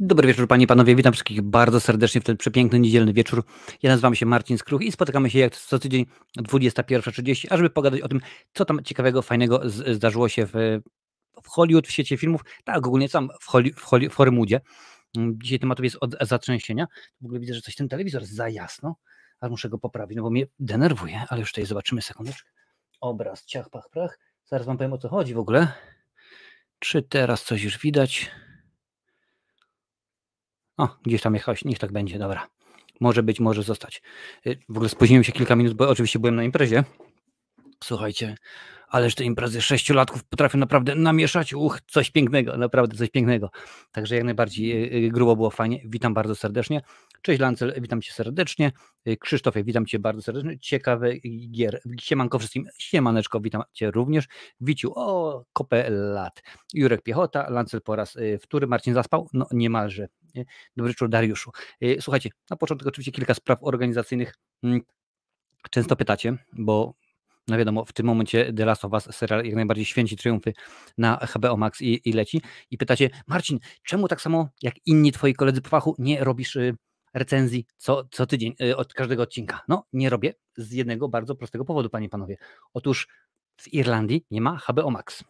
Dobry wieczór, panie i panowie. Witam wszystkich bardzo serdecznie w ten przepiękny niedzielny wieczór. Ja nazywam się Marcin Skruch i spotykamy się jak co tydzień 21.30, ażeby pogadać o tym, co tam ciekawego, fajnego zdarzyło się w, w Hollywood, w świecie filmów, tak ogólnie sam w, Holi, w, Holi, w mm, Dzisiaj tematów jest od zatrzęsienia. W ogóle widzę, że coś ten telewizor za jasno, ale muszę go poprawić, no bo mnie denerwuje, ale już tutaj zobaczymy sekundę. Obraz, ciach, pach, prach. Zaraz wam powiem o co chodzi w ogóle. Czy teraz coś już widać? O, gdzieś tam jechałeś, niech tak będzie, dobra. Może być, może zostać. Y, w ogóle spóźniłem się kilka minut, bo oczywiście byłem na imprezie. Słuchajcie, ależ te imprezy sześciolatków potrafią naprawdę namieszać. Uch, coś pięknego, naprawdę coś pięknego. Także jak najbardziej y, y, grubo było fajnie. Witam bardzo serdecznie. Cześć Lancel, witam cię serdecznie. Y, Krzysztofie, witam cię bardzo serdecznie. Ciekawe gier. Siemanko wszystkim. Siemaneczko, witam cię również. Wiciu, o kopę lat. Jurek Piechota, Lancel po raz y, wtóry. Marcin zaspał? No niemalże. Y, dobry wieczór Dariuszu. Słuchajcie, na początek oczywiście kilka spraw organizacyjnych. Mm, często pytacie, bo no wiadomo, w tym momencie The Last of Us serial jak najbardziej święci triumfy na HBO Max i, i leci. I pytacie, Marcin, czemu tak samo jak inni twoi koledzy po fachu nie robisz y, recenzji co, co tydzień, y, od każdego odcinka. No, nie robię z jednego bardzo prostego powodu, panie i panowie. Otóż w Irlandii nie ma HBO Max.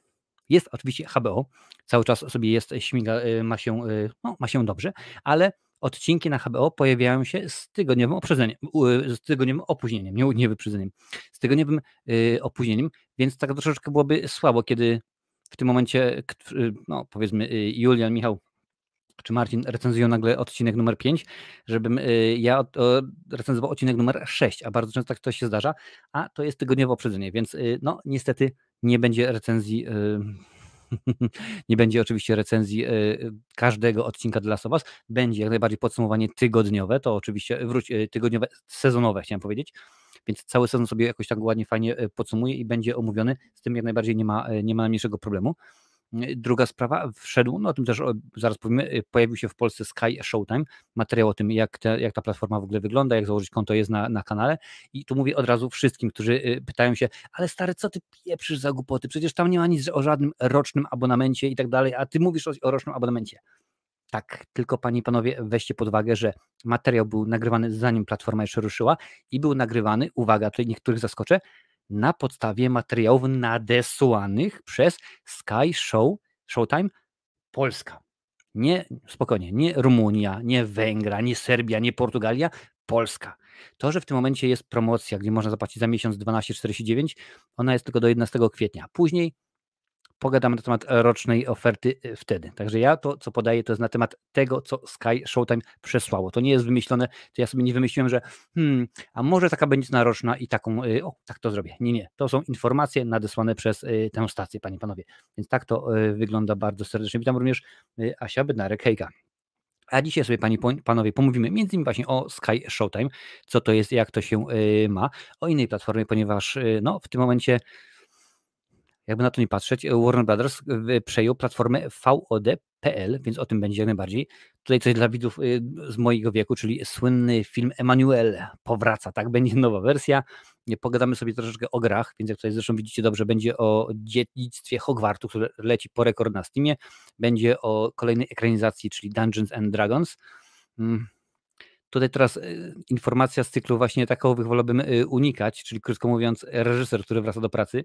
Jest oczywiście HBO, cały czas sobie jest, y, śmiga, y, ma się, no, ma się dobrze, ale odcinki na HBO pojawiają się z tygodniowym opóźnieniem, z tygodniowym opóźnieniem, nie, nie wyprzedzeniem, z tygodniowym opóźnieniem, więc tak troszeczkę byłoby słabo, kiedy w tym momencie, no powiedzmy, Julian Michał czy Marcin recenzują nagle odcinek numer 5, żebym y, ja recenzował odcinek numer 6, a bardzo często tak to się zdarza, a to jest tygodniowe uprzedzenie, więc y, no niestety nie będzie recenzji y, nie będzie oczywiście recenzji każdego odcinka dla Was. Będzie jak najbardziej podsumowanie tygodniowe, to oczywiście wróć tygodniowe, sezonowe chciałem powiedzieć, więc cały sezon sobie jakoś tak ładnie, fajnie podsumuje i będzie omówiony. Z tym jak najbardziej nie ma, nie ma najmniejszego problemu. Y, druga sprawa, wszedł, no o tym też zaraz powiemy, y, pojawił się w Polsce Sky Showtime, materiał o tym, jak, te, jak ta platforma w ogóle wygląda, jak założyć konto jest na, na kanale i tu mówię od razu wszystkim, którzy y, pytają się, ale stary, co ty pieprzysz za głupoty, przecież tam nie ma nic o żadnym rocznym abonamencie i tak dalej, a ty mówisz o, o rocznym abonamencie. Tak, tylko panie i panowie, weźcie pod uwagę, że materiał był nagrywany zanim platforma jeszcze ruszyła i był nagrywany, uwaga, tutaj niektórych zaskoczę, na podstawie materiałów nadesłanych przez Sky Show, Showtime Polska. Nie, spokojnie, nie Rumunia, nie Węgra, nie Serbia, nie Portugalia, Polska. To, że w tym momencie jest promocja, gdzie można zapłacić za miesiąc 12,49, ona jest tylko do 11 kwietnia. Później pogadamy na temat rocznej oferty e, wtedy. Także ja to, co podaję, to jest na temat tego, co Sky Showtime przesłało. To nie jest wymyślone, to ja sobie nie wymyśliłem, że hmm, a może taka będzie na roczna i taką, e, o, tak to zrobię. Nie, nie. To są informacje nadesłane przez e, tę stację, panie i panowie. Więc tak to wygląda bardzo serdecznie. Witam również Asia Bednarek, hejka. A dzisiaj sobie pani, panowie pomówimy między innymi właśnie o Sky Showtime, co to jest, jak to się ma, o innej platformie, ponieważ no, w tym momencie jakby na to nie patrzeć, e, Warner Brothers e, przejął platformę VOD.pl, więc o tym będzie jak najbardziej. Tutaj coś dla widzów e, z mojego wieku, czyli słynny film Emanuel powraca, tak? Będzie nowa wersja. Pogadamy sobie troszeczkę o grach, więc jak tutaj zresztą widzicie dobrze, będzie o dziedzictwie Hogwartu, które leci po rekord na Steamie. Będzie o kolejnej ekranizacji, czyli Dungeons and Dragons. Mm, tutaj teraz informacja z cyklu właśnie takowych wolałbym unikać, czyli krótko mówiąc reżyser, który wraca do pracy,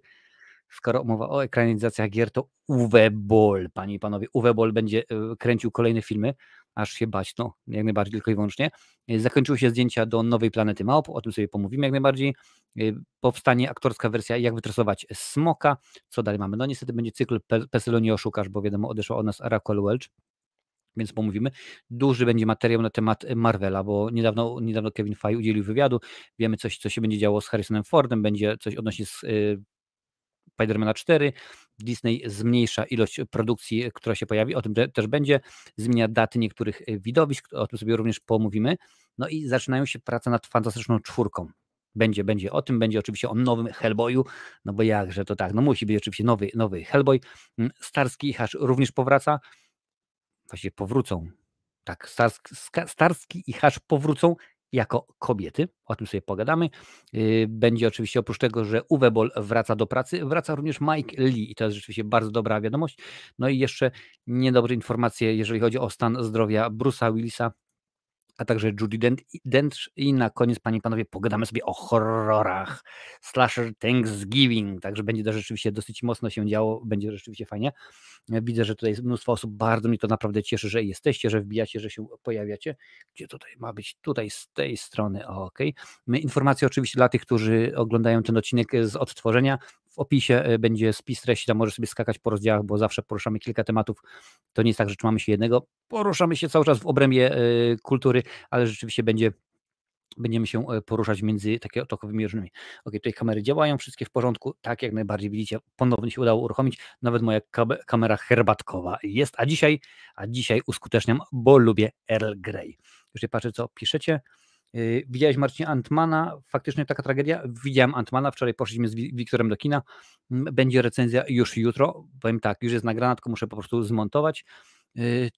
skoro mowa o ekranizacjach gier, to Uwe Boll, panie i panowie, Uwe Boll będzie e, kręcił kolejne filmy, aż się bać, no, jak najbardziej, tylko i wyłącznie. E, zakończyły się zdjęcia do Nowej Planety Małp, o tym sobie pomówimy jak najbardziej. E, powstanie aktorska wersja Jak wytresować smoka. Co dalej mamy? No niestety będzie cykl Peselo nie oszukasz, bo wiadomo, odeszła od nas Raquel Welch, więc pomówimy. Duży będzie materiał na temat Marvela, bo niedawno, niedawno Kevin Feige udzielił wywiadu. Wiemy coś, co się będzie działo z Harrisonem Fordem, będzie coś odnośnie z Spidermana 4. Disney zmniejsza ilość produkcji, która się pojawi, o tym też będzie, zmienia daty niektórych y, widowisk, o tym sobie również pomówimy. No i zaczynają się prace nad fantastyczną czwórką. Będzie, będzie o tym, będzie oczywiście o nowym Hellboyu, no bo jakże to tak, no musi być oczywiście nowy, nowy Hellboy. Mm, Starski i Hasz również powraca, właściwie powrócą. Tak, Starski, Starski i Hasz powrócą jako kobiety. O tym sobie pogadamy. Y, będzie oczywiście oprócz tego, że Uwe Boll wraca do pracy, wraca również Mike Lee i to jest rzeczywiście bardzo dobra wiadomość. No i jeszcze niedobre informacje, jeżeli chodzi o stan zdrowia Bruce'a Willisa, a także Judy Dent, Dent. I na koniec, panie i panowie, pogadamy sobie o horrorach. Slasher Thanksgiving, także będzie to rzeczywiście dosyć mocno się działo, będzie rzeczywiście fajnie. Widzę, że tutaj jest mnóstwo osób, bardzo mi to naprawdę cieszy, że jesteście, że wbijacie, że się pojawiacie. Gdzie tutaj ma być? Tutaj z tej strony, ok. Informacje oczywiście dla tych, którzy oglądają ten odcinek z odtworzenia, opisie e, będzie spis treści, tam możesz sobie skakać po rozdziałach, bo zawsze poruszamy kilka tematów. To nie jest tak, że trzymamy się jednego. Poruszamy się cały czas w obrębie e, kultury, ale rzeczywiście będzie będziemy się e, poruszać między takie otokowymi różnymi. Ok, tutaj kamery działają, wszystkie w porządku, tak jak najbardziej widzicie, ponownie się udało uruchomić, nawet moja kamera herbatkowa jest, a dzisiaj, a dzisiaj uskuteczniam, bo lubię Earl Grey. Jeżeli patrzę, co piszecie, Y, widziałeś Marcin Antmana, faktycznie taka tragedia. Widziałem Antmana, wczoraj poszliśmy z Wiktorem do kina. Będzie recenzja już jutro. Powiem tak, już jest nagrana, tylko muszę po prostu zmontować. Y,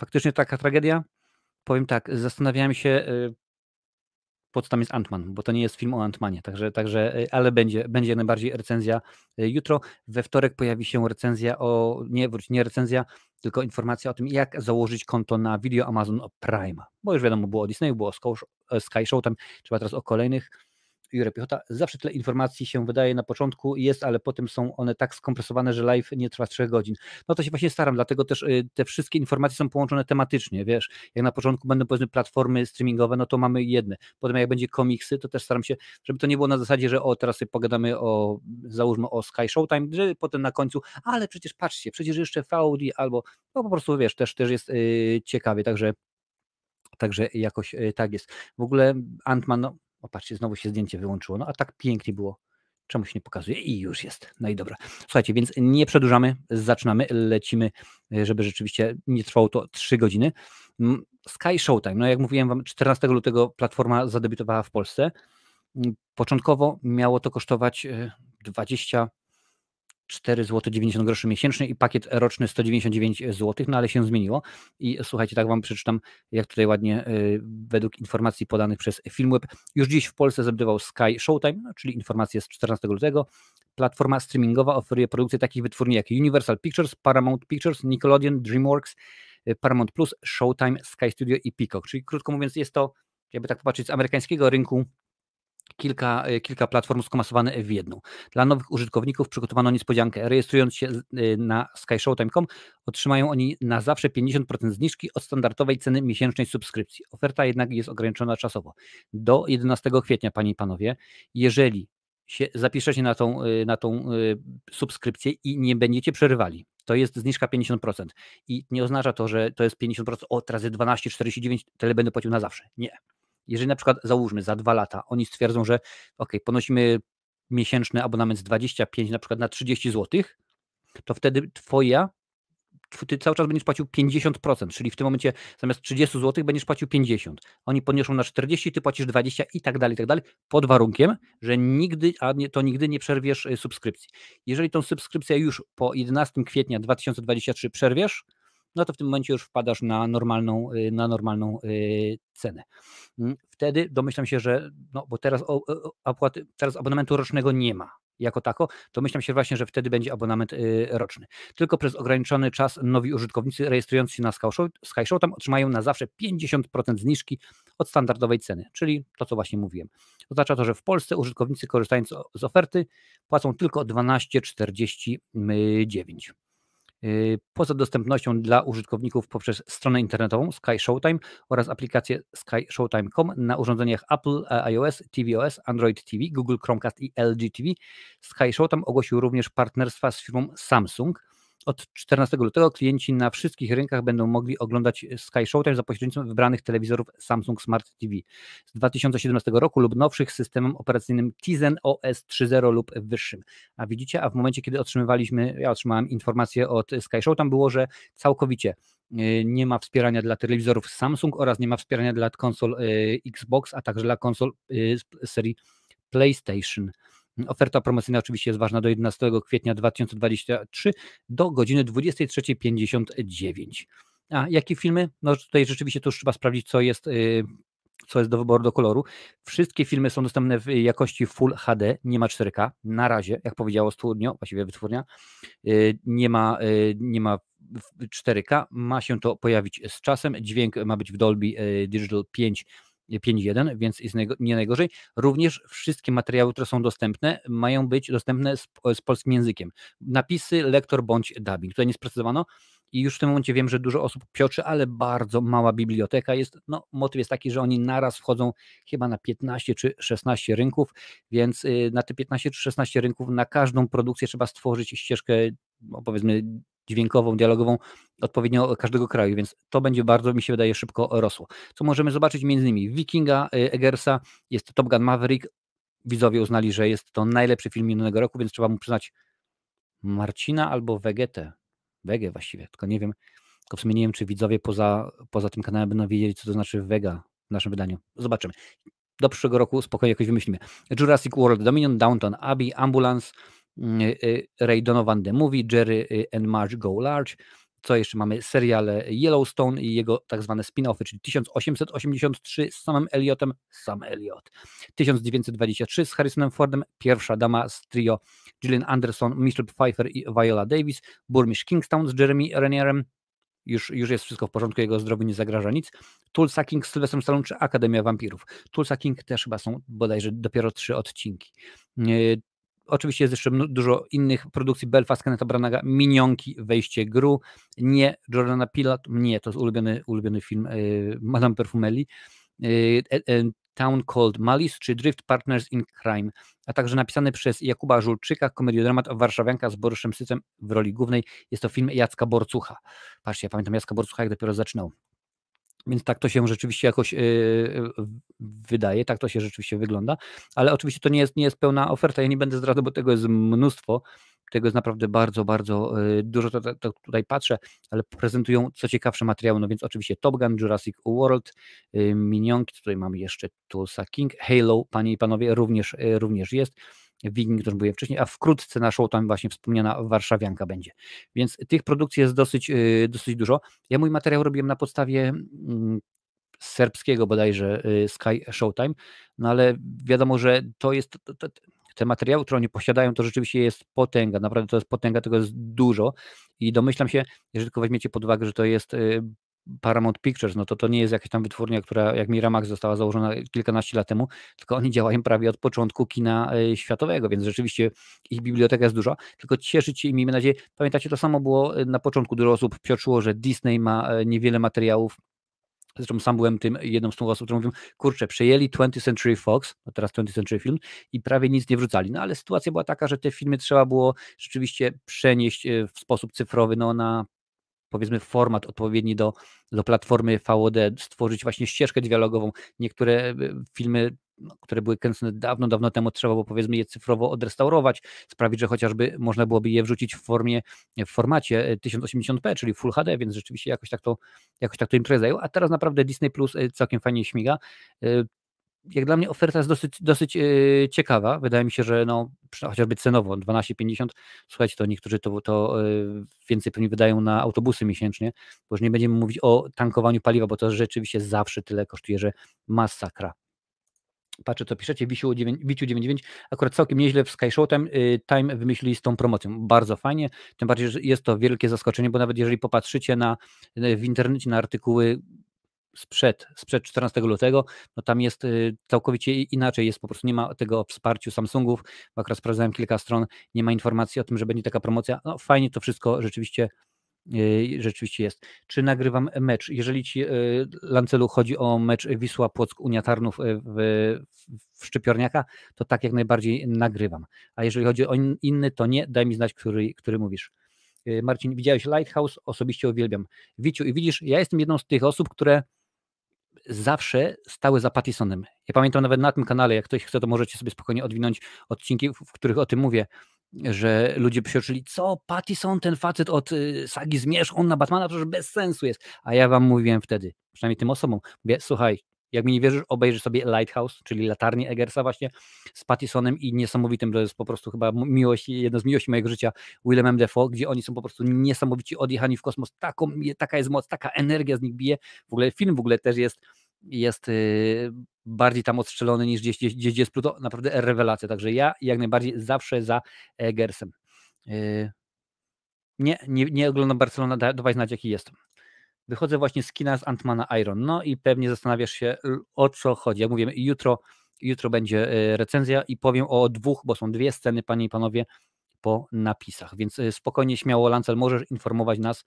faktycznie taka tragedia. Powiem tak, zastanawiałem się, y, po co tam jest Antman, bo to nie jest film o Antmanie, także, także ale będzie, będzie najbardziej recenzja jutro. We wtorek pojawi się recenzja o, nie wróć, nie recenzja, tylko informacja o tym, jak założyć konto na video Amazon Prime, bo już wiadomo, było o Disney, było o Sky Show, tam trzeba teraz o kolejnych Jure Piechota. Zawsze tyle informacji się wydaje na początku, jest, ale potem są one tak skompresowane, że live nie trwa 3 godzin. No to się właśnie staram, dlatego też y, te wszystkie informacje są połączone tematycznie, wiesz, jak na początku będą powiedzmy platformy streamingowe, no to mamy jedne, potem jak będzie komiksy, to też staram się, żeby to nie było na zasadzie, że o, teraz sobie pogadamy o, załóżmy o Sky Showtime, że potem na końcu, ale przecież patrzcie, przecież jeszcze VOD albo, no po prostu wiesz, też, też jest yy, ciekawie, także Także jakoś y, tak jest. W ogóle Antman, no, Opatrzcie, znowu się zdjęcie wyłączyło. No a tak pięknie było. Czemu się nie pokazuje? I już jest. No i dobra. Słuchajcie, więc nie przedłużamy, zaczynamy, lecimy, e, żeby rzeczywiście nie trwało to 3 godziny. Sky Showtime. No jak mówiłem wam, 14 lutego platforma zadebiutowała w Polsce. Początkowo miało to kosztować 20 e, 4,90 zł groszy miesięcznie i pakiet roczny 199 zł, no ale się zmieniło. I słuchajcie, tak wam przeczytam, jak tutaj ładnie y, według informacji podanych przez Filmweb, już dziś w Polsce zdobywał Sky Showtime, no, czyli informacje z 14 lutego. Platforma streamingowa oferuje produkcje takich wytwórni jak Universal Pictures, Paramount Pictures, Nickelodeon, DreamWorks, y, Paramount Plus, Showtime, Sky Studio i Peacock. Czyli krótko mówiąc, jest to, jakby tak popatrzeć, z amerykańskiego rynku kilka, e, kilka platform skomasowane w jedną. Dla nowych użytkowników przygotowano niespodziankę. Rejestrując się e, na skyshowtime.com otrzymają oni na zawsze 50% zniżki od standardowej ceny miesięcznej subskrypcji. Oferta jednak jest ograniczona czasowo. Do 11 kwietnia, panie i panowie, jeżeli się zapiszecie na tą, e, na tą subskrypcję i nie będziecie przerywali, to jest zniżka 50%. I nie oznacza to, że to jest 50%, o teraz jest 12,49, tyle będę płacił na zawsze. Nie. Jeżeli na przykład załóżmy za dwa lata oni stwierdzą, że ok, ponosimy miesięczny abonament z 25 na przykład na 30 zł, to wtedy twoja ty cały czas będziesz płacił 50%, czyli w tym momencie zamiast 30 zł będziesz płacił 50. Oni podniosą na 40, ty płacisz 20 i tak dalej, i tak dalej, pod warunkiem, że nigdy, a nie, to nigdy nie przerwiesz y, subskrypcji. Jeżeli tą subskrypcję już po 11 kwietnia 2023 przerwiesz, no to w tym momencie już wpadasz na normalną, y, na normalną y, cenę. Mm, wtedy domyślam się, że, no bo teraz, opłaty, teraz abonamentu rocznego nie ma, jako tako, to myślam się właśnie, że wtedy będzie abonament y, roczny. Tylko przez ograniczony czas nowi użytkownicy rejestrujący się na SkyShow tam otrzymają na zawsze 50% zniżki od standardowej ceny, czyli to, co właśnie mówiłem. Oznacza to, że w Polsce użytkownicy korzystając z oferty płacą tylko 12,49. Y, poza dostępnością dla użytkowników poprzez stronę internetową Sky Showtime oraz aplikację Sky Showtime.com na urządzeniach Apple, e, iOS, tvOS, Android TV, Google Chromecast i LG TV. Sky Showtime ogłosił również partnerstwa z firmą Samsung od 14 lutego klienci na wszystkich rynkach będą mogli oglądać Sky Showtime za pośrednictwem wybranych telewizorów Samsung Smart TV z 2017 roku lub nowszych systemem operacyjnym Tizen OS 3.0 lub wyższym. A widzicie, a w momencie, kiedy otrzymywaliśmy, ja otrzymałem informację od Sky Showtime, było, że całkowicie y, nie ma wspierania dla telewizorów Samsung oraz nie ma wspierania dla konsol y, Xbox, a także dla konsol y, serii PlayStation. Oferta promocyjna oczywiście jest ważna do 11 kwietnia 2023 do godziny 23.59. A jakie filmy? No tutaj rzeczywiście to już trzeba sprawdzić, co jest y, co jest do wyboru do koloru. Wszystkie filmy są dostępne w jakości Full HD, nie ma 4K. Na razie, jak powiedziało studnio, właściwie wytwórnia, y, nie ma, y, nie ma 4K. Ma się to pojawić z czasem. Dźwięk ma być w Dolby Digital 5 5.1, więc jest nie najgorzej. Również wszystkie materiały, które są dostępne, mają być dostępne z, z polskim językiem. Napisy, lektor bądź dubbing. Tutaj nie sprecyzowano i już w tym momencie wiem, że dużo osób pioczy, ale bardzo mała biblioteka jest. No, motyw jest taki, że oni naraz wchodzą chyba na 15 czy 16 rynków, więc y, na te 15 czy 16 rynków na każdą produkcję trzeba stworzyć ścieżkę powiedzmy dźwiękową, dialogową odpowiednio każdego kraju, więc to będzie bardzo, mi się wydaje, szybko rosło. Co możemy zobaczyć między innymi Wikinga y, Eggersa, jest Top Gun Maverick, widzowie uznali, że jest to najlepszy film minionego roku, więc trzeba mu przyznać Marcina albo Wegetę, Wege właściwie, tylko nie wiem, tylko w sumie nie wiem, czy widzowie poza, poza tym kanałem będą wiedzieli, co to znaczy Vega w naszym wydaniu. Zobaczymy. Do przyszłego roku spokojnie jakoś wymyślimy. Jurassic World Dominion, Downton Abbey, Ambulance, Mm, y, y, Ray Donovan The Movie, Jerry y, and Marge Go Large, co jeszcze mamy serial Yellowstone i jego tak zwane spin-offy, czyli 1883 z samym Elliotem, sam Elliot, 1923 z Harrisonem Fordem, pierwsza dama z trio Gillian Anderson, Michelle Pfeiffer i Viola Davis, burmistrz Kingstown z Jeremy Renierem, już, już jest wszystko w porządku, jego zdrowiu nie zagraża nic. Tulsa King z Sylwestrem Stallone czy Akademia Wampirów. Tulsa King też chyba są bodajże dopiero trzy odcinki. Oczywiście jest jeszcze dużo innych produkcji Belfast, Kenneta Branaga, Minionki, Wejście Gru, Nie, Jordana Pilat, Nie, to jest ulubiony, ulubiony film yy, Madame Perfumeli, yy, e, e, Town Called Malice czy Drift Partners in Crime, a także napisany przez Jakuba Żulczyka komediodramat Warszawianka z Boryszem Sycem w roli głównej. Jest to film Jacka Borcucha. Patrzcie, ja pamiętam Jacka Borcucha, jak dopiero zaczynał. Więc tak to się rzeczywiście jakoś yy, wydaje, tak to się rzeczywiście wygląda, ale oczywiście to nie jest, nie jest pełna oferta. Ja nie będę zdradzał, bo tego jest mnóstwo. Tego jest naprawdę bardzo, bardzo yy, dużo. To, to, tutaj patrzę, ale prezentują co ciekawsze materiały. No więc oczywiście Top Gun, Jurassic World, yy, Minionki, tutaj mamy jeszcze Tulsa King, Halo, panie i panowie, również, y, również jest. Wigni, którym były wcześniej, a wkrótce na show tam właśnie wspomniana warszawianka będzie. Więc tych produkcji jest dosyć, y, dosyć dużo. Ja mój materiał robiłem na podstawie mm, serbskiego bodajże y, Sky Showtime, no ale wiadomo, że to jest, te materiały, które oni posiadają, to rzeczywiście jest potęga, naprawdę to jest potęga, tego jest dużo i domyślam się, jeżeli tylko weźmiecie pod uwagę, że to jest y, Paramount Pictures, no to to nie jest jakaś tam wytwórnia, która jak Miramax została założona kilkanaście lat temu, tylko oni działają prawie od początku kina e, światowego, więc rzeczywiście ich biblioteka jest duża, tylko cieszyć się i miejmy nadzieję, pamiętacie, to samo było e, na początku, dużo osób pioczyło, że Disney ma e, niewiele materiałów Zresztą sam byłem tym jedną z tych osób, które mówią, kurczę, przejęli 20th Century Fox, no teraz 20th Century Film i prawie nic nie wrzucali. No ale sytuacja była taka, że te filmy trzeba było rzeczywiście przenieść w sposób cyfrowy no, na powiedzmy format odpowiedni do, do platformy VOD, stworzyć właśnie ścieżkę dialogową. Niektóre e, filmy no, które były kręcone dawno, dawno temu, trzeba było powiedzmy je cyfrowo odrestaurować, sprawić, że chociażby można byłoby je wrzucić w formie, w formacie 1080p, e, czyli Full HD, więc rzeczywiście jakoś tak to, jakoś tak to im zajęło, a teraz naprawdę Disney Plus e, całkiem fajnie śmiga jak dla mnie oferta jest dosyć, dosyć yy, ciekawa. Wydaje mi się, że no, chociażby cenowo 12,50, słuchajcie, to niektórzy to, to yy, więcej pewnie wydają na autobusy miesięcznie, bo już nie będziemy mówić o tankowaniu paliwa, bo to rzeczywiście zawsze tyle kosztuje, że masakra. Patrzę, co piszecie, Biciu 99, akurat całkiem nieźle w Skyshotem yy, Time wymyślili z tą promocją. Bardzo fajnie, tym bardziej, że jest to wielkie zaskoczenie, bo nawet jeżeli popatrzycie na, w internecie na artykuły sprzed, sprzed 14 lutego, no tam jest y, całkowicie inaczej, jest po prostu nie ma tego wsparcia wsparciu Samsungów, bo akurat sprawdzałem kilka stron, nie ma informacji o tym, że będzie taka promocja, no fajnie to wszystko rzeczywiście y, rzeczywiście jest. Czy nagrywam mecz? Jeżeli ci y, Lancelu chodzi o mecz Wisła Płock Unia Tarnów w, w Szczypiorniaka, to tak jak najbardziej nagrywam. A jeżeli chodzi o inny, to nie, daj mi znać, który, który mówisz. Marcin, widziałeś Lighthouse? Osobiście uwielbiam. Wiciu, i widzisz, ja jestem jedną z tych osób, które zawsze stały za Pattisonem. Ja pamiętam nawet na tym kanale, jak ktoś chce, to możecie sobie spokojnie odwinąć odcinki, w których o tym mówię, że ludzie przyszli, co Pattison, ten facet od y, sagi Zmierzch, on na Batmana, przecież bez sensu jest. A ja wam mówiłem wtedy, przynajmniej tym osobom, mówię, słuchaj, jak mi nie wierzysz, obejrzysz sobie Lighthouse, czyli latarnię Eggersa właśnie z Pattisonem i niesamowitym, to jest po prostu chyba miłość, jedna z miłości mojego życia, Willemem Defoe, gdzie oni są po prostu niesamowici odjechani w kosmos, Taką, taka jest moc, taka energia z nich bije. W ogóle film w ogóle też jest jest y, bardziej tam odstrzelony niż gdzieś, gdzieś, gdzieś jest Pluto. Naprawdę rewelacja. Także ja jak najbardziej zawsze za Egersem. Y, nie, nie, nie oglądam Barcelona, dawaj znać jaki jestem. Wychodzę właśnie z kina z Antmana Iron. No i pewnie zastanawiasz się, o co chodzi. Ja mówię, jutro, jutro będzie e, recenzja i powiem o dwóch, bo są dwie sceny, panie i panowie, po napisach. Więc e, spokojnie, śmiało, Lancel, możesz informować nas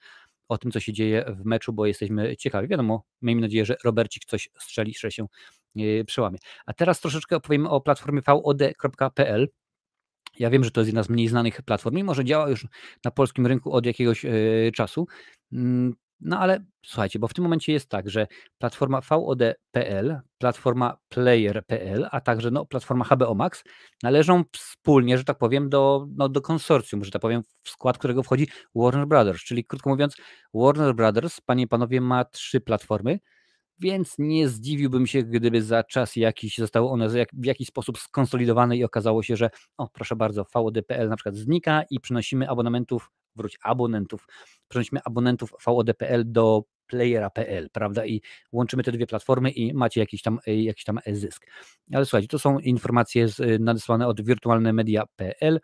o tym, co się dzieje w meczu, bo jesteśmy ciekawi. Wiadomo, miejmy nadzieję, że Robercik coś strzeli, że się e, przełamie. A teraz troszeczkę opowiem o platformie vod.pl. Ja wiem, że to jest jedna z mniej znanych platform, mimo że działa już na polskim rynku od jakiegoś czasu. Mm, no ale słuchajcie, bo w tym momencie jest tak, że platforma VOD.pl, platforma Player.pl, a także no, platforma HBO Max należą wspólnie, że tak powiem, do, no, do konsorcjum, że tak powiem, w skład którego wchodzi Warner Brothers. Czyli krótko mówiąc, Warner Brothers, panie i panowie, ma trzy platformy, więc nie zdziwiłbym się, gdyby za czas jakiś zostały one w jakiś sposób skonsolidowane i okazało się, że o, proszę bardzo, VOD.pl na przykład znika i przynosimy abonamentów wróć abonentów, przenieśmy abonentów VOD.pl do playera.pl, prawda? I łączymy te dwie platformy i macie jakiś tam, e, jakiś tam e, zysk. Ale słuchajcie, to są informacje z, e, nadesłane od wirtualnemedia.pl.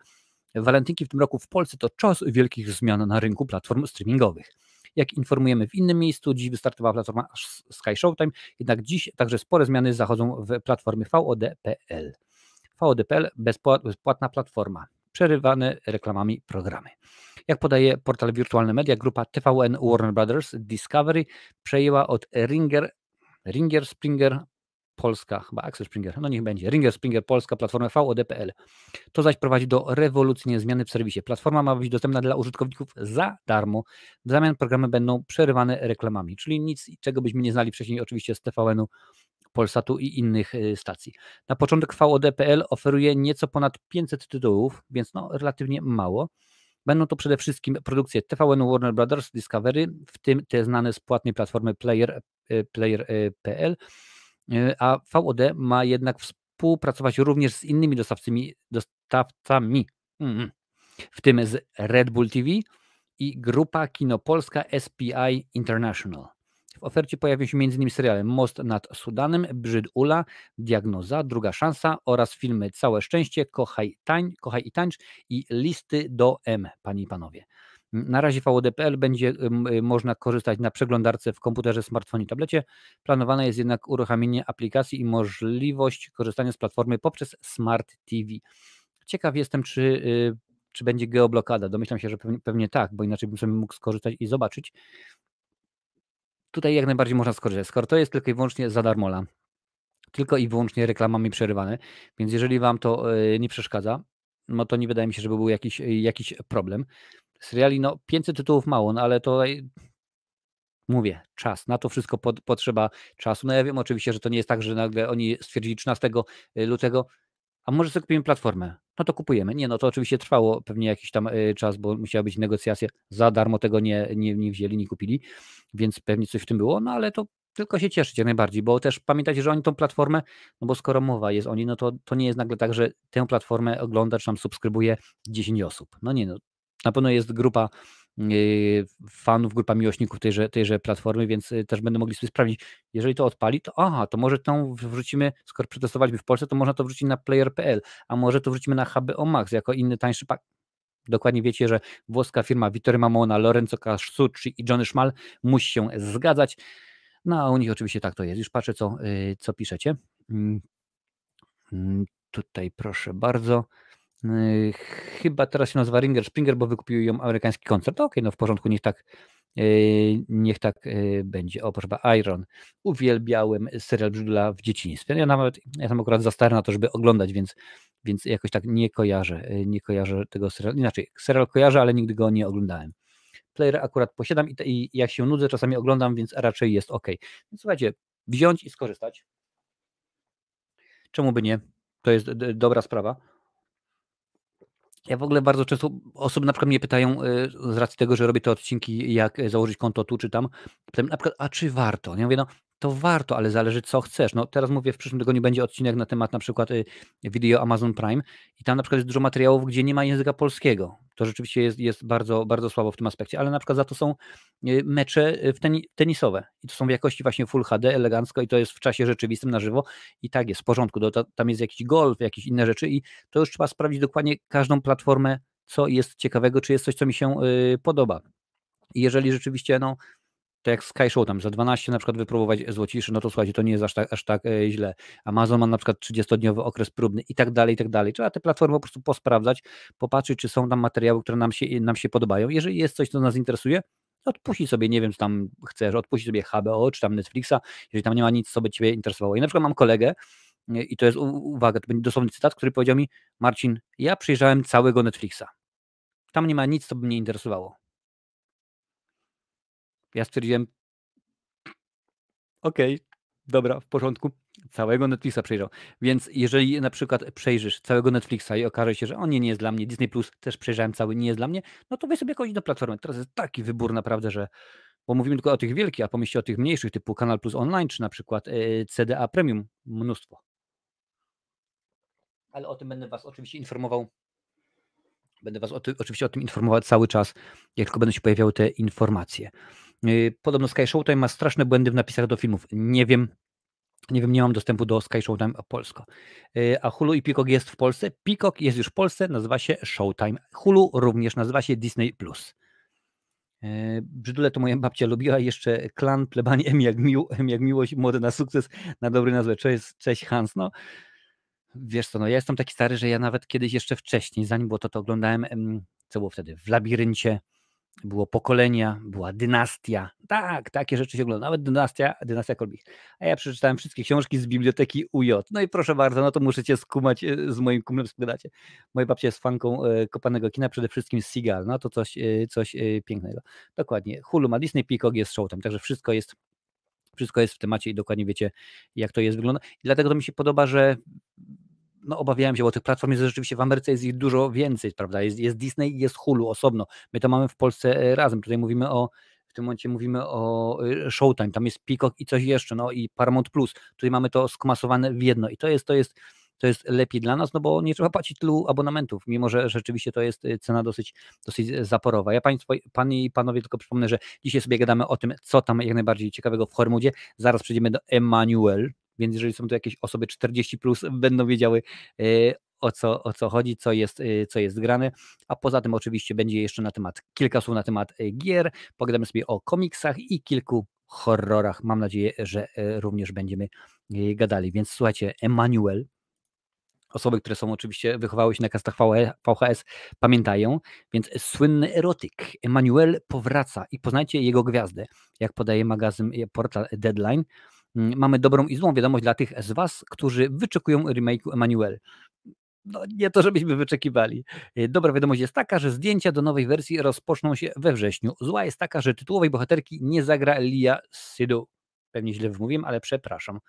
Walentynki w tym roku w Polsce to czas wielkich zmian na rynku platform streamingowych. Jak informujemy w innym miejscu, dziś wystartowała platforma Sky Showtime, jednak dziś także spore zmiany zachodzą w platformie VOD.pl. VOD.pl bezpłatna platforma przerywane reklamami programy. Jak podaje portal Wirtualne Media, grupa TVN Warner Brothers Discovery przejęła od Ringer, Ringer Springer Polska, chyba Axel Springer, no niech będzie, Ringer Springer Polska, platformę VOD.pl. To zaś prowadzi do rewolucyjnej zmiany w serwisie. Platforma ma być dostępna dla użytkowników za darmo. W zamian programy będą przerywane reklamami, czyli nic, czego byśmy nie znali wcześniej oczywiście z TVN-u Polsatu i innych y, stacji. Na początek VOD.pl oferuje nieco ponad 500 tytułów, więc no, relatywnie mało. Będą to przede wszystkim produkcje TVN Warner Brothers, Discovery, w tym te znane z płatnej platformy Player.pl, player y, y, a VOD ma jednak współpracować również z innymi dostawcami, dostawcami mhm. w tym z Red Bull TV i grupa Kinopolska SPI International. W ofercie pojawią się m.in. seriale Most nad Sudanem, Brzyd Ula, Diagnoza, Druga Szansa oraz filmy Całe Szczęście, Kochaj, tań, Kochaj i Tańcz i Listy do M, panie i panowie. Na razie VOD.pl będzie y, można korzystać na przeglądarce w komputerze, smartfonie, tablecie. Planowane jest jednak uruchomienie aplikacji i możliwość korzystania z platformy poprzez Smart TV. Ciekaw jestem, czy, y, czy będzie geoblokada. Domyślam się, że pewnie, pewnie tak, bo inaczej bym sobie mógł skorzystać i zobaczyć tutaj jak najbardziej można skorzystać. Skoro to jest tylko i wyłącznie za darmola, tylko i wyłącznie reklamami przerywane, więc jeżeli Wam to e, nie przeszkadza, no to nie wydaje mi się, żeby był jakiś, e, jakiś problem. Seriali, no 500 tytułów mało, no ale to mówię, czas. Na to wszystko pod, potrzeba czasu. No ja wiem oczywiście, że to nie jest tak, że nagle oni stwierdzili 13 e, lutego, a może sobie kupimy platformę? No to kupujemy. Nie, no to oczywiście trwało pewnie jakiś tam y, czas, bo musiała być negocjacja. Za darmo tego nie, nie, nie wzięli, nie kupili, więc pewnie coś w tym było, no ale to tylko się cieszyć jak najbardziej, bo też pamiętajcie, że oni tą platformę, no bo skoro mowa jest o niej, no to, to nie jest nagle tak, że tę platformę ogląda czy tam subskrybuje 10 osób. No nie, no na pewno jest grupa Y, fanów, grupa miłośników tejże, tejże platformy, więc y, też będę mogli sobie sprawdzić, jeżeli to odpali, to aha, to może tą wrzucimy, skoro przetestowaliśmy w Polsce, to można to wrzucić na player.pl, a może to wrzucimy na HBO Max jako inny tańszy pak. Dokładnie wiecie, że włoska firma Vittorio Mamona, Lorenzo Casucci i Johnny Schmal musi się zgadzać. No a u nich oczywiście tak to jest. Już patrzę, co, y, co piszecie. Mm, mm, tutaj proszę bardzo. Yy, chyba teraz się nazywa Ringer Springer, bo wykupił ją amerykański koncert. Okej, okay, no w porządku, niech tak, yy, niech tak yy, będzie. O, proszę, Iron. Uwielbiałem serial Brzydula w dzieciństwie. No ja nawet, ja akurat za stary na to, żeby oglądać, więc, więc jakoś tak nie kojarzę, nie kojarzę tego serialu. Inaczej, serial kojarzę, ale nigdy go nie oglądałem. Player akurat posiadam i, te, i jak się nudzę, czasami oglądam, więc raczej jest ok. Więc słuchajcie, wziąć i skorzystać. Czemu by nie? To jest dobra sprawa. Ja w ogóle bardzo często osoby na przykład mnie pytają y, z racji tego, że robię te odcinki, jak e, założyć konto tu czy tam, na przykład, a czy warto? Ja mówię, no to warto, ale zależy co chcesz. No teraz mówię, w przyszłym tygodniu będzie odcinek na temat na przykład y, wideo Amazon Prime i tam na przykład jest dużo materiałów, gdzie nie ma języka polskiego. To rzeczywiście jest, jest bardzo, bardzo słabo w tym aspekcie, ale na przykład za to są y, mecze y, w tenisowe i to są w jakości właśnie Full HD, elegancko i to jest w czasie rzeczywistym na żywo i tak jest w porządku. To, tam jest jakiś golf, jakieś inne rzeczy i to już trzeba sprawdzić dokładnie każdą platformę, co jest ciekawego, czy jest coś, co mi się podoba. I jeżeli rzeczywiście no, to jak Sky Show tam za 12 na przykład wypróbować złociszy, no to słuchajcie, to nie jest aż tak, aż tak e, źle. Amazon ma na przykład 30-dniowy okres próbny i tak dalej, i tak dalej. Trzeba te platformy po prostu posprawdzać, popatrzeć, czy są tam materiały, które nam się, nam się podobają. Jeżeli jest coś, co nas interesuje, odpuści sobie, nie wiem, czy tam chcesz, odpuści sobie HBO, czy tam Netflixa, jeżeli tam nie ma nic, co by Ciebie interesowało. I na przykład mam kolegę, e, i to jest uwaga, to będzie dosłowny cytat, który powiedział mi, Marcin, ja przyjrzałem całego Netflixa. Tam nie ma nic, co by mnie interesowało. Ja stwierdziłem, okej, okay, dobra, w porządku, całego Netflixa przejrzał. Więc jeżeli na przykład przejrzysz całego Netflixa i okaże się, że on nie, jest dla mnie, Disney Plus też przejrzałem cały, nie jest dla mnie, no to weź sobie kogoś do platformy. Teraz jest taki wybór naprawdę, że bo mówimy tylko o tych wielkich, a pomyślcie o tych mniejszych, typu Kanal Plus Online, czy na przykład e, CDA Premium, mnóstwo. Ale o tym będę Was oczywiście informował. Będę Was o ty, oczywiście o tym informował cały czas, jak tylko będą się pojawiały te informacje. Y, podobno Sky Showtime ma straszne błędy w napisach do filmów. Nie wiem, nie wiem, nie mam dostępu do Sky Showtime Polsko. Y, a Hulu i Peacock jest w Polsce. Peacock jest już w Polsce, nazywa się Showtime. Hulu również nazywa się Disney+. Plus. Y, brzydule to moja babcia lubiła jeszcze klan plebanie M jak, miło, M jak miłość, młody na sukces, na dobry nazwę. Cześć, cześć Hans. No, wiesz co, no ja jestem taki stary, że ja nawet kiedyś jeszcze wcześniej, zanim było to, to oglądałem, co było wtedy, w labiryncie, było pokolenia, była dynastia. Tak, takie rzeczy się oglądają. nawet dynastia, dynastia Kolbich. A ja przeczytałem wszystkie książki z biblioteki UJ. No i proszę bardzo, no to musicie skumać e, z moim kumlem spadacie. Moja babcia jest fanką e, kopanego kina, przede wszystkim Seagal. No to coś, e, coś pięknego. Dokładnie. Hulu ma Disney, Peacock jest tam, także wszystko jest wszystko jest w temacie i dokładnie wiecie, jak to jest wygląda. I dlatego to mi się podoba, że no, obawiałem się, bo tych platform jest rzeczywiście w Ameryce jest ich dużo więcej, prawda? Jest, jest Disney jest Hulu osobno. My to mamy w Polsce e, razem. Tutaj mówimy o w tym momencie mówimy o e, Showtime, tam jest Peacock i coś jeszcze, no i Paramount Plus. Tutaj mamy to skomasowane w jedno i to jest, to jest, to jest lepiej dla nas, no bo nie trzeba płacić tylu abonamentów, mimo że rzeczywiście to jest e, cena dosyć, dosyć zaporowa. Ja państwo, Pani i Panowie tylko przypomnę, że dzisiaj sobie gadamy o tym, co tam jak najbardziej ciekawego w Hormudzie. Zaraz przejdziemy do Emanuel, więc jeżeli są to jakieś osoby 40, plus, będą wiedziały e, o co, o co chodzi, co jest, e, co jest grane. A poza tym, oczywiście, będzie jeszcze na temat kilka słów na temat e, gier. Pogadamy sobie o komiksach i kilku horrorach. Mam nadzieję, że również będziemy gadali. Więc słuchajcie, Emanuel. Osoby, które są oczywiście wychowały się na kastach VHS, pamiętają, więc słynny erotyk Emanuel powraca i poznajcie jego gwiazdę, jak podaje magazyn portal Deadline. Mm, mamy dobrą i złą wiadomość dla tych z Was, którzy wyczekują remake'u Emanuel. No, nie to, żebyśmy wyczekiwali. E, dobra wiadomość jest taka, że zdjęcia do nowej wersji rozpoczną się we wrześniu. Zła jest taka, że tytułowej bohaterki nie zagra Lia Sydu. Pewnie źle wymówiłem, ale przepraszam.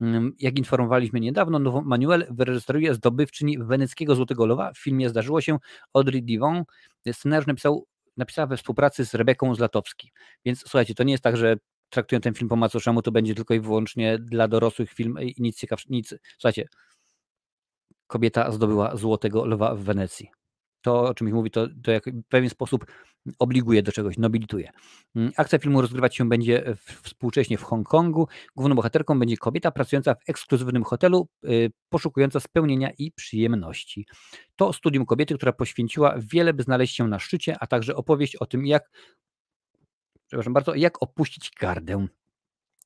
Mm, jak informowaliśmy niedawno, nową Manuel wyrejestruje zdobywczyni weneckiego Złotego Lowa. W filmie zdarzyło się Audrey Divon. E, scenariusz napisał, napisała we współpracy z Rebeką Zlatowski. Więc słuchajcie, to nie jest tak, że traktują ten film po macoszemu, to będzie tylko i wyłącznie dla dorosłych film i nic ciekawszego. Nic. Słuchajcie, kobieta zdobyła złotego lwa w Wenecji. To, o czym ich mówi, to, to jak w pewien sposób obliguje do czegoś, nobilituje. Mm, akcja filmu rozgrywać się będzie współcześnie w Hongkongu. Główną bohaterką będzie kobieta pracująca w ekskluzywnym hotelu, y, poszukująca spełnienia i przyjemności. To studium kobiety, która poświęciła wiele, by znaleźć się na szczycie, a także opowieść o tym, jak przepraszam bardzo, jak opuścić gardę.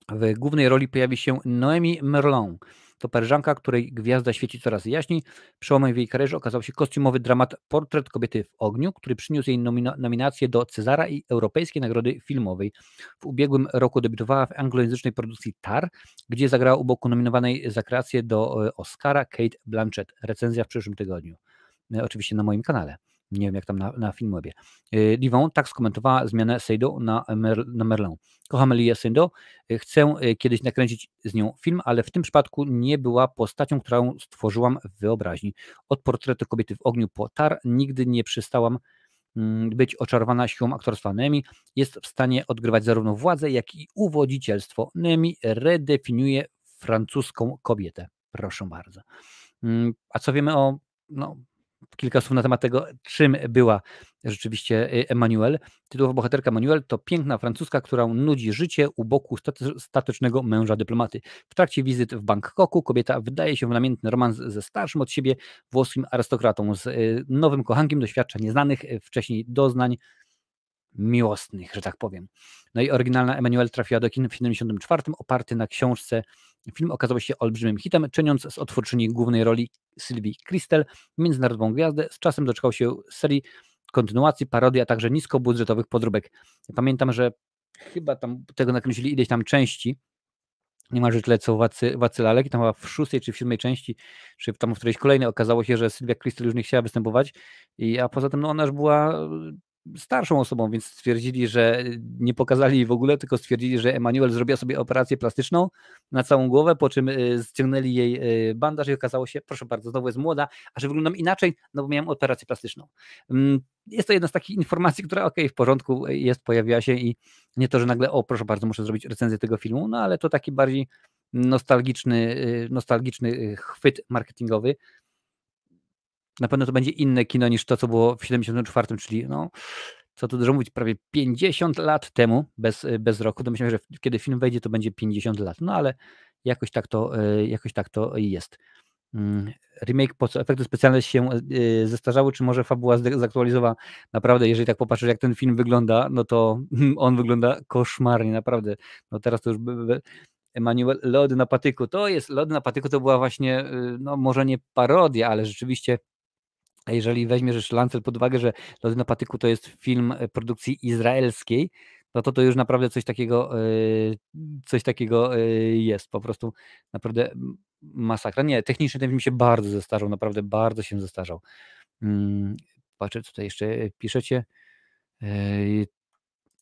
W głównej roli pojawi się Noemi Merlon. To Paryżanka, której gwiazda świeci coraz jaśniej. Przełomem w jej karierze okazał się kostiumowy dramat Portret kobiety w ogniu, który przyniósł jej nominację do Cezara i Europejskiej Nagrody Filmowej. W ubiegłym roku debiutowała w anglojęzycznej produkcji Tar, gdzie zagrała u boku nominowanej za kreację do e, Oscara Kate Blanchett. Recenzja w przyszłym tygodniu. E, oczywiście na moim kanale nie wiem jak tam na, na Filmwebie. Y, Livon tak skomentowała zmianę Seydo na, Mer, na Kocham Elię Seydo, y, chcę y, kiedyś nakręcić z nią film, ale w tym przypadku nie była postacią, którą stworzyłam w wyobraźni. Od portretu kobiety w ogniu po tar nigdy nie przystałam mm, być oczarowana siłą aktorstwa Nemi, jest w stanie odgrywać zarówno władzę, jak i uwodzicielstwo. Nemi redefiniuje francuską kobietę. Proszę bardzo. Mm, a co wiemy o no, kilka słów na temat tego, czym była rzeczywiście y, Emmanuel. Tytułowa bohaterka Emmanuel to piękna francuska, która nudzi życie u boku statecznego męża dyplomaty. W trakcie wizyt w Bangkoku kobieta wydaje się w namiętny romans ze starszym od siebie włoskim arystokratą. Z y, nowym kochankiem doświadcza nieznanych y, wcześniej doznań, miłosnych, że tak powiem. No i oryginalna Emanuel trafiła do kin w 1974, oparty na książce. Film okazał się olbrzymim hitem, czyniąc z otwórczyni głównej roli Sylwii Kristel międzynarodową gwiazdę. Z czasem doczekał się serii kontynuacji, parodii, a także niskobudżetowych podróbek. Ja pamiętam, że chyba tam tego nakręcili ileś tam części, niemalże tyle co Wacy, Wacy i tam chyba w szóstej czy w siódmej części, czy tam w którejś kolejnej okazało się, że Sylwia Krystal już nie chciała występować, i, a poza tym no, ona już była starszą osobą, więc stwierdzili, że e, nie pokazali jej w ogóle, tylko stwierdzili, że Emanuel zrobiła sobie operację plastyczną na całą głowę, po czym e, ściągnęli jej e, bandaż i okazało się, proszę bardzo, znowu jest młoda, a że wyglądam inaczej, no bo miałem operację plastyczną. Mm, jest to jedna z takich informacji, która okej, okay, w porządku jest, pojawiła się i nie to, że nagle, o proszę bardzo, muszę zrobić recenzję tego filmu, no ale to taki bardziej nostalgiczny, nostalgiczny chwyt marketingowy, na pewno to będzie inne kino niż to, co było w 74, czyli no, co tu dużo mówić, prawie 50 lat temu, bez, y, bez roku. To myślałem, że kiedy film wejdzie, to będzie 50 lat. No ale jakoś tak to, y, jakoś tak to jest. Mm, remake, po co efekty specjalne się y, zestarzały, czy może fabuła zaktualizowana? Naprawdę, jeżeli tak popatrzysz, jak ten film wygląda, no to on wygląda koszmarnie, naprawdę. No teraz to już Emanuel, lody na patyku. To jest, lody na patyku to była właśnie, no może nie parodia, ale rzeczywiście a jeżeli weźmiesz Lancet pod uwagę, że Lody na patyku to jest film e, produkcji izraelskiej, no to to już naprawdę coś takiego, e, coś takiego e, jest. Po prostu naprawdę masakra. Nie, technicznie ten film się bardzo zestarzał, naprawdę bardzo się zestarzał. Mm, patrzę, tutaj jeszcze piszecie.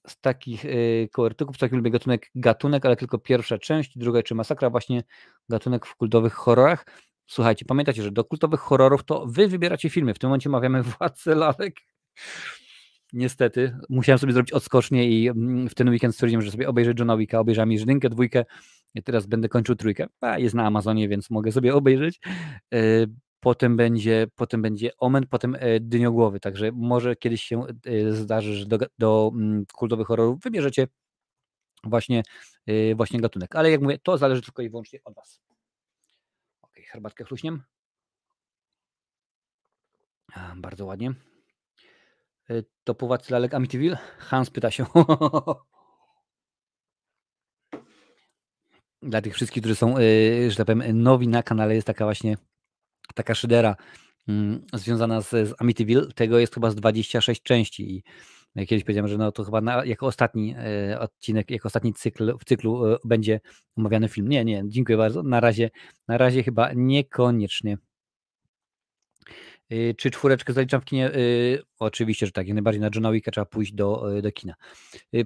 Z takich koertyków, taki lubię gatunek, gatunek, ale tylko pierwsza część, druga czy masakra, właśnie gatunek w kultowych horrorach słuchajcie, pamiętacie, że do kultowych horrorów to wy wybieracie filmy. W tym momencie mawiamy Władcę Lalek. Niestety, musiałem sobie zrobić odskocznie i mm, w ten weekend stwierdziłem, że sobie obejrzę Johna Wicka, obejrzałem jedynkę, dwójkę, teraz będę kończył trójkę. A, jest na Amazonie, więc mogę sobie obejrzeć. E, potem będzie, potem będzie Omen, potem e, Dyniogłowy, także może kiedyś się e, zdarzy, że do, do mm, kultowych horrorów wybierzecie właśnie, właśnie gatunek. Ale jak mówię, to zależy tylko i wyłącznie od Was herbatkę chluśniem. Bardzo ładnie. E, to Topowacy lalek Amityville? Hans pyta się. Dla tych wszystkich, którzy są, e, że tak powiem, nowi na kanale, jest taka właśnie taka szydera mm, związana z, z Amityville. Tego jest chyba z 26 części i no, kiedyś powiedziałem, że no to chyba na, jako ostatni e, odcinek, jako ostatni cykl w cyklu e, będzie omawiany film. Nie, nie, dziękuję bardzo. Na razie, na razie chyba niekoniecznie. E, czy czwóreczkę zaliczam w kinie? Oczywiście, że tak. Jak najbardziej na Johna Wicka trzeba pójść do, do kina.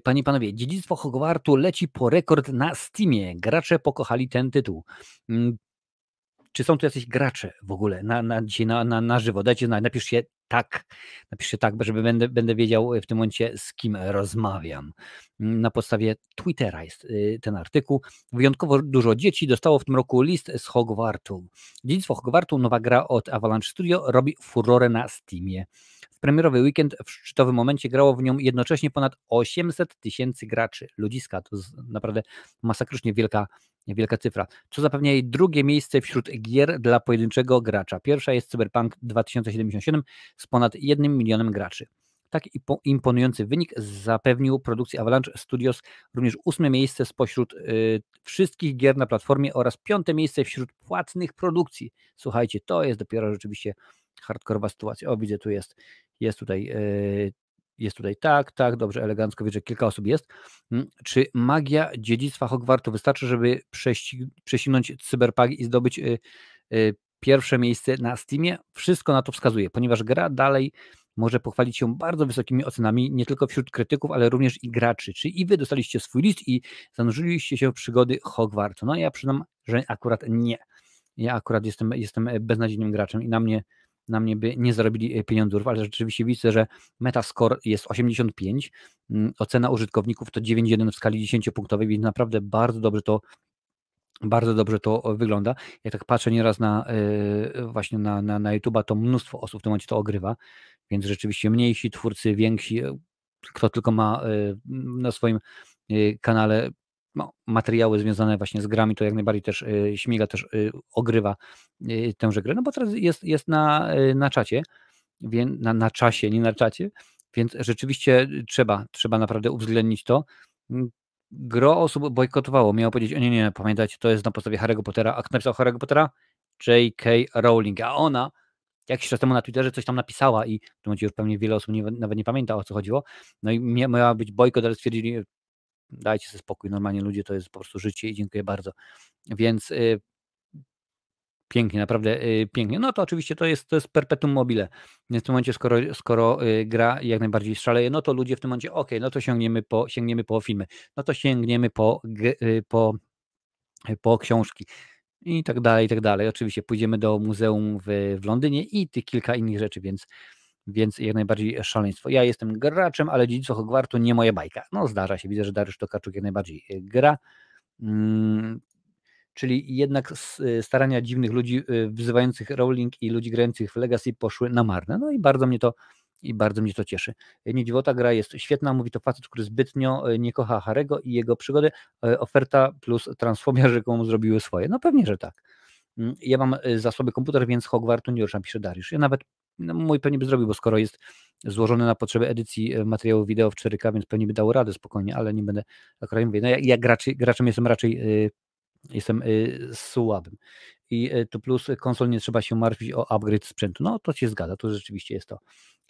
Panie i panowie, Dziedzictwo Hogwartu leci po rekord na Steamie. Gracze pokochali ten tytuł. Mm, czy są tu jacyś gracze w ogóle na, na dzisiaj na, na, na żywo? Dajcie znać, napiszcie, tak, napiszcie tak, żeby będę, będę wiedział e, w tym momencie z kim rozmawiam. Mm, na podstawie Twittera jest y, ten artykuł. Wyjątkowo dużo dzieci dostało w tym roku list z Hogwartu. Dziedzictwo Hogwartu, nowa gra od Avalanche Studio, robi furorę na Steamie. W premierowy weekend w szczytowym momencie grało w nią jednocześnie ponad 800 tysięcy graczy. Ludziska to naprawdę masakrycznie wielka, wielka cyfra. Co zapewnia jej drugie miejsce wśród gier dla pojedynczego gracza. Pierwsza jest Cyberpunk 2077 z ponad 1 milionem graczy. Tak imponujący wynik zapewnił produkcji Avalanche Studios również ósme miejsce spośród y, wszystkich gier na platformie oraz piąte miejsce wśród płatnych produkcji. Słuchajcie, to jest dopiero rzeczywiście hardkorowa sytuacja. O, widzę, tu jest jest tutaj, y, jest tutaj tak, tak, dobrze, elegancko, wie, że kilka osób jest. Mm, czy magia dziedzictwa Hogwartu wystarczy, żeby prześcignąć cyberpagi i zdobyć y, y, pierwsze miejsce na Steamie? Wszystko na to wskazuje, ponieważ gra dalej może pochwalić się bardzo wysokimi ocenami, nie tylko wśród krytyków, ale również i graczy. Czy i wy dostaliście swój list i zanurzyliście się w przygody Hogwartu? No ja przyznam, że akurat nie. Ja akurat jestem, jestem e, beznadziejnym graczem i na mnie na mnie by nie zarobili e, pieniądzów, ale rzeczywiście widzę, że Metascore jest 85, mm, ocena użytkowników to 9,1 w skali 10-punktowej, więc naprawdę bardzo dobrze to bardzo dobrze to e, wygląda. Ja tak patrzę nieraz na e, właśnie na, na, na YouTube'a, to mnóstwo osób w tym momencie to ogrywa, więc rzeczywiście mniejsi twórcy, więksi, kto tylko ma na swoim kanale no, materiały związane właśnie z grami, to jak najbardziej też y, śmiga, też y, ogrywa y, tęże grę, no bo teraz jest, jest na, na czacie, więc na, na czasie, nie na czacie, więc rzeczywiście trzeba, trzeba naprawdę uwzględnić to. Mm, gro osób bojkotowało, miało powiedzieć, o nie, nie, pamiętajcie, to jest na podstawie Harry'ego Pottera, a kto napisał Harry'ego Pottera? J.K. Rowling, a ona jakiś czas temu na Twitterze coś tam napisała i w tym momencie już pewnie wiele osób nie, nawet nie pamięta o co chodziło. No i miała być bojkot, ale stwierdzili, dajcie sobie spokój, normalnie ludzie to jest po prostu życie i dziękuję bardzo. Więc y, pięknie, naprawdę y, pięknie. No to oczywiście to jest, to jest perpetuum mobile. Więc w tym momencie, skoro, skoro y, gra jak najbardziej szaleje, no to ludzie w tym momencie, ok, no to sięgniemy po, sięgniemy po filmy, no to sięgniemy po, y, po, y, po książki i tak dalej, i tak dalej. Oczywiście pójdziemy do muzeum w, w Londynie i tych kilka innych rzeczy, więc więc jak najbardziej szaleństwo. Ja jestem graczem, ale dziedzictwo Hogwartu nie moja bajka. No zdarza się, widzę, że Dariusz Tokarczuk jak najbardziej e, gra. Hmm, czyli jednak e, starania dziwnych ludzi e, wzywających Rowling i ludzi grających w Legacy poszły na marne. No i bardzo mnie to i bardzo mnie to cieszy. Niedziwota gra jest świetna, mówi to facet, który zbytnio nie kocha Harego i jego przygody. Oferta plus transfobia rzekomo zrobiły swoje. No pewnie, że tak. Mm, ja mam za słaby komputer, więc Hogwartu nie ruszam, pisze Dariusz. Ja nawet no, mój pewnie by zrobił, bo skoro jest złożony na potrzeby edycji e, materiału wideo w 4K, więc pewnie by dało radę spokojnie, ale nie będę akurat mówię. No ja, ja graczy, graczem jestem raczej e, jestem e, słabym. I tu plus konsol nie trzeba się martwić o upgrade sprzętu. No to się zgadza, to rzeczywiście jest to.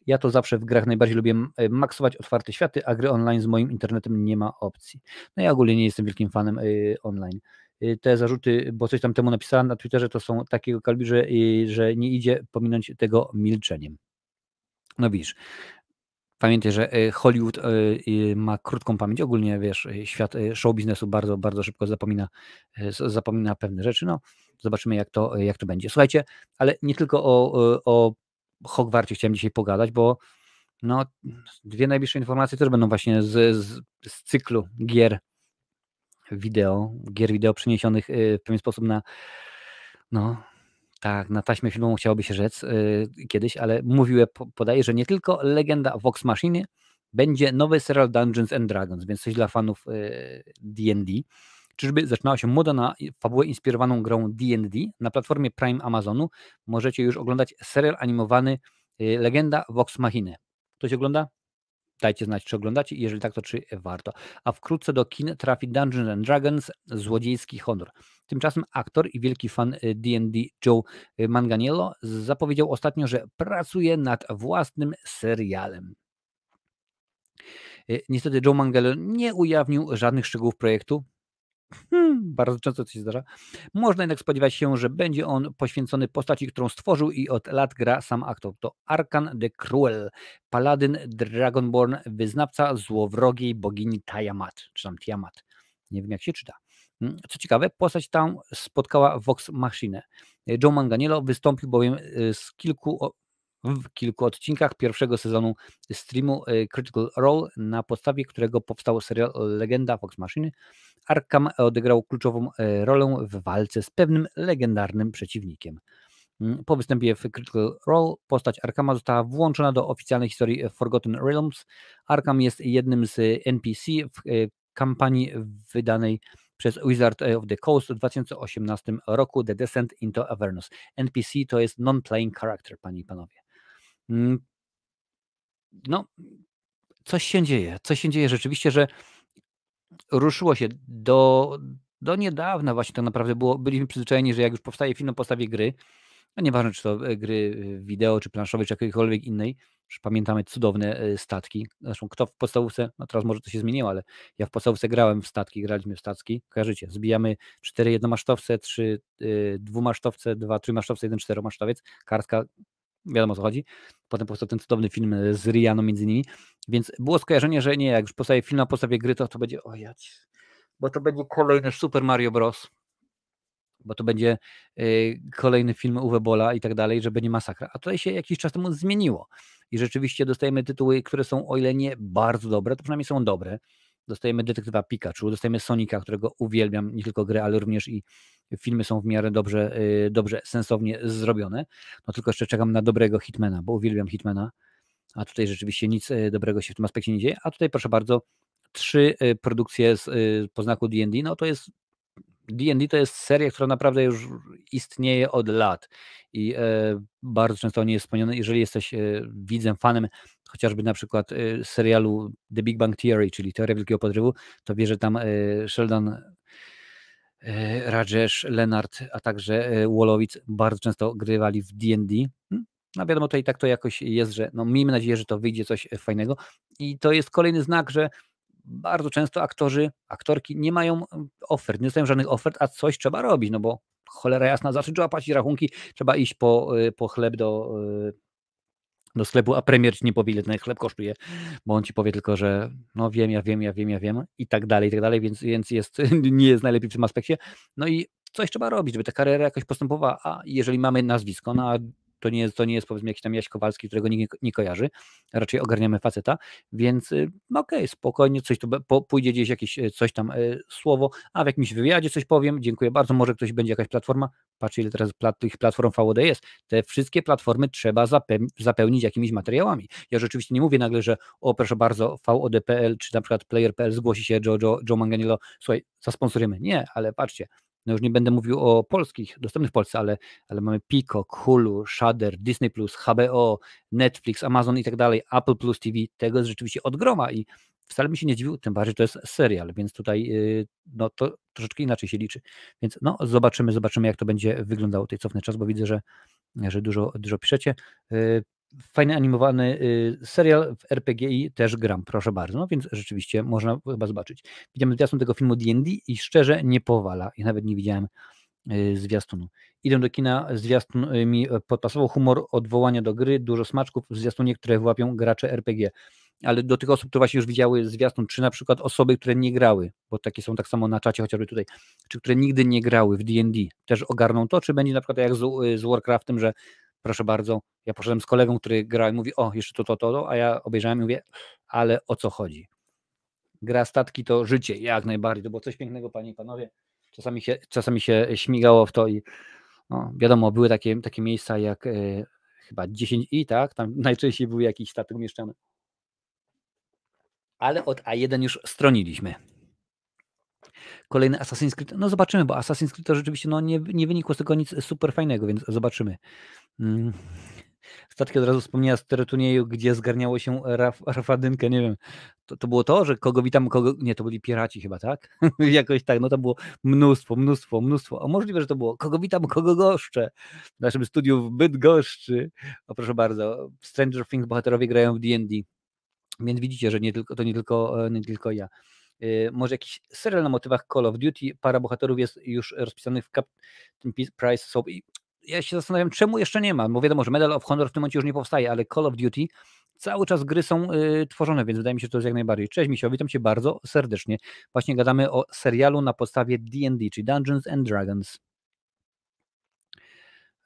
Ja to zawsze w grach najbardziej lubię maksować otwarte światy, a gry online z moim internetem nie ma opcji. No ja ogólnie nie jestem wielkim fanem online Y, te zarzuty, bo coś tam temu napisałem na Twitterze, to są takiego kalibrze, y, że nie idzie pominąć tego milczeniem. No widzisz, Pamiętaj, że y, Hollywood ma krótką pamięć. Ogólnie, wiesz, świat show biznesu bardzo, bardzo szybko zapomina, zapomina pewne rzeczy. No, zobaczymy, jak to, jak to będzie. Słuchajcie, ale nie tylko o, o Hogwarcie chciałem dzisiaj pogadać, bo no, dwie najbliższe informacje też będą właśnie z, z, z cyklu gier wideo, gier wideo przeniesionych y, w pewien sposób na no, tak, na taśmę filmową chciałoby się rzec yy, kiedyś, ale mówiłem, podaję, że nie tylko legenda Vox Machiny, będzie nowy serial Dungeons and Dragons, więc coś dla fanów D&D. Y, yy, Czyżby zaczynała się moda na fabułę inspirowaną grą D&D? Na platformie Prime Amazonu możecie już oglądać serial animowany yy, Legenda Vox Machiny. Ktoś ogląda? Dajcie znać, czy oglądacie i jeżeli tak, to czy warto. A wkrótce do kin trafi Dungeons and Dragons Złodziejski Honor. Tymczasem aktor i wielki fan D&D y, Joe y, Manganiello zapowiedział ostatnio, że pracuje nad własnym serialem. Y, niestety Joe Manganiello nie ujawnił żadnych szczegółów projektu, Hmm, bardzo często to się zdarza. Można jednak spodziewać się, że będzie on poświęcony postaci, którą stworzył i od lat gra sam aktor. To Arkan the Cruel, paladyn Dragonborn, wyznawca złowrogiej bogini Tiamat, czy tam Tiamat. Nie wiem jak się czyta. Hmm, co ciekawe, postać tam spotkała Vox Machine. Joe Manganiello wystąpił bowiem y, z kilku w kilku odcinkach pierwszego sezonu streamu e, Critical Role, na podstawie którego powstał serial Legenda Fox Machine. Arkham odegrał kluczową e, rolę w walce z pewnym legendarnym przeciwnikiem. Mm, po występie w Critical Role postać Arkama została włączona do oficjalnej historii Forgotten Realms. Arkham jest jednym z e, NPC w kampanii wydanej przez Wizard of the Coast w 2018 roku The Descent into Avernus. NPC to jest non-playing character, panie i panowie. Mm, no, coś się dzieje. Coś się dzieje rzeczywiście, że ruszyło się do, do niedawna właśnie tak naprawdę było, byliśmy przyzwyczajeni, że jak już powstaje film o podstawie gry, a no nieważne czy to e, gry e, wideo, czy planszowej, czy jakiejkolwiek innej, pamiętamy cudowne e, statki. Zresztą kto w podstawówce, no teraz może to się zmieniło, ale ja w podstawówce grałem w statki, graliśmy w statki, kojarzycie, zbijamy cztery jednomasztowce, trzy y, dwumasztowce, dwa trójmasztowce, jeden czteromasztowiec, kartka wiadomo o co chodzi. Potem powstał ten cudowny film e, z Rianą między innymi, więc było skojarzenie, że nie, jak już powstaje film na podstawie gry, to to będzie, o bo to będzie kolejny Super Mario Bros., bo to będzie y, kolejny film Uwe Bola i tak dalej, że będzie masakra. A tutaj się jakiś czas temu zmieniło i rzeczywiście dostajemy tytuły, które są, o ile nie bardzo dobre, to przynajmniej są dobre, dostajemy detektywa Pikachu, dostajemy Sonika, którego uwielbiam, nie tylko grę, ale również i filmy są w miarę dobrze, y, dobrze sensownie zrobione. No tylko jeszcze czekam na dobrego Hitmana, bo uwielbiam Hitmana, a tutaj rzeczywiście nic y, dobrego się w tym aspekcie nie dzieje. A tutaj proszę bardzo, trzy y, produkcje z, po znaku D&D, no to jest D&D to jest seria, która naprawdę już istnieje od lat i e, bardzo często o niej jest wspomniane. Jeżeli jesteś e, widzem, fanem chociażby na przykład y, serialu The Big Bang Theory, czyli Teoria Wielkiego Podrywu, to bierze tam y, Sheldon y, Rajesh, Leonard, a także Wolowic bardzo często grywali w D&D. Hmm? No wiadomo, tutaj tak to jakoś jest, że no miejmy nadzieję, że to wyjdzie coś e, fajnego i to jest kolejny znak, że bardzo często aktorzy, aktorki nie mają mm, ofert, nie dostają żadnych ofert, a coś trzeba robić, no bo cholera jasna, zacząć trzeba płacić rachunki, trzeba iść po, po chleb do do sklepu, a premier ci nie powie, ile ten chleb kosztuje, bo on ci powie tylko, że no wiem, ja wiem, ja wiem, ja wiem i tak dalej, i tak dalej, więc, więc jest, nie jest najlepiej w tym aspekcie. No i coś trzeba robić, żeby ta kariera jakoś postępowała, a jeżeli mamy nazwisko na to nie jest, to nie jest powiedzmy jakiś tam Jaś Kowalski, którego nikt nie, kojarzy. Raczej ogarniamy faceta, więc y, no okej, okay, spokojnie, coś tu po, pójdzie gdzieś jakieś y, coś tam y, słowo, a w jakimś wywiadzie coś powiem, dziękuję bardzo, może ktoś będzie jakaś platforma, patrz ile teraz plat, tych platform VOD jest. Te wszystkie platformy trzeba zapeł zapełnić jakimiś materiałami. Ja rzeczywiście nie mówię nagle, że o proszę bardzo, VOD.pl czy na przykład Player.pl zgłosi się Joe, Joe, Joe Manganiello, słuchaj, zasponsorujemy. Nie, ale patrzcie, no już nie będę mówił o polskich, dostępnych w Polsce, ale, ale mamy Peacock, Hulu, Shudder, Disney+, HBO, Netflix, Amazon i tak dalej, Apple Plus TV, tego jest rzeczywiście od groma i wcale bym się nie dziwił, tym bardziej, że to jest serial, więc tutaj y, no to troszeczkę inaczej się liczy. Więc no zobaczymy, zobaczymy jak to będzie wyglądało tutaj cofny czas, bo widzę, że, że dużo, dużo piszecie. Y, fajny animowany y, serial w RPGi też gram, proszę bardzo. No więc rzeczywiście można chyba zobaczyć. Widziałem zwiastun tego filmu D&D i szczerze nie powala. Ja nawet nie widziałem y, zwiastunu. Idę do kina, zwiastun y, mi podpasował humor odwołania do gry, dużo smaczków w zwiastunie, które łapią gracze RPG. Ale do tych osób, które właśnie już widziały zwiastun, czy na przykład osoby, które nie grały, bo takie są tak samo na czacie chociażby tutaj, czy które nigdy nie grały w D&D, też ogarną to, czy będzie na przykład jak z, z Warcraftem, że proszę bardzo, ja poszedłem z kolegą, który grał i mówi, o, jeszcze to, to, to, to, a ja obejrzałem i mówię, ale o co chodzi? Gra statki to życie, jak najbardziej, to było coś pięknego, panie i panowie. Czasami się, czasami się śmigało w to i no, wiadomo, były takie, takie miejsca jak e, chyba 10i, tak? Tam najczęściej był jakiś statek umieszczony. Ale od A1 już stroniliśmy kolejny Assassin's Creed. No zobaczymy, bo Assassin's Creed to rzeczywiście no, nie, nie wynikło z tego nic super fajnego, więc zobaczymy. Mm. Statki od razu wspomniała z teryturnieju, gdzie zgarniało się raf, rafadynkę, nie wiem, to, to było to, że kogo witam, kogo, nie, to byli piraci chyba, tak? Jakoś tak, no to było mnóstwo, mnóstwo, mnóstwo, a możliwe, że to było kogo witam, kogo goszczę w naszym studiu w Bydgoszczy, o proszę bardzo, Stranger Things bohaterowie grają w D&D, więc widzicie, że nie tylko, to nie tylko, e, nie tylko ja. Y, może jakiś serial na motywach Call of Duty, para bohaterów jest już rozpisanych w Captain Price Soap i ja się zastanawiam, czemu jeszcze nie ma, bo wiadomo, że Medal of Honor w tym momencie już nie powstaje, ale Call of Duty cały czas gry są y, tworzone, więc wydaje mi się, że to jest jak najbardziej. Cześć Misio, witam Cię bardzo serdecznie. Właśnie gadamy o serialu na podstawie D&D, czyli Dungeons and Dragons.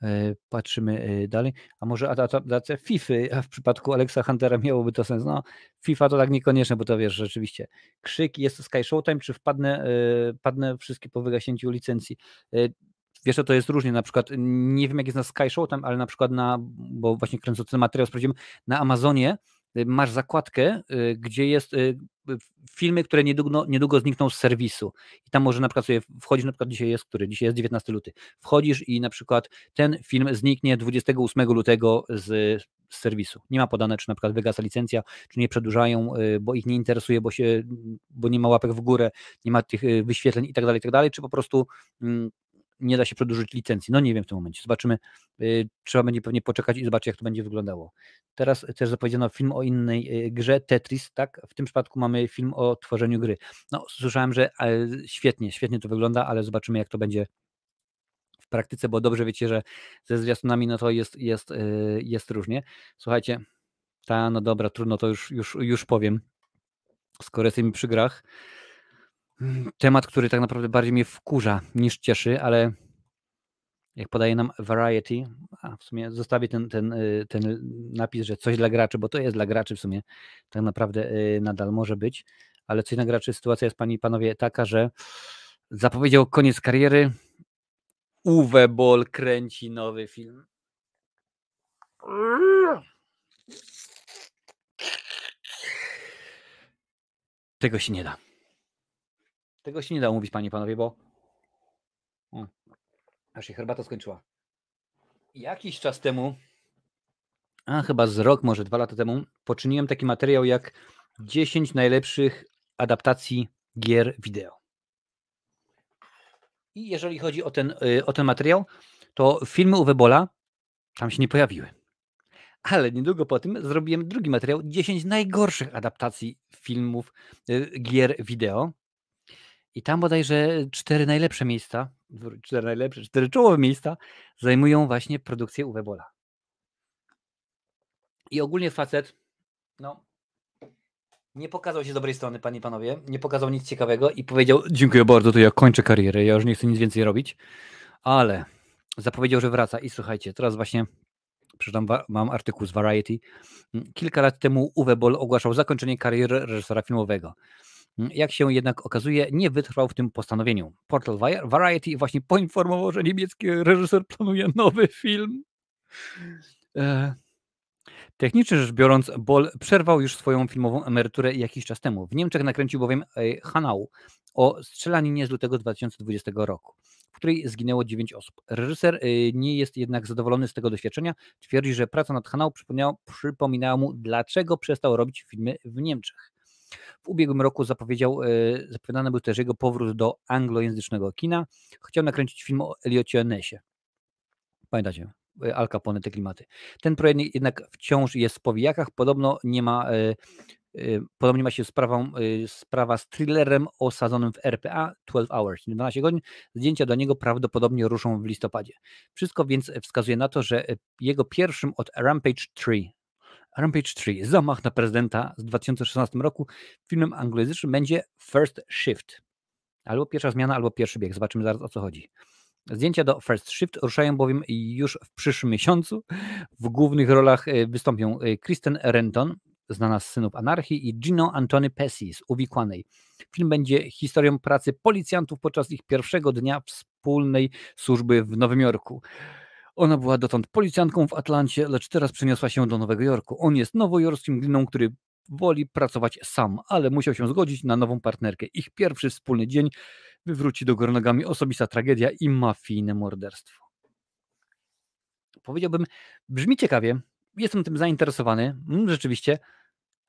E, patrzymy e, dalej. A może adaptacja FIFA, a w przypadku Alexa Huntera miałoby to sens. No, FIFA to tak niekoniecznie, bo to wiesz, rzeczywiście. Krzyk, jest to Sky Showtime, czy wpadnę, e, wpadnę wszystkie po wygaśnięciu licencji. Wiesz, to jest różnie, na przykład, nie wiem jak jest na Sky Showtime, ale na przykład na, bo właśnie kręcący materiał sprawdziłem, na Amazonie Y, masz zakładkę, y, gdzie jest y, filmy, które niedługo, niedługo znikną z serwisu. I tam może na przykład sobie wchodzisz, na przykład dzisiaj jest który? Dzisiaj jest 19 luty. Wchodzisz i na przykład ten film zniknie 28 lutego z, z serwisu. Nie ma podane, czy na przykład wygasa licencja, czy nie przedłużają, bo ich nie interesuje, bo, się, bo nie ma łapek w górę, nie ma tych wyświetleń i tak dalej, tak dalej, czy po prostu mm, nie da się przedłużyć licencji. No nie wiem w tym momencie, zobaczymy. Y, trzeba będzie pewnie poczekać i zobaczyć, jak to będzie wyglądało. Teraz też zapowiedziano film o innej y, grze, Tetris, tak? W tym przypadku mamy film o tworzeniu gry. No słyszałem, że świetnie, świetnie to wygląda, ale zobaczymy, jak to będzie w praktyce, bo dobrze wiecie, że ze zwiastunami no to jest, jest, y, jest różnie. Słuchajcie, ta, no dobra, trudno, to już, już, już powiem, skoro jestem przy grach temat, który tak naprawdę bardziej mnie wkurza niż cieszy, ale jak podaje nam Variety, a w sumie zostawię ten, ten, y, ten napis, że coś dla graczy, bo to jest dla graczy w sumie tak naprawdę y, nadal może być, ale coś dla graczy sytuacja jest, panie i panowie, taka, że zapowiedział koniec kariery, Uwe Boll kręci nowy film. Tego się nie da. Tego się nie da mówić, panie i panowie, bo. O, aż się herbata skończyła. Jakiś czas temu, a chyba z rok, może dwa lata temu, poczyniłem taki materiał jak 10 najlepszych adaptacji gier wideo. I jeżeli chodzi o ten, y, o ten materiał, to filmy Webola tam się nie pojawiły. Ale niedługo po tym zrobiłem drugi materiał 10 najgorszych adaptacji filmów y, gier wideo i tam bodajże cztery najlepsze miejsca, cztery najlepsze, cztery czołowe miejsca zajmują właśnie produkcję Uwe Bola. I ogólnie facet, no, nie pokazał się z dobrej strony, panie i panowie, nie pokazał nic ciekawego i powiedział, dziękuję bardzo, to ja kończę karierę, ja już nie chcę nic więcej robić, ale zapowiedział, że wraca i słuchajcie, teraz właśnie przeczytam, mam artykuł z Variety. Kilka lat temu Uwe Boll ogłaszał zakończenie kariery reżysera filmowego. Mm. Jak się jednak okazuje, nie wytrwał w tym postanowieniu. Portal Variety właśnie poinformował, że niemiecki reżyser planuje nowy film. E, technicznie rzecz biorąc, Boll przerwał już swoją filmową emeryturę jakiś czas temu. W Niemczech nakręcił bowiem e, Hanau o strzelaninie z lutego 2020 roku, w której zginęło 9 osób. Reżyser e, nie jest jednak zadowolony z tego doświadczenia. Twierdzi, że praca nad Hanau przypominała, przypominała mu, dlaczego przestał robić filmy w Niemczech. W ubiegłym roku zapowiedział, e, zapowiadany był też jego powrót do anglojęzycznego kina. Chciał nakręcić film o Eliocie Ennesie. Pamiętacie? E, Al Capone, te klimaty. Ten projekt jednak wciąż jest w powijakach. Podobno nie ma e, Podobnie ma się sprawą, sprawa z thrillerem osadzonym w RPA 12 Hours, 12 godzin. Zdjęcia do niego prawdopodobnie ruszą w listopadzie. Wszystko więc wskazuje na to, że jego pierwszym od Rampage 3 Rampage 3, zamach na prezydenta z 2016 roku. Filmem anglojęzycznym będzie First Shift. Albo pierwsza zmiana, albo pierwszy bieg. Zobaczymy zaraz o co chodzi. Zdjęcia do First Shift ruszają bowiem już w przyszłym miesiącu. W głównych rolach e, wystąpią e, Kristen Renton, znana z Synów Anarchii, i Gino Antony Pessi z Uwikłanej. Film będzie historią pracy policjantów podczas ich pierwszego dnia wspólnej służby w Nowym Jorku. Ona była dotąd policjantką w Atlancie, lecz teraz przeniosła się do Nowego Jorku. On jest nowojorskim gliną, który woli pracować sam, ale musiał się zgodzić na nową partnerkę. Ich pierwszy wspólny dzień wywróci do góry nogami osobista tragedia i mafijne morderstwo. Powiedziałbym, brzmi ciekawie, jestem tym zainteresowany, mm, rzeczywiście,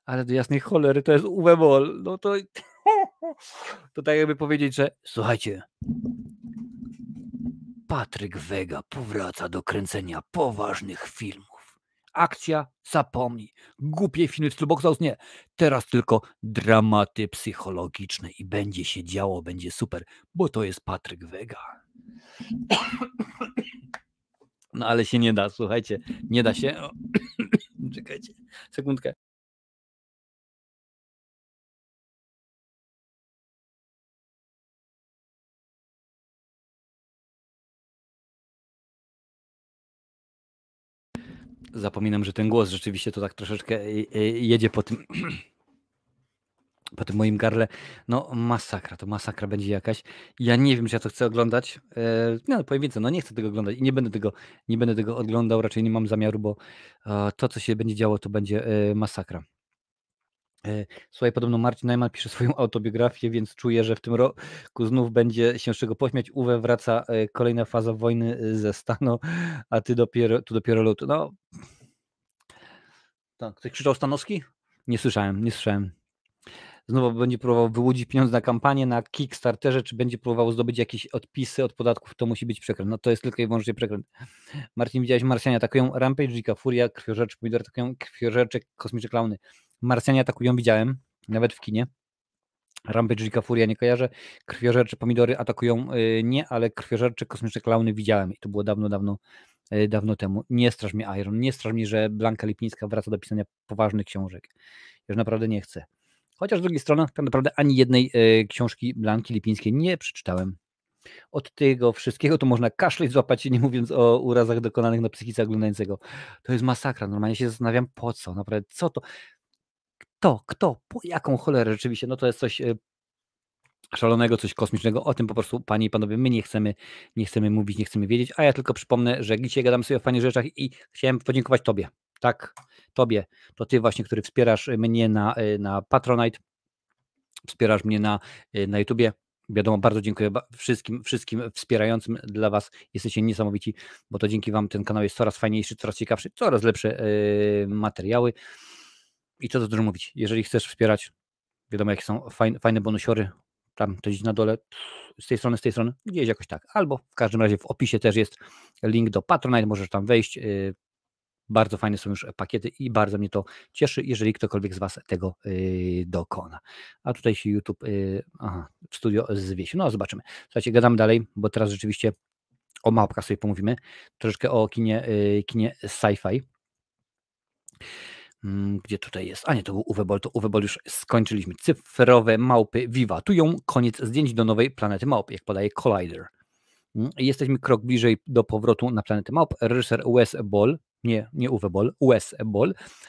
ale do jasnej cholery to jest uwebol. No to, to tak jakby powiedzieć, że słuchajcie, Patryk Wega powraca do kręcenia poważnych filmów. Akcja, zapomnij. Głupie filmy z Boxhouse nie. Teraz tylko dramaty psychologiczne i będzie się działo, będzie super, bo to jest Patryk Wega. No ale się nie da, słuchajcie, nie da się. Czekajcie, sekundkę. zapominam, że ten głos rzeczywiście to tak troszeczkę e, e, jedzie po tym, po tym moim garle. No masakra, to masakra będzie jakaś. Ja nie wiem, czy ja to chcę oglądać. E, no powiem więcej, no nie chcę tego oglądać i nie będę tego, nie będę tego oglądał, raczej nie mam zamiaru, bo to, co się będzie działo, to będzie masakra. E, słuchaj, podobno Marcin Najman pisze swoją autobiografię, więc czuję, że w tym roku znów będzie się z czego pośmiać. Uwe wraca e, kolejna faza wojny e, ze Stano, a ty dopiero, tu dopiero lód. No. Tak, ktoś krzyczał Stanowski? Nie słyszałem, nie słyszałem. Znowu będzie próbował wyłudzić pieniądze na kampanię, na Kickstarterze, czy będzie próbował zdobyć jakieś odpisy od podatków, to musi być przekręt. No to jest tylko i wyłącznie przekręt. Marcin, widziałeś Marsjanie atakują Rampage, Dzika Furia, Krwiożerczy Pomidor atakują Krwiożerczy, Kosmiczne Klauny. Marsjanie atakują, widziałem, nawet w kinie. Rampage Dzika Furia nie kojarzę. Krwiożercze pomidory atakują y, nie, ale krwiożercze kosmiczne klauny widziałem i to było dawno, dawno, y, dawno temu. Nie straż mi Iron, nie straż mi, że Blanka Lipińska wraca do pisania poważnych książek. Już naprawdę nie chcę. Chociaż z drugiej strony tak naprawdę ani jednej y, książki Blanki Lipińskiej nie przeczytałem. Od tego wszystkiego to można kaszleć złapać, nie mówiąc o urazach dokonanych na psychice oglądającego. To jest masakra. Normalnie się zastanawiam, po co, naprawdę, co to kto, kto, po jaką cholerę rzeczywiście, no to jest coś y, szalonego, coś kosmicznego. O tym po prostu, panie i panowie, my nie chcemy, nie chcemy mówić, nie chcemy wiedzieć, a ja tylko przypomnę, że dzisiaj gadam sobie o fajnych rzeczach i chciałem podziękować tobie, tak, tobie, to ty właśnie, który wspierasz y, mnie na, y, na Patronite, wspierasz mnie na, na YouTubie, Wiadomo, bardzo dziękuję wszystkim, wszystkim wspierającym dla Was. Jesteście niesamowici, bo to dzięki Wam ten kanał jest coraz fajniejszy, coraz ciekawszy, coraz lepsze yy, materiały. I co to dużo mówić, jeżeli chcesz wspierać, wiadomo jakie są fajne, fajne bonusiory, tam to gdzieś na dole, z tej strony, z tej strony, gdzieś jakoś tak. Albo w każdym razie w opisie też jest link do Patronite, możesz tam wejść. Y, bardzo fajne są już pakiety i bardzo mnie to cieszy, jeżeli ktokolwiek z Was tego y, dokona. A tutaj się YouTube, y, aha, studio zwiesił. No, zobaczymy. Słuchajcie, gadamy dalej, bo teraz rzeczywiście o małpkach sobie pomówimy. Troszeczkę o kinie, kinie sci-fi. Mm, gdzie tutaj jest? A nie, to był Uwe Boll, to Uwe Boll już skończyliśmy. Cyfrowe małpy wiwatują. Koniec zdjęć do nowej planety małp, jak podaje Collider. Mm, jesteśmy krok bliżej do powrotu na planetę małp. Reżyser US Boll, nie, nie Uwe Boll, Wes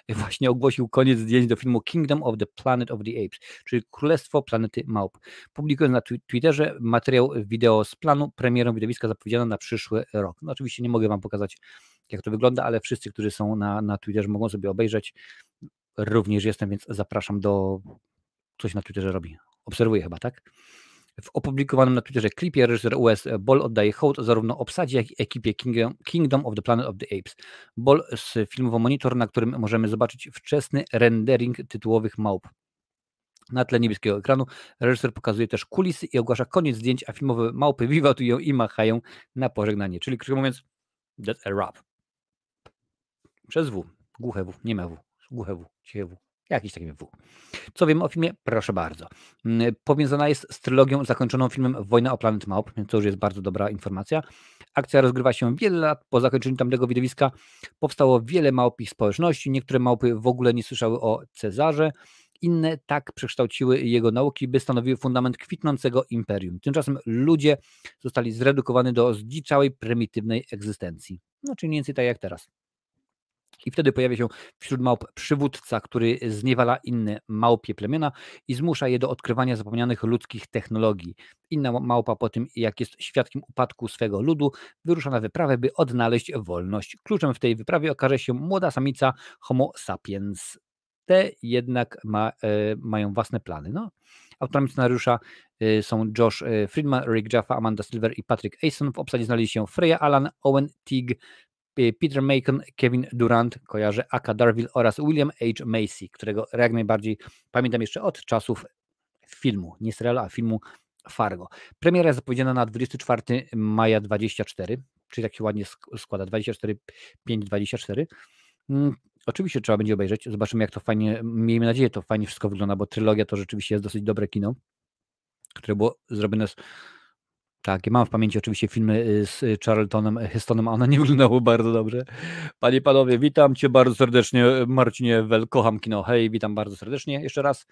właśnie ogłosił koniec zdjęć do filmu Kingdom of the Planet of the Apes, czyli Królestwo Planety Małp. Publikując na Twitterze materiał wideo z planu, premierą widowiska zapowiedziano na przyszły rok. No oczywiście nie mogę Wam pokazać jak to wygląda, ale wszyscy, którzy są na, na Twitterze mogą sobie obejrzeć. Również jestem, więc zapraszam do coś na Twitterze robi. Obserwuję chyba, tak? W opublikowanym na Twitterze klipie reżyser US Ball oddaje hołd zarówno obsadzie, jak i ekipie Kingdom of the Planet of the Apes. Ball sfilmował monitor, na którym możemy zobaczyć wczesny rendering tytułowych małp. Na tle niebieskiego ekranu reżyser pokazuje też kulisy i ogłasza koniec zdjęć, a filmowe małpy wiwatują i machają na pożegnanie. Czyli krótko mówiąc, that's a wrap. Przez W. Głuche W, nie ma W. Głuche W, ciche W. Jakiś taki W. Co wiem o filmie? Proszę bardzo. Mm, powiązana jest z trylogią zakończoną filmem Wojna o planet Małp, co już jest bardzo dobra informacja. Akcja rozgrywa się wiele lat po zakończeniu tamtego widowiska. Powstało wiele małpich społeczności. Niektóre małpy w ogóle nie słyszały o Cezarze. Inne tak przekształciły jego nauki, by stanowiły fundament kwitnącego imperium. Tymczasem ludzie zostali zredukowani do zdziczałej, prymitywnej egzystencji. No, czyli mniej więcej tak jak teraz. I wtedy pojawia się wśród małp przywódca, który zniewala inne małpie plemiona i zmusza je do odkrywania zapomnianych ludzkich technologii. Inna małpa po tym, jak jest świadkiem upadku swego ludu, wyrusza na wyprawę, by odnaleźć wolność. Kluczem w tej wyprawie okaże się młoda samica Homo sapiens. Te jednak ma, e, mają własne plany. No. Autorami scenariusza e, są Josh e, Friedman, Rick Jaffa, Amanda Silver i Patrick Aison. W obsadzie znaleźli się Freya Alan, Owen Tig, Y, Peter Macon, Kevin Durant, kojarzę Aka Darville oraz William H. Macy, którego jak najbardziej pamiętam jeszcze od czasów filmu, nie seriala, a filmu Fargo. Premiera jest zapowiedziana na 24 maja 24, czyli tak się ładnie składa, 24, 5, 24. oczywiście trzeba będzie obejrzeć, zobaczymy jak to fajnie, miejmy nadzieję to fajnie wszystko wygląda, bo trylogia to rzeczywiście jest dosyć dobre kino, które było zrobione z tak, ja mam w pamięci oczywiście filmy y, z Charltonem Hestonem, a one nie wyglądały bardzo dobrze. Panie panowie, witam cię bardzo serdecznie, Marcinie Wel, kocham kino. Hej, witam bardzo serdecznie jeszcze raz,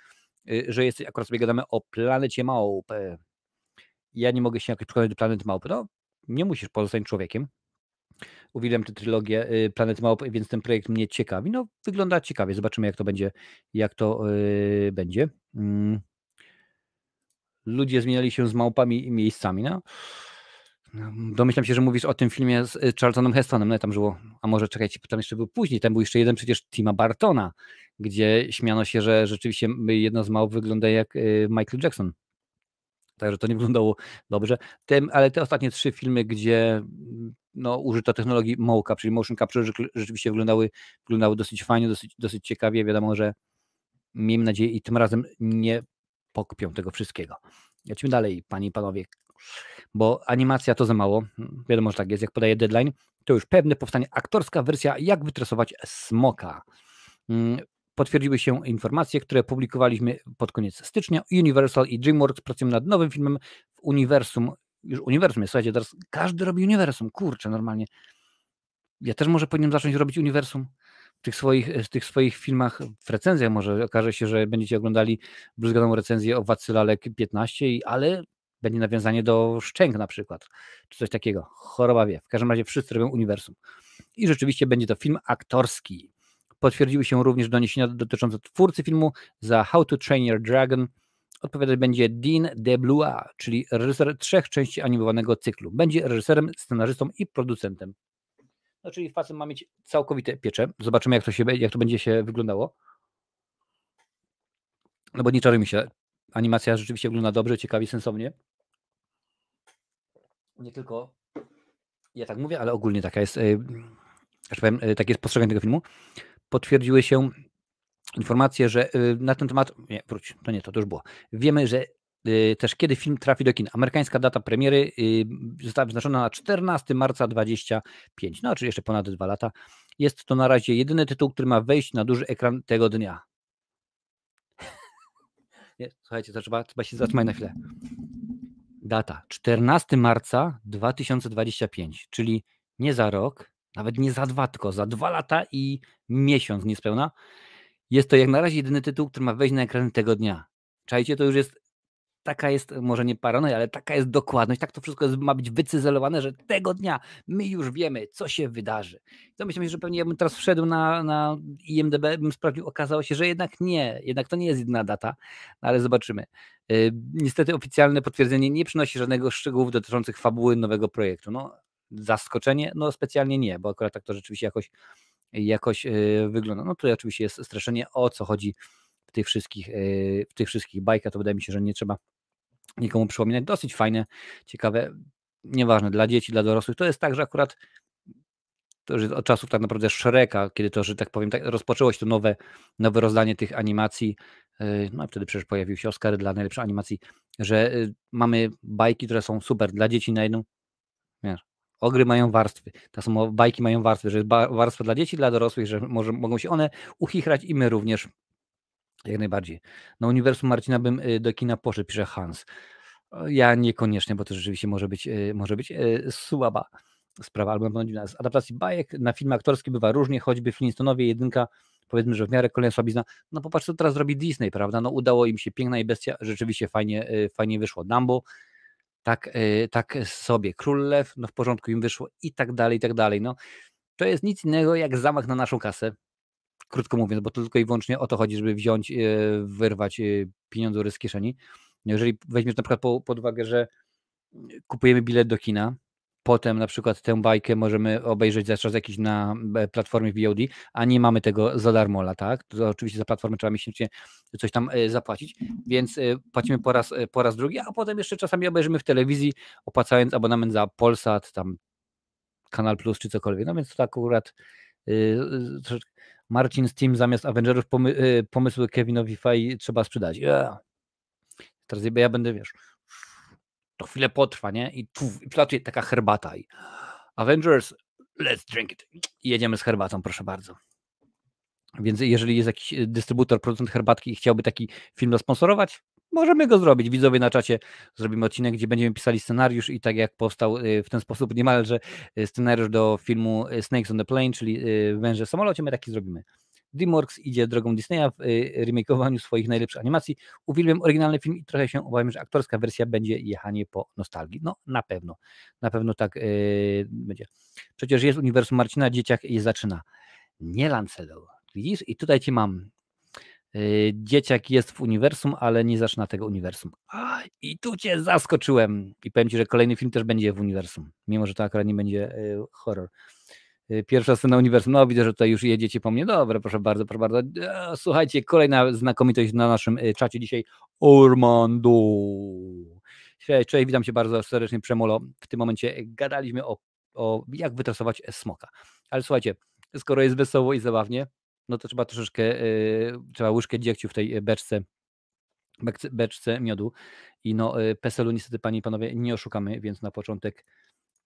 y, że jesteś, akurat sobie gadamy o planecie Małp. Ja nie mogę się jakoś przekonać do planety Małp. No, nie musisz pozostać człowiekiem. Uwielbiam tę trylogię y, Planet Małp, więc ten projekt mnie ciekawi. No, wygląda ciekawie. Zobaczymy, jak to będzie, jak to yy, będzie. Mm ludzie zmieniali się z małpami i miejscami. No. Domyślam się, że mówisz o tym filmie z y, Charltonem Hestonem, no tam było, a może czekajcie, tam jeszcze był później, tam był jeszcze jeden przecież Tima Bartona, gdzie śmiano się, że rzeczywiście jedno z małp wygląda jak y, Michael Jackson. Także to nie wyglądało dobrze. Tym, ale te ostatnie trzy filmy, gdzie no, użyto technologii małka, czyli motion capture, rzeczywiście wyglądały, wyglądały dosyć fajnie, dosyć, dosyć ciekawie. Wiadomo, że miejmy nadzieję i tym razem nie pokpią tego wszystkiego. Jedźmy dalej, panie i panowie, bo animacja to za mało. Wiadomo, że tak jest, jak podaje deadline, to już pewne powstanie aktorska wersja, jak wytresować smoka. Mm, potwierdziły się informacje, które publikowaliśmy pod koniec stycznia. Universal i DreamWorks pracują nad nowym filmem w uniwersum. Już uniwersum jest, słuchajcie, teraz każdy robi uniwersum. Kurczę, normalnie. Ja też może powinienem zacząć robić uniwersum w tych swoich, w tych swoich filmach, w recenzjach może okaże się, że będziecie oglądali bluzganą recenzję o Wacylale 15, ale będzie nawiązanie do szczęk na przykład, czy coś takiego. Choroba wie. W każdym razie wszyscy robią uniwersum. I rzeczywiście będzie to film aktorski. Potwierdziły się również doniesienia dotyczące twórcy filmu za How to Train Your Dragon. Odpowiadać będzie Dean DeBlua, czyli reżyser trzech części animowanego cyklu. Będzie reżyserem, scenarzystą i producentem no czyli facet ma mieć całkowite piecze. Zobaczymy, jak to, się, jak to będzie się wyglądało. No bo nie mi się, animacja rzeczywiście wygląda dobrze, ciekawie, sensownie. Nie tylko ja tak mówię, ale ogólnie taka jest, e, że powiem, e, takie jest postrzeganie tego filmu. Potwierdziły się informacje, że e, na ten temat, nie, wróć, to nie, to, to już było. Wiemy, że Y, też kiedy film trafi do kin. Amerykańska data premiery y, została wyznaczona na 14 marca 25, no czyli jeszcze ponad dwa lata. Jest to na razie jedyny tytuł, który ma wejść na duży ekran tego dnia. Nie, słuchajcie, to trzeba, trzeba się zatrzymać na chwilę. Data 14 marca 2025, czyli nie za rok, nawet nie za dwa, tylko za dwa lata i miesiąc niespełna. Jest to jak na razie jedyny tytuł, który ma wejść na ekran tego dnia. Czajcie, to już jest taka jest, e, może nie paranoja, ale taka jest dokładność, tak to wszystko jest, ma być wycyzelowane, że tego dnia my już wiemy, co się wydarzy. To myślę, że pewnie jakbym teraz wszedł na, na IMDB, bym sprawdził, okazało się, że jednak nie, jednak to nie jest jedna data, no ale zobaczymy. Yy, niestety oficjalne potwierdzenie nie przynosi żadnego szczegółów dotyczących fabuły nowego projektu. No, zaskoczenie? No specjalnie nie, bo akurat tak to rzeczywiście jakoś, jakoś yy, wygląda. No tutaj oczywiście jest streszenie, o co chodzi w tych wszystkich, w tych wszystkich bajkach, to wydaje mi się, że nie trzeba nikomu przypominać. Dosyć fajne, ciekawe, nieważne, dla dzieci, dla dorosłych. To jest tak, że akurat to że od czasów tak naprawdę Szereka, kiedy to, że tak powiem, tak, rozpoczęło się to nowe, nowe rozdanie tych animacji. Yy, no i wtedy przecież pojawił się Oscar dla najlepszej animacji, że y, mamy bajki, które są super dla dzieci na jedną. Wiesz, ogry mają warstwy, tak samo bajki mają warstwy, że jest warstwa dla dzieci, dla dorosłych, że może, mogą się one uchichrać i my również jak najbardziej. Na uniwersum Marcina bym y, do kina poszedł, pisze Hans. Ja niekoniecznie, bo to rzeczywiście może być, y, może być y, słaba sprawa, albo na Z adaptacji bajek na film aktorski bywa różnie, choćby Flintstonowie jedynka, powiedzmy, że w miarę kolejna słabizna. No popatrz, co teraz zrobi Disney, prawda? No udało im się, Piękna i Bestia rzeczywiście fajnie, fajnie wyszło. Dumbo, tak, tak sobie. Król Lew, no w porządku im wyszło i tak dalej, i tak dalej. No to jest nic innego jak zamach na naszą kasę krótko mówiąc, bo to tylko i wyłącznie o to chodzi, żeby wziąć, e, wyrwać e, pieniądze z kieszeni. Jeżeli weźmiesz na przykład pod uwagę, że mm, kupujemy bilet do kina, potem na przykład tę bajkę możemy obejrzeć za czas jakiś na e, platformie VOD, a nie mamy tego za darmo, tak? To oczywiście za platformę trzeba miesięcznie coś tam zapłacić, więc płacimy po raz, po raz drugi, a potem jeszcze czasami obejrzymy w telewizji, opłacając abonament za Polsat, tam Kanal Plus czy cokolwiek, no więc to akurat troszeczkę Marcin Steam zamiast Avengerów pomy y, pomysły Kevinowi Feige trzeba sprzedać. Teraz ja będę, wiesz, to chwilę potrwa, nie? I, puf, taka herbata i Avengers, let's drink it. I jedziemy z herbatą, proszę bardzo. Więc jeżeli jest jakiś y, dystrybutor, producent herbatki i chciałby taki film zasponsorować, Możemy go zrobić. Widzowie na czacie zrobimy odcinek, gdzie będziemy pisali scenariusz i tak jak powstał y, w ten sposób niemalże y, scenariusz do filmu y, Snakes on the Plane, czyli Węże w samolocie, my taki zrobimy. DreamWorks idzie drogą Disneya w remake'owaniu swoich najlepszych animacji. Uwielbiam oryginalny film i trochę się obawiam, że aktorska wersja będzie jechanie po nostalgii. No, na pewno. Na pewno tak yy, będzie. Przecież jest uniwersum Marcina, dzieciak je zaczyna. Nie Lancelot. Widzisz? I tutaj ci mam. Y, dzieciak jest w uniwersum, ale nie zaczyna tego uniwersum. A, I tu cię zaskoczyłem. I powiem ci, że kolejny film też będzie w uniwersum, mimo że to akurat nie będzie y, horror. Y, pierwsza scena uniwersum. No, widzę, że tutaj już jedziecie po mnie. Dobra, proszę bardzo, proszę bardzo. Słuchajcie, kolejna znakomitość na naszym czacie dzisiaj. Ormando. Cześć, cześć, witam cię bardzo serdecznie, Przemolo. W tym momencie gadaliśmy o, o jak wytrasować smoka. Ale słuchajcie, skoro jest wesoło i zabawnie, no to trzeba troszeczkę, y, trzeba łyżkę dziegciu w tej y, beczce beczce miodu. I no, y, PESEL-u niestety, panie i panowie, nie oszukamy, więc na początek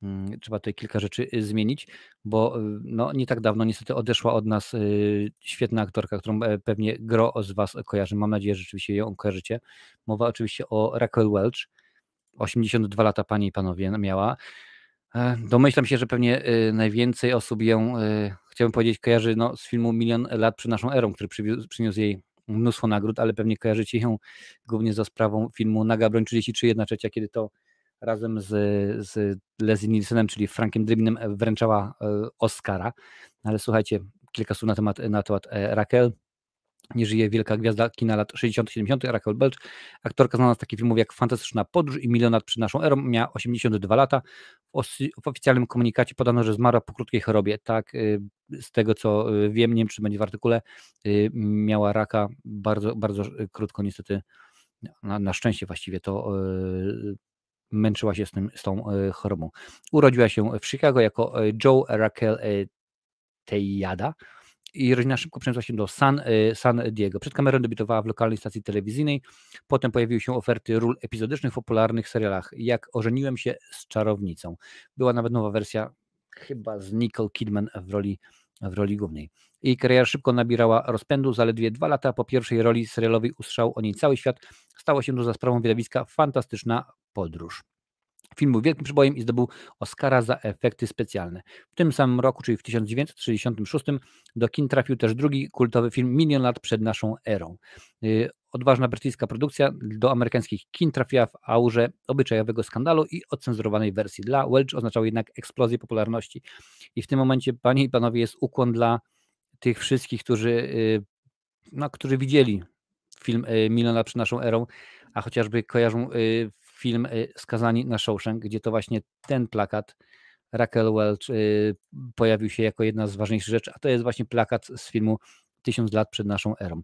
mm, trzeba tutaj kilka rzeczy zmienić, bo no, nie tak dawno niestety odeszła od nas świetna aktorka, którą e, pewnie gro z was kojarzy. Mam nadzieję, że rzeczywiście ją kojarzycie. Mowa oczywiście o Raquel Welch. 82 lata pani i panowie miała. E, domyślam się, że pewnie y, najwięcej osób ją, y, chciałbym powiedzieć, kojarzy no, z filmu Milion lat przed naszą erą, który przyniósł jej mnóstwo nagród, ale pewnie kojarzycie ją głównie za sprawą filmu Naga Broń 33, jedna trzecia, kiedy to razem z, z Leslie Nielsenem, czyli Frankiem Drybinem wręczała e, Oscara. No, ale słuchajcie, kilka słów na temat, na temat e, Raquel. Nie żyje wielka gwiazda kina lat 60-70, Raquel Belch, aktorka znana z takich filmów jak Fantastyczna Podróż i Milionat przy naszą erą, miała 82 lata. W, oficjalnym komunikacie podano, że zmarła po krótkiej chorobie. Tak, y, z tego co y, wiem, nie wiem czy będzie w artykule, y, miała raka bardzo, bardzo krótko niestety, na, na szczęście właściwie to męczyła się z, tym, z tą chorobą. Urodziła się w Chicago jako Joe Raquel Tejada i rodzina szybko przeniosła się do San, y, San Diego. Przed kamerą debiutowała w lokalnej stacji telewizyjnej, potem pojawiły się oferty ról epizodycznych w popularnych serialach, jak Ożeniłem się z czarownicą. Była nawet nowa wersja, chyba z Nicole Kidman w roli, w roli głównej. Jej kariera szybko nabierała rozpędu, zaledwie dwa lata po pierwszej roli serialowej ustrzał o niej cały świat, stało się to za sprawą widowiska Fantastyczna Podróż. Film był wielkim przybojem i zdobył Oscara za efekty specjalne. W tym samym roku, czyli w 1966, do kin trafił też drugi kultowy film Milion lat przed naszą erą. Y, odważna brytyjska produkcja do amerykańskich kin trafiła w aurze obyczajowego skandalu i odcenzurowanej wersji. Dla Welch oznaczał jednak eksplozję popularności. I w tym momencie, panie i panowie, jest ukłon dla tych wszystkich, którzy, y, no, którzy widzieli film y, Milion lat przed naszą erą, a chociażby kojarzą film y, Skazani na Shawshank, gdzie to właśnie ten plakat Raquel Welch y, pojawił się jako jedna z ważniejszych rzeczy, a to jest właśnie plakat z filmu Tysiąc lat przed naszą erą.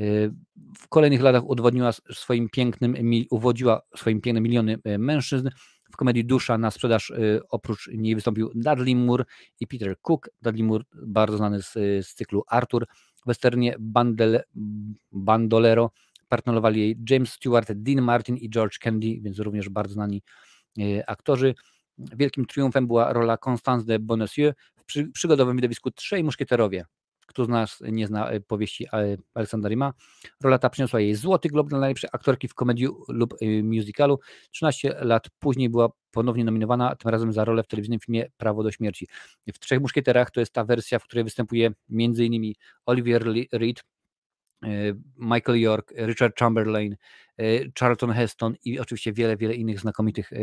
Y, w kolejnych latach udowodniła swoim pięknym, uwodziła swoim pięknym miliony mężczyzn. W komedii Dusza na sprzedaż oprócz niej wystąpił Dudley Moore i Peter Cook. Dudley Moore bardzo znany z, z cyklu Arthur. W westernie Bandel, Bandolero Partnerowali jej James Stewart, Dean Martin i George Candy, więc również bardzo znani e, aktorzy. Wielkim triumfem była rola Constance de Bonacieux w przygodowym widowisku Trzej Muszkieterowie. Kto z nas nie zna e, powieści e, Aleksandra Rima? Rola ta przyniosła jej Złoty Glob dla najlepszej aktorki w komedii lub musicalu. 13 lat później była ponownie nominowana, tym razem za rolę w telewizyjnym filmie Prawo do Śmierci. W Trzech Muszkieterach to jest ta wersja, w której występuje m.in. Olivier Reed, E, Michael York, Richard Chamberlain, e, Charlton Heston i oczywiście wiele, wiele innych znakomitych e,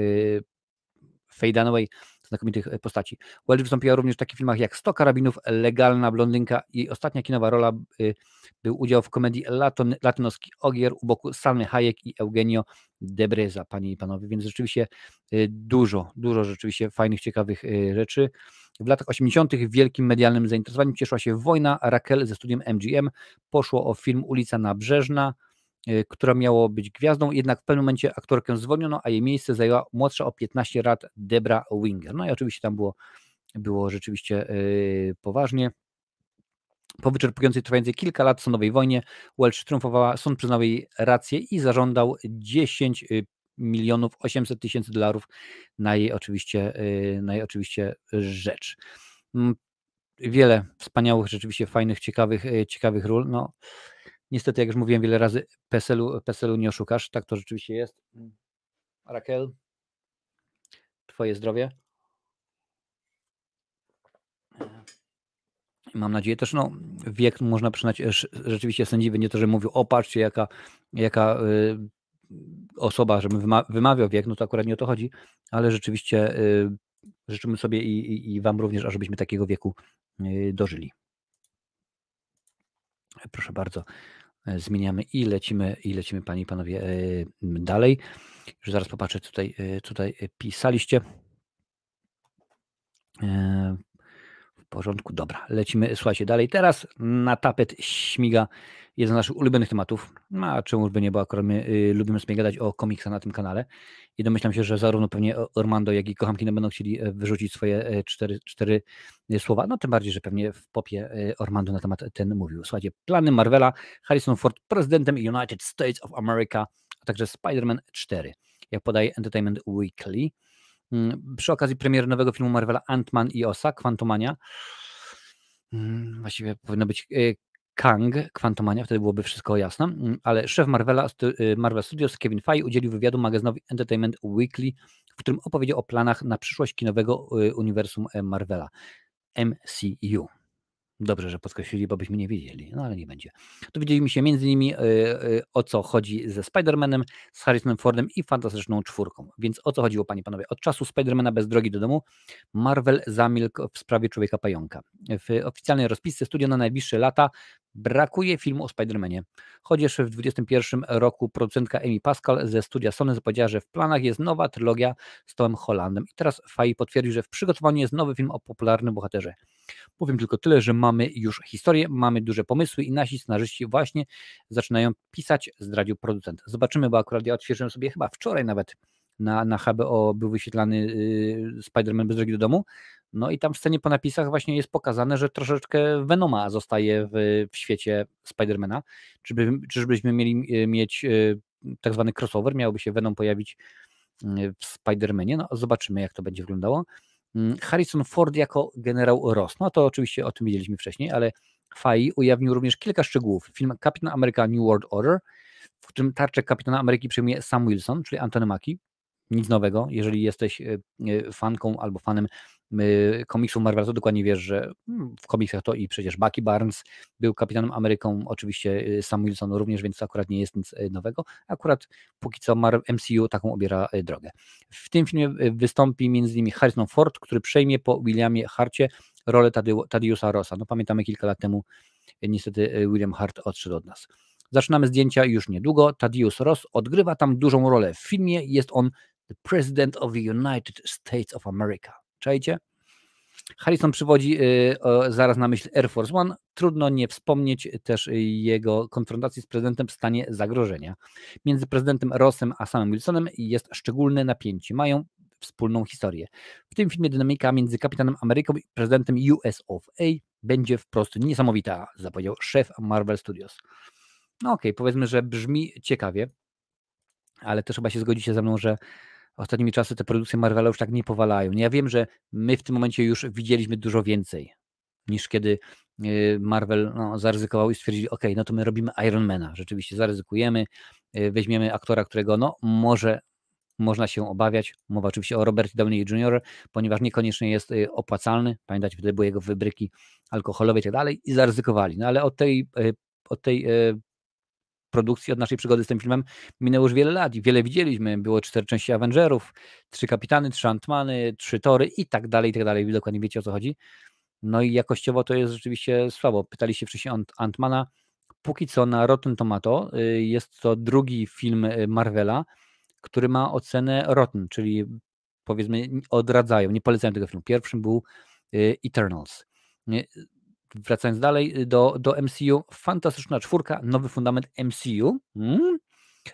Faye Dunaway, znakomitych e, postaci. Welch wystąpiła również w takich filmach jak 100 karabinów, Legalna blondynka i ostatnia kinowa rola y, był udział w komedii Laton, Latynoski Ogier u boku Salmy Hayek i Eugenio Debreza, panie i panowie, więc rzeczywiście y, dużo, dużo rzeczywiście fajnych, ciekawych y, rzeczy. W latach 80. wielkim medialnym zainteresowaniem cieszyła się Wojna Raquel ze studiem MGM. Poszło o film Ulica Nabrzeżna, Y, która miała być gwiazdą, jednak w pewnym momencie aktorkę zwolniono, a jej miejsce zajęła młodsza o 15 lat Debra Winger. No i oczywiście tam było, było rzeczywiście y, poważnie. Po wyczerpującej trwającej kilka lat sądowej wojnie Welsh triumfowała, sąd przyznał jej rację i zażądał 10 y, milionów 800 tysięcy dolarów na jej oczywiście, na jej oczywiście rzecz. Mm, wiele wspaniałych, rzeczywiście fajnych, ciekawych, ciekawych ról. No, Niestety, jak już mówiłem wiele razy, PESEL-u, pesel nie oszukasz. Tak to rzeczywiście jest. Mm. Raquel, Twoje zdrowie. E, mam nadzieję też, no, wiek można przyznać, e, rzeczywiście sędziwy nie to, że mówił, o patrzcie, jaka, jaka y, osoba, żebym wymawiał wiek, no to akurat nie o to chodzi, ale rzeczywiście y, życzymy sobie i, i, i Wam również, ażebyśmy takiego wieku y, dożyli. Proszę bardzo. E, zmieniamy i lecimy, i lecimy Panie i Panowie e, dalej. Już zaraz popatrzę, tutaj, e, tutaj pisaliście porządku, dobra, lecimy, słuchajcie, dalej. Teraz na tapet śmiga jeden z naszych ulubionych tematów, no, a czemużby by nie, bo akurat my y, lubimy sobie gadać o komiksach na tym kanale i domyślam się, że zarówno pewnie Ormando, jak i kochanki będą chcieli e, wyrzucić swoje e, cztery, cztery e, słowa, no tym bardziej, że pewnie w popie Ormando na temat ten mówił. Słuchajcie, plany Marvela, Harrison Ford prezydentem United States of America, a także Spider-Man 4, jak podaje Entertainment Weekly. Mm, przy okazji premiery nowego filmu Marvela Ant-Man i Osa, Quantumania. Mm, właściwie powinno być e, Kang, Quantumania, wtedy byłoby wszystko jasne, mm, ale szef Marvela, e, Marvel Studios Kevin Feige udzielił wywiadu magazynowi Entertainment Weekly, w którym opowiedział o planach na przyszłość kinowego e, uniwersum Marvela, MCU. Dobrze, że podkreślili, bo byśmy nie wiedzieli, no ale nie będzie. Dowiedzieliśmy się między innymi e, e, o co chodzi ze Spider-Manem, z Harrisonem Fordem i Fantastyczną Czwórką. Więc o co chodziło, panie panowie? Od czasu Spider-Mana bez drogi do domu Marvel zamilkł w sprawie Człowieka Pająka. W oficjalnej rozpisce studia na najbliższe lata brakuje filmu o Spider-Manie. Chociaż w 2021 roku producentka Amy Pascal ze studia Sony zapowiedziała, że w planach jest nowa trylogia z Tomem Hollandem. I teraz Faye potwierdził, że w przygotowaniu jest nowy film o popularnym bohaterze. Powiem tylko tyle, że mamy już historię, mamy duże pomysły i nasi scenarzyści właśnie zaczynają pisać, zdradził producent. Zobaczymy, bo akurat ja odświeżyłem sobie chyba wczoraj nawet na, na HBO był wyświetlany yy, Spider-Man bez drogi do domu. No i tam w scenie po napisach właśnie jest pokazane, że troszeczkę Venoma zostaje w, w świecie Spidermana. Czyżby, czyżbyśmy mieli y, mieć yy, tak zwany crossover, miałoby się Venom pojawić y, w Spidermanie. No zobaczymy jak to będzie wyglądało. Mm, Harrison Ford jako generał Ross. No to oczywiście o tym wiedzieliśmy wcześniej, ale Fai ujawnił również kilka szczegółów. Film Kapitan Ameryka New World Order, w którym tarczę Kapitana Ameryki przyjmie Sam Wilson, czyli Antony Mackie. Nic nowego, jeżeli jesteś e, e, fanką albo fanem Komiksów Marvela, to dokładnie wiesz, że mm, w komiksach to i przecież Bucky Barnes był kapitanem Ameryką, oczywiście y, Sam Wilson również, więc to akurat nie jest nic y, nowego. Akurat póki co MCU taką obiera y, drogę. W tym filmie wystąpi między innymi Harrison Ford, który przejmie po Williamie Harcie rolę Tadeusa Rossa. No pamiętamy kilka lat temu niestety William Hart odszedł od nas. Zaczynamy zdjęcia już niedługo. Tadeusz Ross odgrywa tam dużą rolę w filmie. Jest on the President of the United States of America. Czajcie? Harrison przywodzi y, zaraz na myśl Air Force One. Trudno nie wspomnieć też jego konfrontacji z prezydentem w stanie zagrożenia. Między prezydentem Rossem a samym Wilsonem jest szczególne napięcie. Mają wspólną historię. W tym filmie dynamika między kapitanem Ameryką i prezydentem US of A będzie wprost niesamowita, zapowiedział szef Marvel Studios. No okej, okay, powiedzmy, że brzmi ciekawie, ale też chyba się zgodzicie ze mną, że ostatnimi czasy te produkcje Marvela już tak nie powalają. Ja wiem, że my w tym momencie już widzieliśmy dużo więcej niż kiedy y, Marvel no, zaryzykował i stwierdził, ok, no to my robimy Ironmana, rzeczywiście zaryzykujemy, y, weźmiemy aktora, którego no może można się obawiać, mowa oczywiście o Robertie Downey Jr., ponieważ niekoniecznie jest y, opłacalny, Pamiętać, wtedy były jego wybryki alkoholowe i tak dalej i zaryzykowali, no ale od tej, od tej produkcji, od naszej przygody z tym filmem minęło już wiele lat i wiele widzieliśmy. Było cztery części Avengerów, trzy Kapitany, trzy Antmany, trzy Tory i tak dalej, i tak dalej. Wy dokładnie wiecie o co chodzi. No i jakościowo to jest rzeczywiście słabo. Pytaliście wcześniej o Antmana. Póki co na Rotten Tomato y, jest to drugi film y, Marvela, który ma ocenę Rotten, czyli powiedzmy odradzają, nie polecają tego filmu. Pierwszym był y, Eternals wracając dalej y, do, do MCU, fantastyczna czwórka, nowy fundament MCU. Hmm?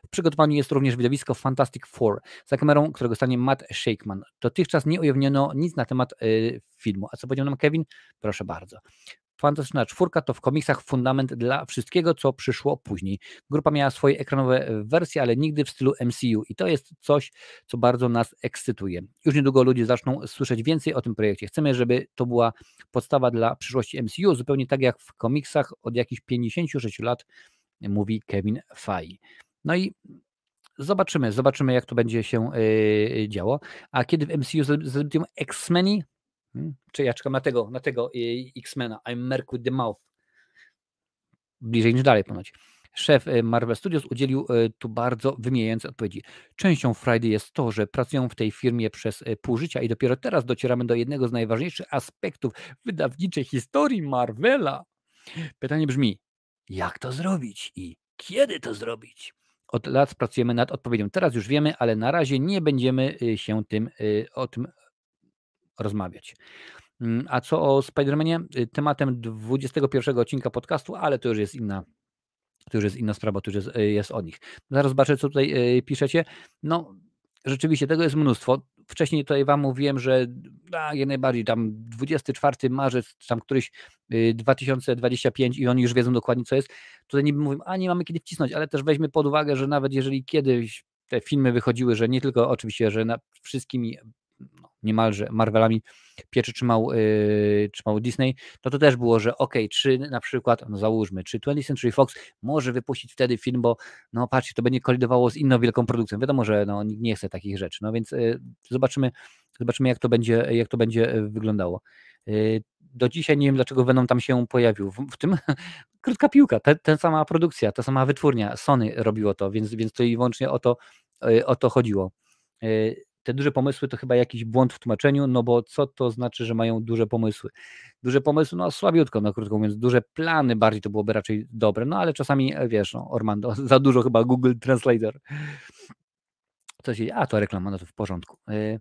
W przygotowaniu jest również widowisko Fantastic Four, za kamerą którego stanie Matt Shakeman. Dotychczas nie ujawniono nic na temat y, filmu. A co powiedział nam Kevin? Proszę bardzo. Fantastyczna czwórka to w komiksach fundament dla wszystkiego, co przyszło później. Grupa miała swoje ekranowe wersje, ale nigdy w stylu MCU i to jest coś, co bardzo nas ekscytuje. Już niedługo ludzie zaczną słyszeć więcej o tym projekcie. Chcemy, żeby to była podstawa dla przyszłości MCU, zupełnie tak jak w komiksach od jakichś 56 lat, mówi Kevin Feige. No i zobaczymy, zobaczymy jak to będzie się yy, działo. A kiedy w MCU z, X-Meni? Mhm. Czy ja czekam na tego, na tego y, X-Mena, I'm Merk with the Mouth. Bliżej niż dalej ponoć. Szef y, Marvel Studios udzielił y, tu bardzo wymijającej odpowiedzi. Częścią Friday jest to, że pracują w tej firmie przez pół życia i dopiero teraz docieramy do jednego z najważniejszych aspektów wydawniczej historii Marvela. Pytanie brzmi, jak to zrobić i kiedy to zrobić? Od lat pracujemy nad odpowiedzią. Teraz już wiemy, ale na razie nie będziemy się tym o tym rozmawiać. Mm, a co o Spidermanie? Y, tematem 21 odcinka podcastu, ale to już jest inna to już jest inna sprawa, to już jest, y, jest nich. Zaraz zobaczę, co tutaj y, piszecie. No, rzeczywiście, tego jest mnóstwo. Wcześniej tutaj Wam mówiłem, że a, jak najbardziej tam 24 marzec, tam któryś 2025 i oni już wiedzą dokładnie, co jest. Tutaj niby mówią, a nie mamy kiedy wcisnąć, ale też weźmy pod uwagę, że nawet jeżeli kiedyś te filmy wychodziły, że nie tylko oczywiście, że na wszystkimi no, niemalże Marvelami pieczy trzymał, yy, trzymał Disney, no to też było, że ok, czy na przykład, no załóżmy, czy 20th Century Fox może wypuścić wtedy film, bo no patrzcie, to będzie kolidowało z inną wielką produkcją. Wiadomo, że no, nikt nie chce takich rzeczy, no więc yy, zobaczymy, zobaczymy jak, to będzie, jak to będzie y, wyglądało. Yy, do dzisiaj nie wiem, dlaczego Venom tam się pojawił. W, w tym krótka piłka, ta, ta sama produkcja, ta sama wytwórnia, Sony robiło to, więc, więc to i wyłącznie o to, y, o to chodziło. Y, te duże pomysły to chyba jakiś błąd w tłumaczeniu, no bo co to znaczy, że mają duże pomysły? Duże pomysły, no słabiutko, no krótko mówiąc, duże plany bardziej to byłoby raczej dobre, no ale czasami, e, wiesz, no Ormando, za dużo chyba Google Translator. Co się A, to reklama, no to w porządku. E,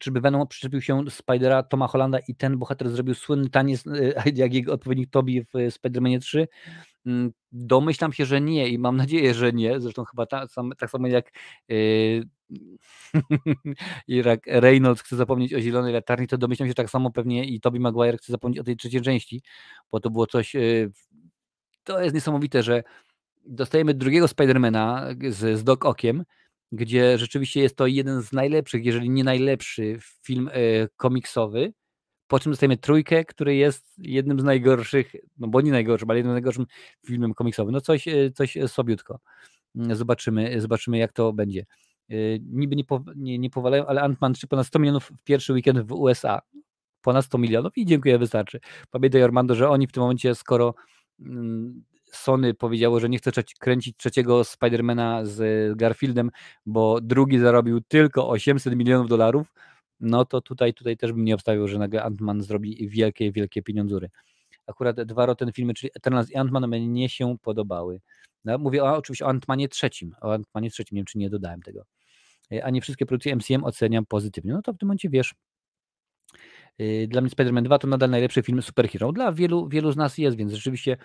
czyżby Venom przyczepił się Spidera Toma Hollanda i ten bohater zrobił słynny taniec, e, jak jego odpowiednik Tobi w Spider-Manie 3? Mm, domyślam się, że nie i mam nadzieję, że nie. Zresztą chyba ta, sam, tak samo jak i jak Reynolds chce zapomnieć o zielonej latarni, to domyślam się tak samo pewnie i Toby Maguire chce zapomnieć o tej trzeciej części, bo to było coś, y, to jest niesamowite, że dostajemy drugiego Spidermana z, z Doc Okiem, gdzie rzeczywiście jest to jeden z najlepszych, jeżeli nie najlepszy film y, komiksowy, po czym dostajemy trójkę, który jest jednym z najgorszych, no bo nie najgorszym, ale jednym z najgorszym filmem komiksowym. No coś, y, coś sobiutko. Mm, zobaczymy, zobaczymy jak to będzie. Y, niby nie, po, nie, nie powalają, ale Ant-Man 3 ponad 100 milionów w pierwszy weekend w USA. Ponad 100 milionów i dziękuję, wystarczy. Pamiętaj Armando, że oni w tym momencie, skoro mm, Sony powiedziało, że nie chce kręcić trzeciego Spidermana z Garfieldem, bo drugi zarobił tylko 800 milionów dolarów, no to tutaj, tutaj też bym nie obstawiał, że nagle Ant-Man zrobi wielkie, wielkie pieniądzury. Akurat dwa roten filmy, czyli Eternals i Ant-Man mnie się podobały. No, mówię o, oczywiście o Ant-Manie trzecim, o Ant-Manie trzecim, nie wiem czy nie dodałem tego. Y, a nie wszystkie produkcje MCM oceniam pozytywnie. No to w tym momencie wiesz, y, dla mnie Spider-Man 2 to nadal najlepszy film superhero. Dla wielu, wielu z nas jest, więc rzeczywiście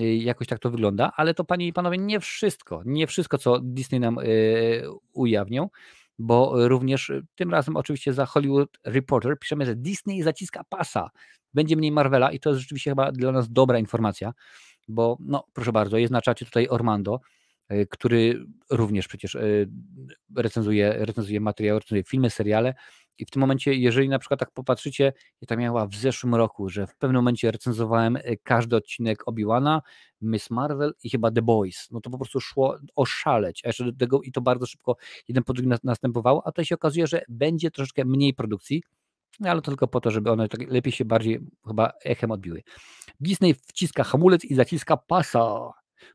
y, jakoś tak to wygląda, ale to panie i panowie, nie wszystko, nie wszystko, co Disney nam ujawnią, bo również tym razem oczywiście za Hollywood Reporter piszemy, że Disney zaciska pasa, będzie mniej Marvela i to jest rzeczywiście chyba dla nas dobra informacja, bo no proszę bardzo, jest na czacie tutaj Ormando, E, który również przecież e, recenzuje, recenzuje materiały, recenzuje filmy, seriale. I w tym momencie, jeżeli na przykład tak popatrzycie, ja tam miała w zeszłym roku, że w pewnym momencie recenzowałem e, każdy odcinek Obi-Wana, Miss Marvel i chyba The Boys. No to po prostu szło oszaleć, a jeszcze do tego i to bardzo szybko jeden po drugim następowało, a to się okazuje, że będzie troszeczkę mniej produkcji, no ale to tylko po to, żeby one tak lepiej się bardziej chyba echem odbiły. Disney wciska hamulec i zaciska pasa.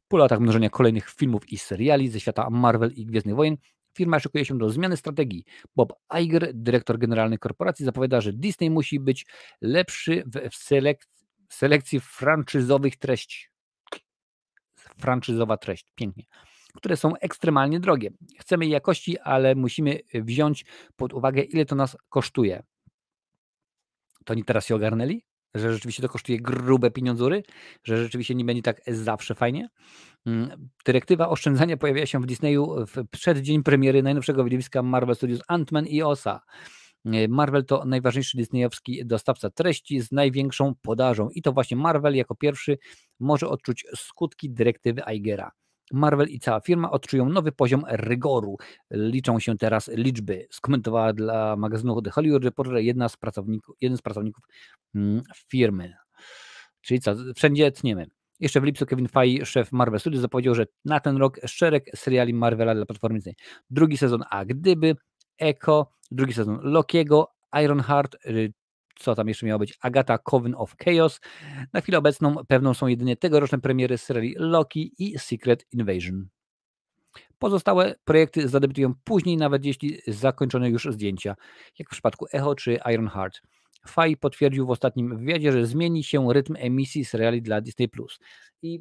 Po latach mnożenia kolejnych filmów i seriali ze świata Marvel i Gwiezdnych Wojen, firma szykuje się do zmiany strategii. Bob Iger, dyrektor generalny korporacji, zapowiada, że Disney musi być lepszy w selek selekcji franczyzowych treści. Franczyzowa treść, pięknie. Które są ekstremalnie drogie. Chcemy jakości, ale musimy wziąć pod uwagę, ile to nas kosztuje. To oni teraz się ogarnęli? że rzeczywiście to kosztuje grube pieniądzury, że rzeczywiście nie będzie tak zawsze fajnie. Mm, dyrektywa oszczędzania pojawia się w Disneyu w przeddzień premiery najnowszego widowiska Marvel Studios Ant-Man i Osa. E, Marvel to najważniejszy disneyowski dostawca treści z największą podażą i to właśnie Marvel jako pierwszy może odczuć skutki dyrektywy Aigera. Marvel i cała firma odczują nowy poziom rygoru. Liczą się teraz liczby. Skomentowała dla magazynu The Hollywood Reporter jedna z pracowników, jeden z pracowników mm, firmy. Czyli co, wszędzie tniemy. Jeszcze w lipcu Kevin Feige, szef Marvel Studios, zapowiedział, że na ten rok szereg seriali Marvela dla platformy Disney. Drugi sezon A Gdyby, Echo, drugi sezon Lokiego, Ironheart, y, co tam jeszcze miało być, Agata Coven of Chaos. Na chwilę obecną pewną są jedynie tegoroczne premiery serii Loki i Secret Invasion. Pozostałe projekty zadebiutują później, nawet jeśli zakończone już zdjęcia, jak w przypadku Echo czy Iron Heart. Faj potwierdził w ostatnim wywiadzie, że zmieni się rytm emisji seriali dla Disney+. I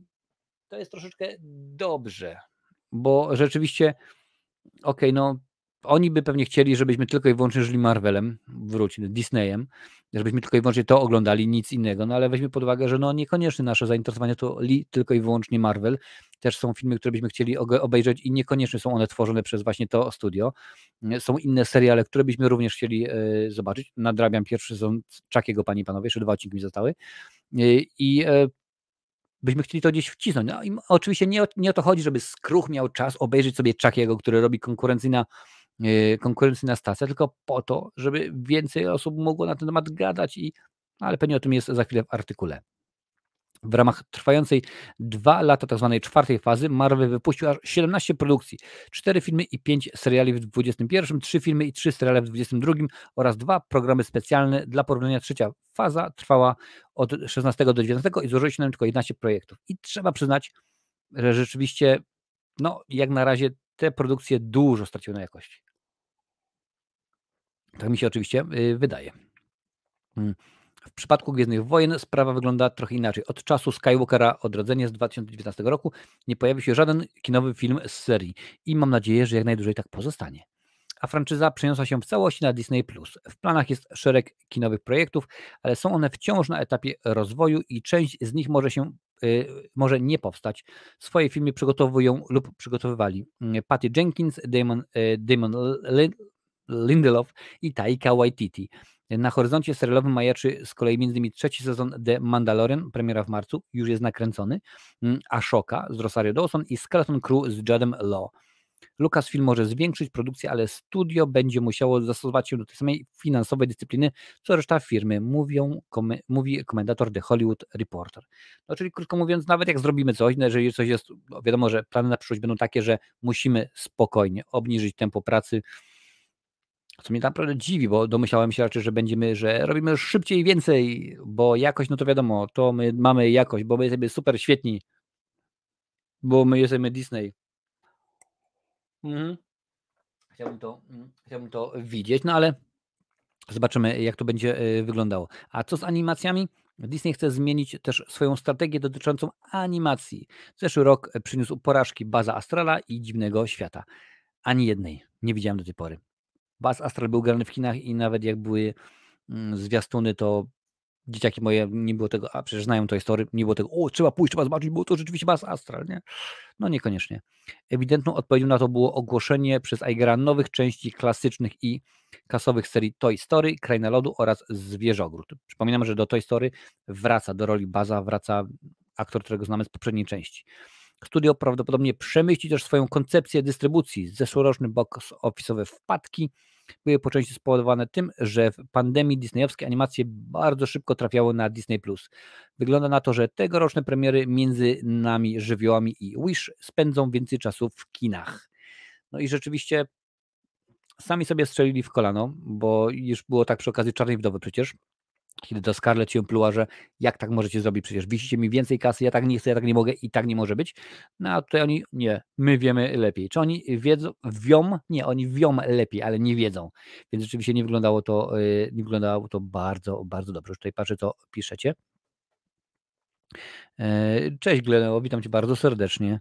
to jest troszeczkę dobrze, bo rzeczywiście, okej, okay, no oni by pewnie chcieli, żebyśmy tylko i wyłącznie żyli Marvelem, wróć, Disneyem, żebyśmy tylko i wyłącznie to oglądali, nic innego. No ale weźmy pod uwagę, że no niekoniecznie nasze zainteresowania to li, tylko i wyłącznie Marvel. Też są filmy, które byśmy chcieli obejrzeć i niekoniecznie są one tworzone przez właśnie to studio. E, są inne seriale, które byśmy również chcieli e, zobaczyć. Nadrabiam pierwszy sezon Czakiego, panie i panowie, jeszcze dwa odcinki mi zostały. E, I byśmy chcieli to gdzieś wcisnąć. No, i oczywiście nie o, nie o to chodzi, żeby skruch miał czas obejrzeć sobie Czakiego, który robi konkurencyjna E, konkurencji na stacjach tylko po to, żeby więcej osób mogło na ten temat gadać i no, ale pewnie o tym jest za chwilę w artykule. W ramach trwającej dwa lata tzw. Tak czwartej fazy Marvel wypuścił aż 17 produkcji, 4 filmy i 5 seriali w 21, 3 filmy i 3 seriale w 22 oraz dwa programy specjalne. Dla porównania trzecia faza trwała od 16 do 19 i złożyło się nim tylko 11 projektów. I trzeba przyznać, że rzeczywiście, no jak na razie te produkcje dużo straciły na jakości. Tak mi się oczywiście y, wydaje. Mm. W przypadku Gwiezdnych Wojen sprawa wygląda trochę inaczej. Od czasu Skywalkera Odrodzenie z 2019 roku nie pojawił się żaden kinowy film z serii i mam nadzieję, że jak najdłużej tak pozostanie. A franczyza przeniosła się w całości na Disney+. W planach jest szereg kinowych projektów, ale są one wciąż na etapie rozwoju i część z nich może się y, może nie powstać. Swoje filmy przygotowują lub przygotowywali mm, Patty Jenkins, Damon, y, Damon Lindelof i Taika Waititi. Na horyzoncie serialowym majaczy z kolei m.in. trzeci sezon The Mandalorian, premiera w marcu, już jest nakręcony, mm, Ashoka z Rosario Dawson i Skeleton Crew z Jadem Law. Lucasfilm może zwiększyć produkcję, ale studio będzie musiało zastosować się do tej samej finansowej dyscypliny, co reszta firmy, mówią, komy, mówi komendator The Hollywood Reporter. No czyli krótko mówiąc, nawet jak zrobimy coś, no jeżeli coś jest, no, wiadomo, że plany na przyszłość będą takie, że musimy spokojnie obniżyć tempo pracy, co mnie naprawdę dziwi, bo domyślałem się raczej, że będziemy, że robimy szybciej więcej, bo jakość, no to wiadomo, to my mamy jakość, bo my jesteśmy super świetni, bo my jesteśmy Disney. Mhm. Chciałbym, to, mm, chciałbym to widzieć, no ale zobaczymy, jak to będzie y, wyglądało. A co z animacjami? Disney chce zmienić też swoją strategię dotyczącą animacji. Zeszły rok przyniósł porażki Baza Astrala i Dziwnego Świata. Ani jednej nie widziałem do tej pory. Bas Astral był grany w Chinach i nawet jak były mm, zwiastuny, to dzieciaki moje nie było tego, a przecież znają to historię, nie było tego, o, trzeba pójść, trzeba zobaczyć, bo to rzeczywiście Bas Astral, nie? No niekoniecznie. Ewidentną odpowiedzią na to było ogłoszenie przez Aigera nowych części klasycznych i kasowych serii Toy Story, Kraina Lodu oraz Zwierzogród. Przypominam, że do Toy Story wraca, do roli Baza wraca aktor, którego znamy z poprzedniej części. Studio prawdopodobnie przemyśli też swoją koncepcję dystrybucji. Zeszłoroczny box office'owe wpadki – były po części spowodowane tym, że w pandemii disneyowskie animacje bardzo szybko trafiały na Disney+. Wygląda na to, że tegoroczne premiery między nami żywiołami i Wish spędzą więcej czasu w kinach. No i rzeczywiście sami sobie strzelili w kolano, bo już było tak przy okazji Czarnej Wdowy przecież, kiedy to Scarlett się pluła, że jak tak możecie zrobić, przecież wisicie mi więcej kasy, ja tak nie chcę, ja tak nie mogę i tak nie może być. No a tutaj oni, nie, my wiemy lepiej. Czy oni wiedzą, wią? Nie, oni wią lepiej, ale nie wiedzą. Więc rzeczywiście nie wyglądało to, y, nie wyglądało to bardzo, bardzo dobrze. Już tutaj patrzę, to piszecie. E, cześć Gleno, witam Cię bardzo serdecznie.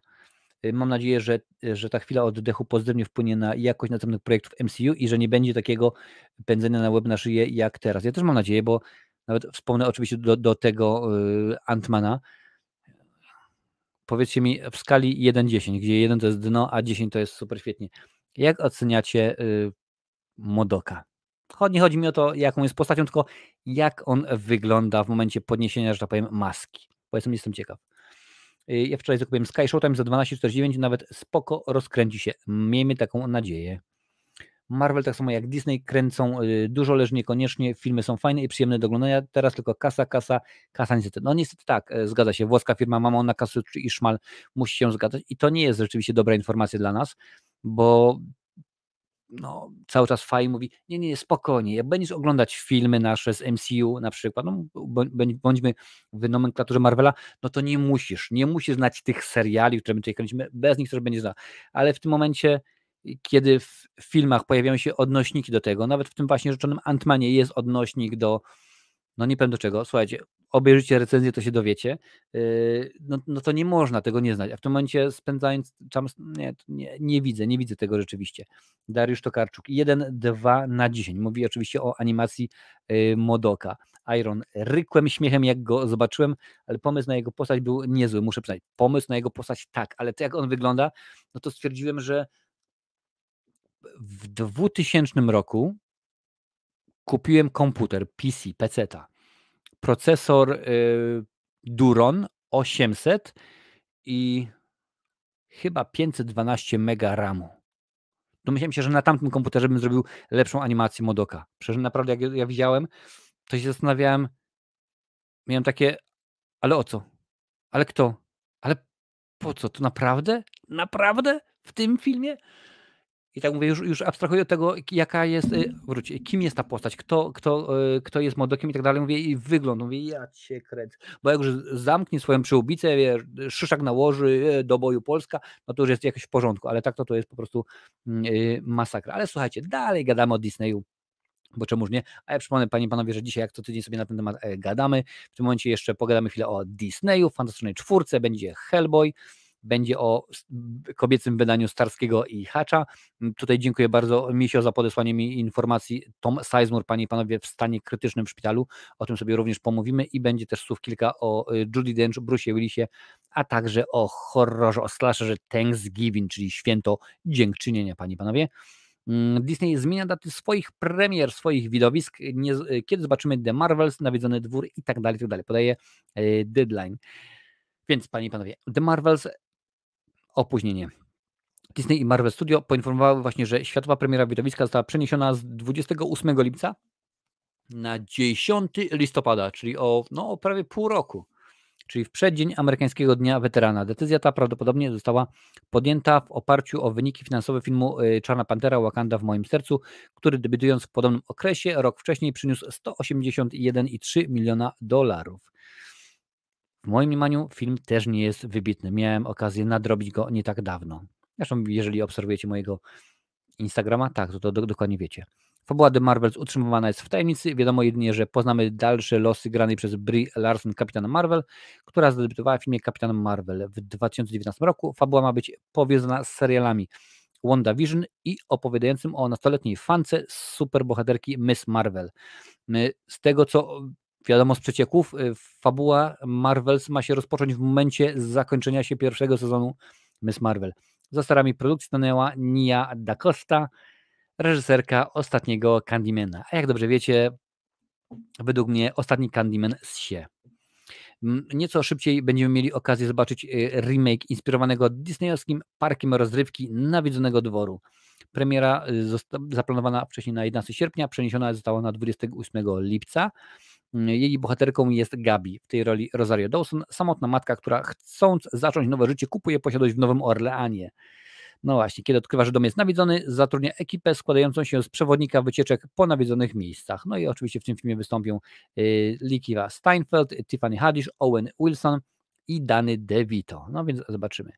Y, mam nadzieję, że, y, że ta chwila oddechu pozytywnie wpłynie na jakość następnych projektów MCU i że nie będzie takiego pędzenia na łeb na szyję jak teraz. Ja też mam nadzieję, bo nawet wspomnę oczywiście do, do tego y, Antmana. Powiedzcie mi w skali 1-10, gdzie 1 to jest dno, a 10 to jest super świetnie. Jak oceniacie Modoka? Nie chodzi mi o to, jaką jest postacią, tylko jak on wygląda w momencie podniesienia, że tak powiem, maski. Powiedzmy, jestem ciekaw. Y, ja wczoraj zakupiłem Sky Showtime za 12,49, nawet spoko rozkręci się. Miejmy taką nadzieję. Marvel, tak samo jak Disney, kręcą y, dużo, lecz niekoniecznie. Filmy są fajne i przyjemne do oglądania. Teraz tylko kasa, kasa, kasa niestety. No niestety tak, e, zgadza się. Włoska firma Mama ona kasę, czy szmal, musi się zgadzać i to nie jest rzeczywiście dobra informacja dla nas, bo no, cały czas Faj mówi, nie, nie, spokojnie, jak będziesz oglądać filmy nasze z MCU na przykład, no, bądźmy w nomenklaturze Marvela, no to nie musisz, nie musisz znać tych seriali, które my tutaj kręcimy, bez nich też będziesz znał, ale w tym momencie, kiedy w filmach pojawiają się odnośniki do tego, nawet w tym właśnie rzeczonym Antmanie jest odnośnik do no nie powiem do czego, słuchajcie, obejrzyjcie recenzję, to się dowiecie, yy, no, no to nie można tego nie znać. A w tym momencie spędzając czas, nie, nie, nie, widzę, nie widzę tego rzeczywiście. Dariusz Tokarczuk, 1, 2 na 10. Mówi oczywiście o animacji yy, Modoka. Iron, rykłem śmiechem jak go zobaczyłem, ale pomysł na jego postać był niezły, muszę przyznać. Pomysł na jego postać tak, ale to jak on wygląda, no to stwierdziłem, że w 2000 roku kupiłem komputer PC, pc -ta. Procesor y, Duron 800 i chyba 512 mega RAMu. Domyślałem się, że na tamtym komputerze bym zrobił lepszą animację Modoka. Przecież naprawdę jak ja widziałem, to się zastanawiałem, miałem takie, ale o co? Ale kto? Ale po co? To naprawdę? Naprawdę? W tym filmie? i tak mówię, już, już abstrahuję od tego, jaka jest, y, wróć, kim jest ta postać, kto, kto, y, kto jest modokiem i tak dalej, mówię, i wygląd, mówię, ja cię kręcę, bo jak już zamknie swoją przyłbicę, szyszak nałoży, y, do boju Polska, no to już jest jakoś w porządku, ale tak to to jest po prostu mm, masakra. Ale słuchajcie, dalej gadamy o Disneyu, bo czemuż nie? A ja przypomnę Panie Panowie, że dzisiaj jak co tydzień sobie na ten temat e, gadamy. W tym momencie jeszcze pogadamy chwilę o Disneyu, Fantastycznej Czwórce, będzie Hellboy, będzie o kobiecym wydaniu Starskiego i Hacza. Mm, tutaj dziękuję bardzo Misio za podesłanie mi informacji. Tom Sizemore, panie i panowie, w stanie krytycznym w szpitalu. O tym sobie również pomówimy i będzie też słów kilka o y, Judy Dench, Bruce Willisie, a także o horrorze, o slasherze Thanksgiving, czyli święto dziękczynienia, panie i panowie. Mm, Disney zmienia daty swoich premier, swoich widowisk, nie, y, kiedy zobaczymy The Marvels, Nawiedzony Dwór i tak dalej, tak dalej. Podaje y, deadline. Więc, panie i panowie, The Marvels opóźnienie. Disney i Marvel Studio poinformowały właśnie, że światowa premiera widowiska została przeniesiona z 28 lipca na 10 listopada, czyli o, no, o prawie pół roku, czyli w przeddzień amerykańskiego Dnia Weterana. Decyzja ta prawdopodobnie została podjęta w oparciu o wyniki finansowe filmu y, Czarna Pantera Wakanda w moim sercu, który debiutując w podobnym okresie rok wcześniej przyniósł 181,3 miliona dolarów. W moim mniemaniu film też nie jest wybitny. Miałem okazję nadrobić go nie tak dawno. Zresztą, jeżeli obserwujecie mojego Instagrama, tak, to, to dokładnie wiecie. Fabuła The Marvels utrzymywana jest w tajemnicy. Wiadomo jedynie, że poznamy dalsze losy granej przez Brie Larson Kapitana Marvel, która zadebiutowała w filmie Kapitan Marvel w 2019 roku. Fabuła ma być powiązana z serialami WandaVision i opowiadającym o nastoletniej fance superbohaterki Miss Marvel. Z tego, co wiadomo z przecieków, y, fabuła Marvels ma się rozpocząć w momencie zakończenia się pierwszego sezonu Miss Marvel. Za starami produkcji stanęła Nia Da Costa, reżyserka ostatniego Candymana. A jak dobrze wiecie, według mnie ostatni Candyman z się. Nieco szybciej będziemy mieli okazję zobaczyć y, remake inspirowanego disneyowskim parkiem rozrywki Nawiedzonego Dworu. Premiera y, zaplanowana wcześniej na 11 sierpnia, przeniesiona została na 28 lipca. Mm, jej bohaterką jest Gabi, w tej roli Rosario Dawson, samotna matka, która chcąc zacząć nowe życie, kupuje posiadłość w Nowym Orleanie. No właśnie, kiedy odkrywa, że dom jest nawiedzony, zatrudnia ekipę składającą się z przewodnika wycieczek po nawiedzonych miejscach. No i oczywiście w tym filmie wystąpią y, Likiwa Steinfeld, Tiffany Haddish, Owen Wilson i Dany DeVito. No więc zobaczymy.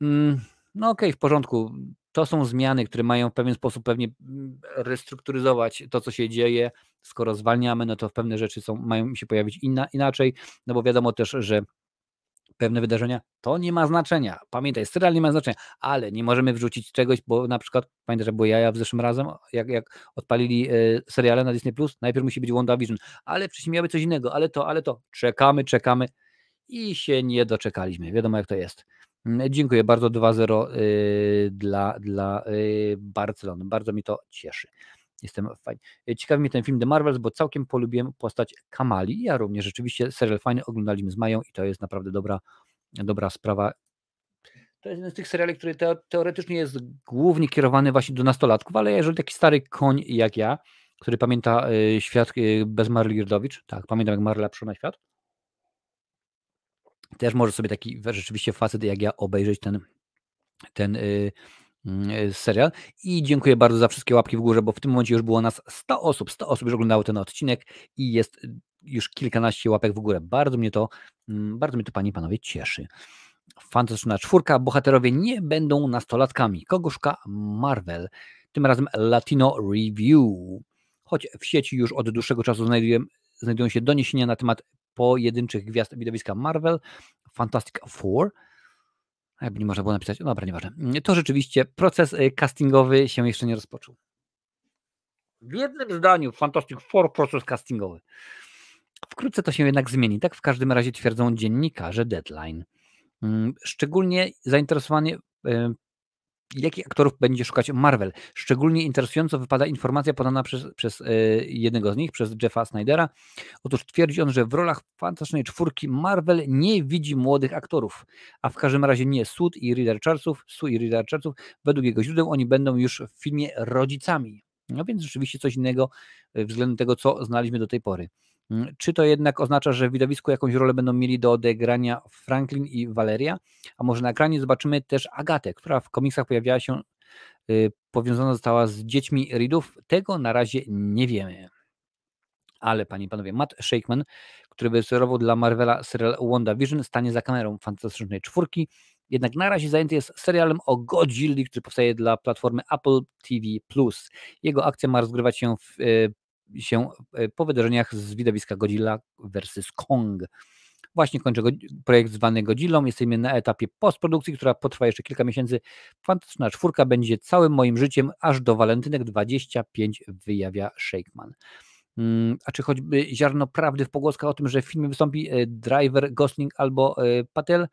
Mm, no okej, okay, w porządku. To są zmiany, które mają w pewien sposób pewnie mm, restrukturyzować to, co się dzieje. Skoro zwalniamy, no to pewne rzeczy są, mają się pojawić inna, inaczej, no bo wiadomo też, że pewne wydarzenia, to nie ma znaczenia. Pamiętaj, serial nie ma znaczenia, ale nie możemy wrzucić czegoś, bo na przykład, pamiętaj, że było jaja w zeszłym razem, jak, jak odpalili y, seriale na Disney+, Plus, najpierw musi być WandaVision, ale przecież miały coś innego, ale to, ale to. Czekamy, czekamy i się nie doczekaliśmy. Wiadomo, jak to jest. Mm, dziękuję bardzo. 2-0 y, dla, dla y, Barcelony. Bardzo mi to cieszy. Jestem fajny. Ciekawi mnie ten film The Marvels, bo całkiem polubiłem postać Kamali. Ja również rzeczywiście serial fajny oglądaliśmy z Mają i to jest naprawdę dobra, dobra sprawa. To jest jeden z tych seriali, który teoretycznie jest głównie kierowany właśnie do nastolatków, ale jeżeli taki stary koń jak ja, który pamięta y, świat bez Marli Girdowicz, tak, pamiętam jak Marla przyszła na świat, też może sobie taki rzeczywiście facet jak ja obejrzeć ten, ten y, mm, y, serial. I dziękuję bardzo za wszystkie łapki w górze, bo w tym momencie już było nas 100 osób. 100 osób już oglądało ten odcinek i jest y, już kilkanaście łapek w górę. Bardzo mnie to, mm, bardzo mnie to panie i panowie cieszy. Fantastyczna czwórka. Bohaterowie nie będą nastolatkami. Kogo szuka Marvel? Tym razem Latino Review. Choć w sieci już od dłuższego czasu znajdują się doniesienia na temat pojedynczych gwiazd widowiska Marvel, Fantastic Four, jakby nie można było napisać, no dobra, nieważne. Mm, to rzeczywiście proces y, castingowy się jeszcze nie rozpoczął. W jednym zdaniu, Fantastic Four proces castingowy. Wkrótce to się jednak zmieni. Tak w każdym razie twierdzą dziennikarze Deadline. Mm, szczególnie zainteresowanie y, Jakich aktorów będzie szukać Marvel? Szczególnie interesująco wypada informacja podana przez, przez e, jednego z nich, przez Jeffa Snydera. Otóż twierdzi on, że w rolach fantastycznej czwórki Marvel nie widzi młodych aktorów, a w każdym razie nie Sud i Reader Charlesów. Sue i Reed Według jego źródeł oni będą już w filmie rodzicami. No więc rzeczywiście coś innego e, względem tego, co znaliśmy do tej pory. Mm, czy to jednak oznacza, że w widowisku jakąś rolę będą mieli do odegrania Franklin i Valeria? A może na ekranie zobaczymy też Agatę, która w komiksach pojawiała się, y, powiązana została z dziećmi Reedów? Tego na razie nie wiemy. Ale panie i panowie, Matt Shakeman, który wyreżyserował dla Marvela serial WandaVision, stanie za kamerą Fantastycznej Czwórki, jednak na razie zajęty jest serialem o Godzilli, który powstaje dla platformy Apple TV+. Jego akcja ma rozgrywać się w y, się e, po wydarzeniach z widowiska Godzilla vs. Kong. Właśnie kończę projekt zwany Godzillą. Jesteśmy na etapie postprodukcji, która potrwa jeszcze kilka miesięcy. Fantastyczna czwórka będzie całym moim życiem aż do walentynek 25 wyjawia Shakeman. Mm, a czy choćby ziarno prawdy w pogłoskach o tym, że w filmie wystąpi e, Driver, Gosling albo e, Patel?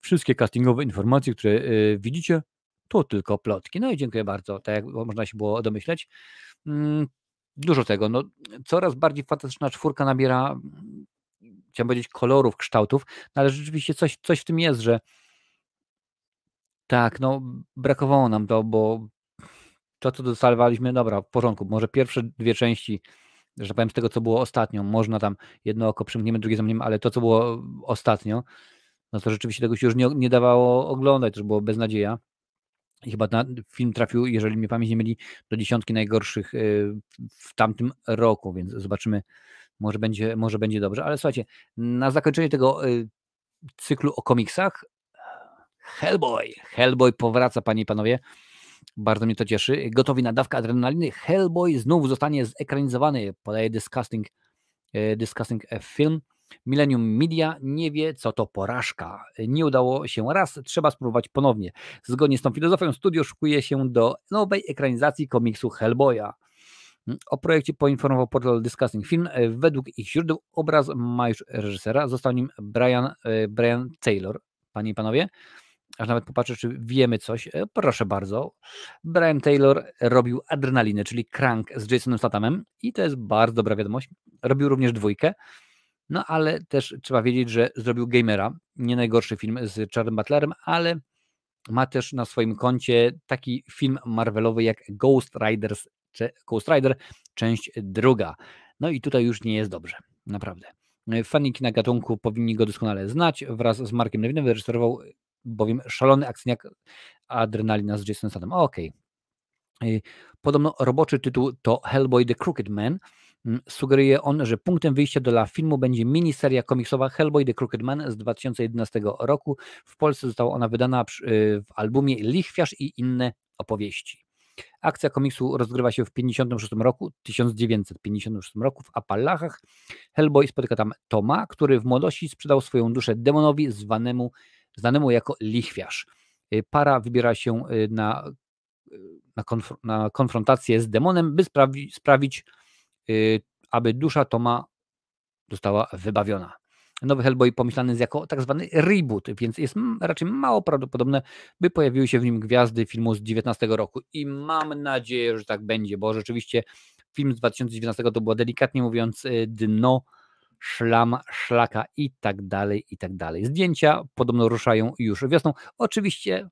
Wszystkie castingowe informacje, które widzicie, to tylko plotki. No i dziękuję bardzo, tak jak można się było domyśleć. Mm, dużo tego. No, coraz bardziej fantastyczna czwórka nabiera, chciałem powiedzieć, kolorów, kształtów, no ale rzeczywiście coś, coś w tym jest, że tak, no brakowało nam to, bo to, co dostawaliśmy, dobra, w porządku, może pierwsze dwie części, że powiem z tego, co było ostatnio, można tam jedno oko przymkniemy, drugie zamkniemy, ale to, co było ostatnio, no to rzeczywiście tego się już nie, nie dawało oglądać, już było beznadzieja. I chyba ten film trafił, jeżeli mnie pamięć nie myli, do dziesiątki najgorszych y, w tamtym roku, więc zobaczymy, może będzie, może będzie dobrze. Ale słuchajcie, na zakończenie tego y, cyklu o komiksach Hellboy. Hellboy powraca, panie i panowie. Bardzo mnie to cieszy. Gotowi na dawkę adrenaliny. Hellboy znów zostanie zekranizowany. Podaje Disgusting, y, Disgusting e, Film. Millennium Media nie wie, co to porażka. Nie udało się raz, trzeba spróbować ponownie. Zgodnie z tą filozofią studio szukuje się do nowej ekranizacji komiksu Hellboya. Mm, o projekcie poinformował portal Discussing Film. E, według ich źródeł obraz ma już reżysera. Został nim Brian, e, Brian Taylor. Panie i panowie, aż nawet popatrzę, czy wiemy coś. E, proszę bardzo. Brian Taylor robił Adrenalinę, czyli Crank z Jasonem Stathamem i to jest bardzo dobra wiadomość. Robił również dwójkę. No ale też trzeba wiedzieć, że zrobił Gamera, nie najgorszy film z Charlie Butlerem, ale ma też na swoim koncie taki film Marvelowy jak Ghost Riders, Ghost Rider, część druga. No i tutaj już nie jest dobrze, naprawdę. Fani na gatunku powinni go doskonale znać. Wraz z Markiem Lewinem wyreżyserował bowiem szalony akcyjniak adrenalina z Jason Statham. Okej. Okay. Podobno roboczy tytuł to Hellboy the Crooked Man, Mm, sugeruje on, że punktem wyjścia do filmu będzie miniseria komiksowa Hellboy The Crooked Man z 2011 roku. W Polsce została ona wydana y, w albumie Lichwiarz i inne opowieści. Akcja komiksu rozgrywa się w 56 roku, 1956 roku w Apalachach. Hellboy spotyka tam Toma, który w młodości sprzedał swoją duszę demonowi zwanemu, znanemu jako Lichwiarz. Y, para wybiera się y, na, na, konf na konfrontację z demonem, by sprawi sprawić Y, aby dusza Toma została wybawiona. Nowy Hellboy pomyślany jest jako tak zwany reboot, więc jest mm, raczej mało prawdopodobne, by pojawiły się w nim gwiazdy filmu z 19 roku. I mam nadzieję, że tak będzie, bo rzeczywiście film z 2019 to było delikatnie mówiąc y, dno, szlam, szlaka i tak dalej, i tak dalej. Zdjęcia podobno ruszają już wiosną. Oczywiście,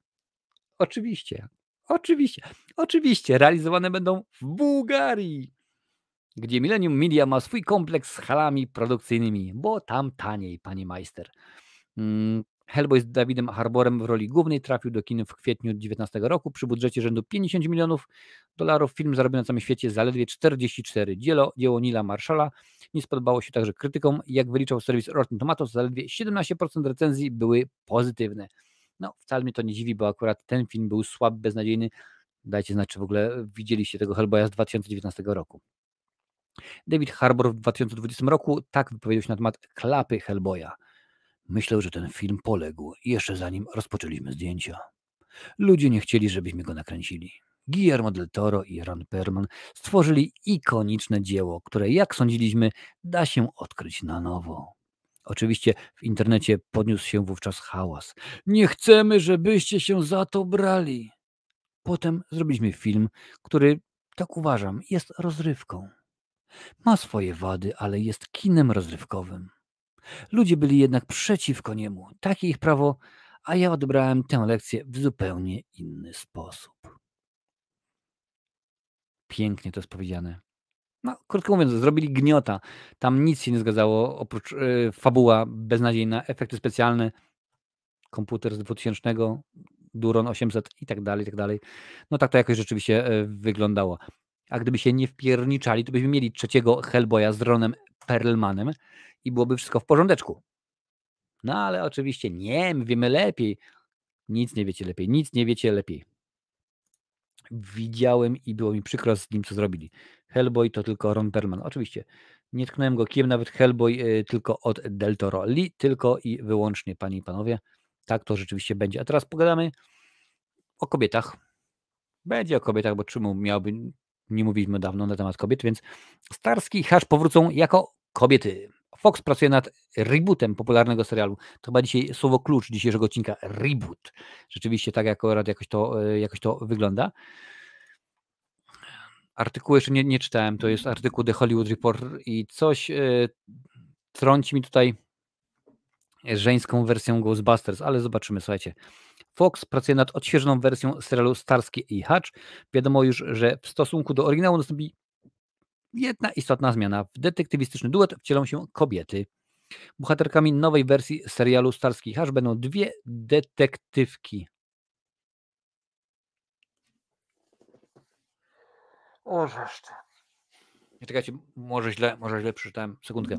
oczywiście, oczywiście, oczywiście realizowane będą w Bułgarii gdzie Millennium Media ma swój kompleks z halami produkcyjnymi, bo tam taniej, pani majster. Mm, Hellboy z Dawidem Harborem w roli głównej trafił do kin w kwietniu 2019 roku przy budżecie rzędu 50 milionów dolarów. Film zarobił na całym świecie zaledwie 44. Dzieło, dzieło Nila Marszala nie spodobało się także krytykom. Jak wyliczał serwis Rotten Tomatoes, zaledwie 17% recenzji były pozytywne. No, wcale mnie to nie dziwi, bo akurat ten film był słab, beznadziejny. Dajcie znać, czy w ogóle widzieliście tego Hellboya z 2019 roku. David Harbour w 2020 roku tak wypowiedział się na temat klapy Hellboya. Myślę, że ten film poległ jeszcze zanim rozpoczęliśmy zdjęcia. Ludzie nie chcieli, żebyśmy go nakręcili. Guillermo del Toro i Ron Perlman stworzyli ikoniczne dzieło, które, jak sądziliśmy, da się odkryć na nowo. Oczywiście w internecie podniósł się wówczas hałas. Nie chcemy, żebyście się za to brali. Potem zrobiliśmy film, który, tak uważam, jest rozrywką. Ma swoje wady, ale jest kinem rozrywkowym. Ludzie byli jednak przeciwko niemu, takie ich prawo, a ja odebrałem tę lekcję w zupełnie inny sposób. Pięknie to jest powiedziane. No, krótko mówiąc, zrobili gniota. Tam nic się nie zgadzało, oprócz yy, fabuła beznadziejna, efekty specjalne, komputer z 2000, Duron 800 i tak dalej, i tak dalej. No tak to jakoś rzeczywiście yy, wyglądało. A gdyby się nie wpierniczali, to byśmy mieli trzeciego Hellboya z Ronem Perlmanem i byłoby wszystko w porządeczku. No ale oczywiście nie, my wiemy lepiej. Nic nie wiecie lepiej, nic nie wiecie lepiej. Widziałem i było mi przykro z nim, co zrobili. Hellboy to tylko Ron Perlman. Oczywiście nie tknąłem go kijem, nawet Hellboy y, tylko od Del Toro. Li tylko i wyłącznie, panie i panowie. Tak to rzeczywiście będzie. A teraz pogadamy o kobietach. Będzie o kobietach, bo czemu miałby, nie mówiliśmy dawno na temat kobiet, więc Starski i Hash powrócą jako kobiety. Fox pracuje nad rebootem popularnego serialu. To chyba dzisiaj słowo klucz dzisiejszego odcinka, reboot. Rzeczywiście tak akurat jakoś to, e, jakoś to wygląda. Artykuł jeszcze nie, nie czytałem, to jest artykuł The Hollywood Report i coś yy, trąci mi tutaj żeńską wersją Ghostbusters, ale zobaczymy, słuchajcie. Fox pracuje nad odświeżoną wersją serialu Starsky i Hutch. Wiadomo już, że w stosunku do oryginału nastąpi jedna istotna zmiana. W detektywistyczny duet wcielą się kobiety. Bohaterkami nowej wersji serialu Starski Hatch będą dwie detektywki. O, resztę. Czekajcie, może źle, może źle przeczytałem. Sekundkę.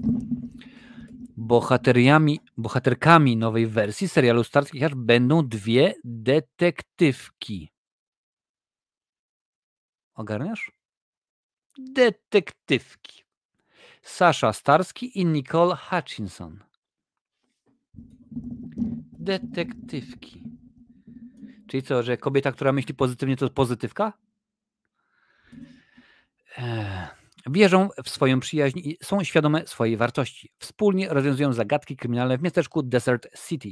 Bohateriami, bohaterkami nowej wersji serialu Starsky będą dwie detektywki. Ogarniasz? Detektywki. Sasza Starski i Nicole Hutchinson. Detektywki. Czyli co, że kobieta, która myśli pozytywnie, to pozytywka? Eee. Wierzą w swoją przyjaźń i są świadome swojej wartości. Wspólnie rozwiązują zagadki kryminalne w miasteczku Desert City.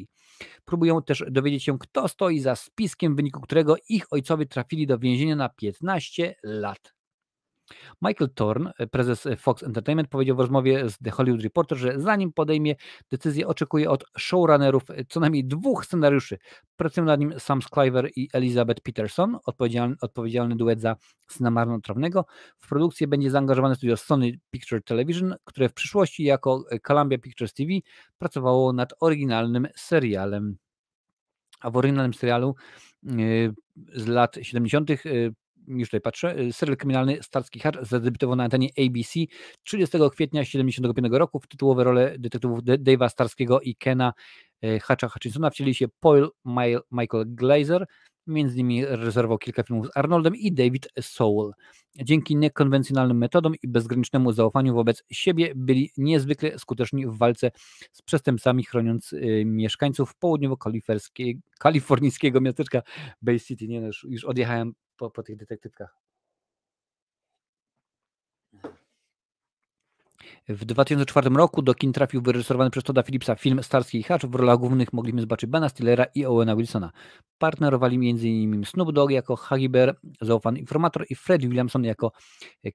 Próbują też dowiedzieć się, kto stoi za spiskiem, w wyniku którego ich ojcowie trafili do więzienia na 15 lat. Michael Thorn, prezes Fox Entertainment, powiedział w rozmowie z The Hollywood Reporter, że zanim podejmie decyzję, oczekuje od showrunnerów co najmniej dwóch scenariuszy. Pracują nad nim Sam Scriver i Elizabeth Peterson, odpowiedzialny, odpowiedzialny duet za syna marnotrawnego. W produkcję będzie zaangażowany studio Sony Picture Television, które w przyszłości jako Columbia Pictures TV pracowało nad oryginalnym serialem. A w oryginalnym serialu y, z lat 70 już tutaj patrzę, y, serial kryminalny Starski Hacz zadebiutował na antenie ABC 30 kwietnia 1975 roku w tytułowe role detektywów Dave'a Starskiego i Kena y, Hatcha Hutchinsona wcieli się Paul Michael Glazer, między nimi reżyserował kilka filmów z Arnoldem i David Soul. Dzięki niekonwencjonalnym metodom i bezgranicznemu zaufaniu wobec siebie byli niezwykle skuteczni w walce z przestępcami, chroniąc y, mieszkańców południowo-kalifornijskiego miasteczka Bay City. Nie, no już, już odjechałem po, po tych detektywkach. W 2004 roku do kin trafił wyreżyserowany przez Toda Philipsa film Starski i Hatch. W rolach głównych mogliśmy zobaczyć Bena Stillera i Owena Wilsona. Partnerowali m.in. Snoop Dogg jako Hagiber, zaufany informator i Fred Williamson jako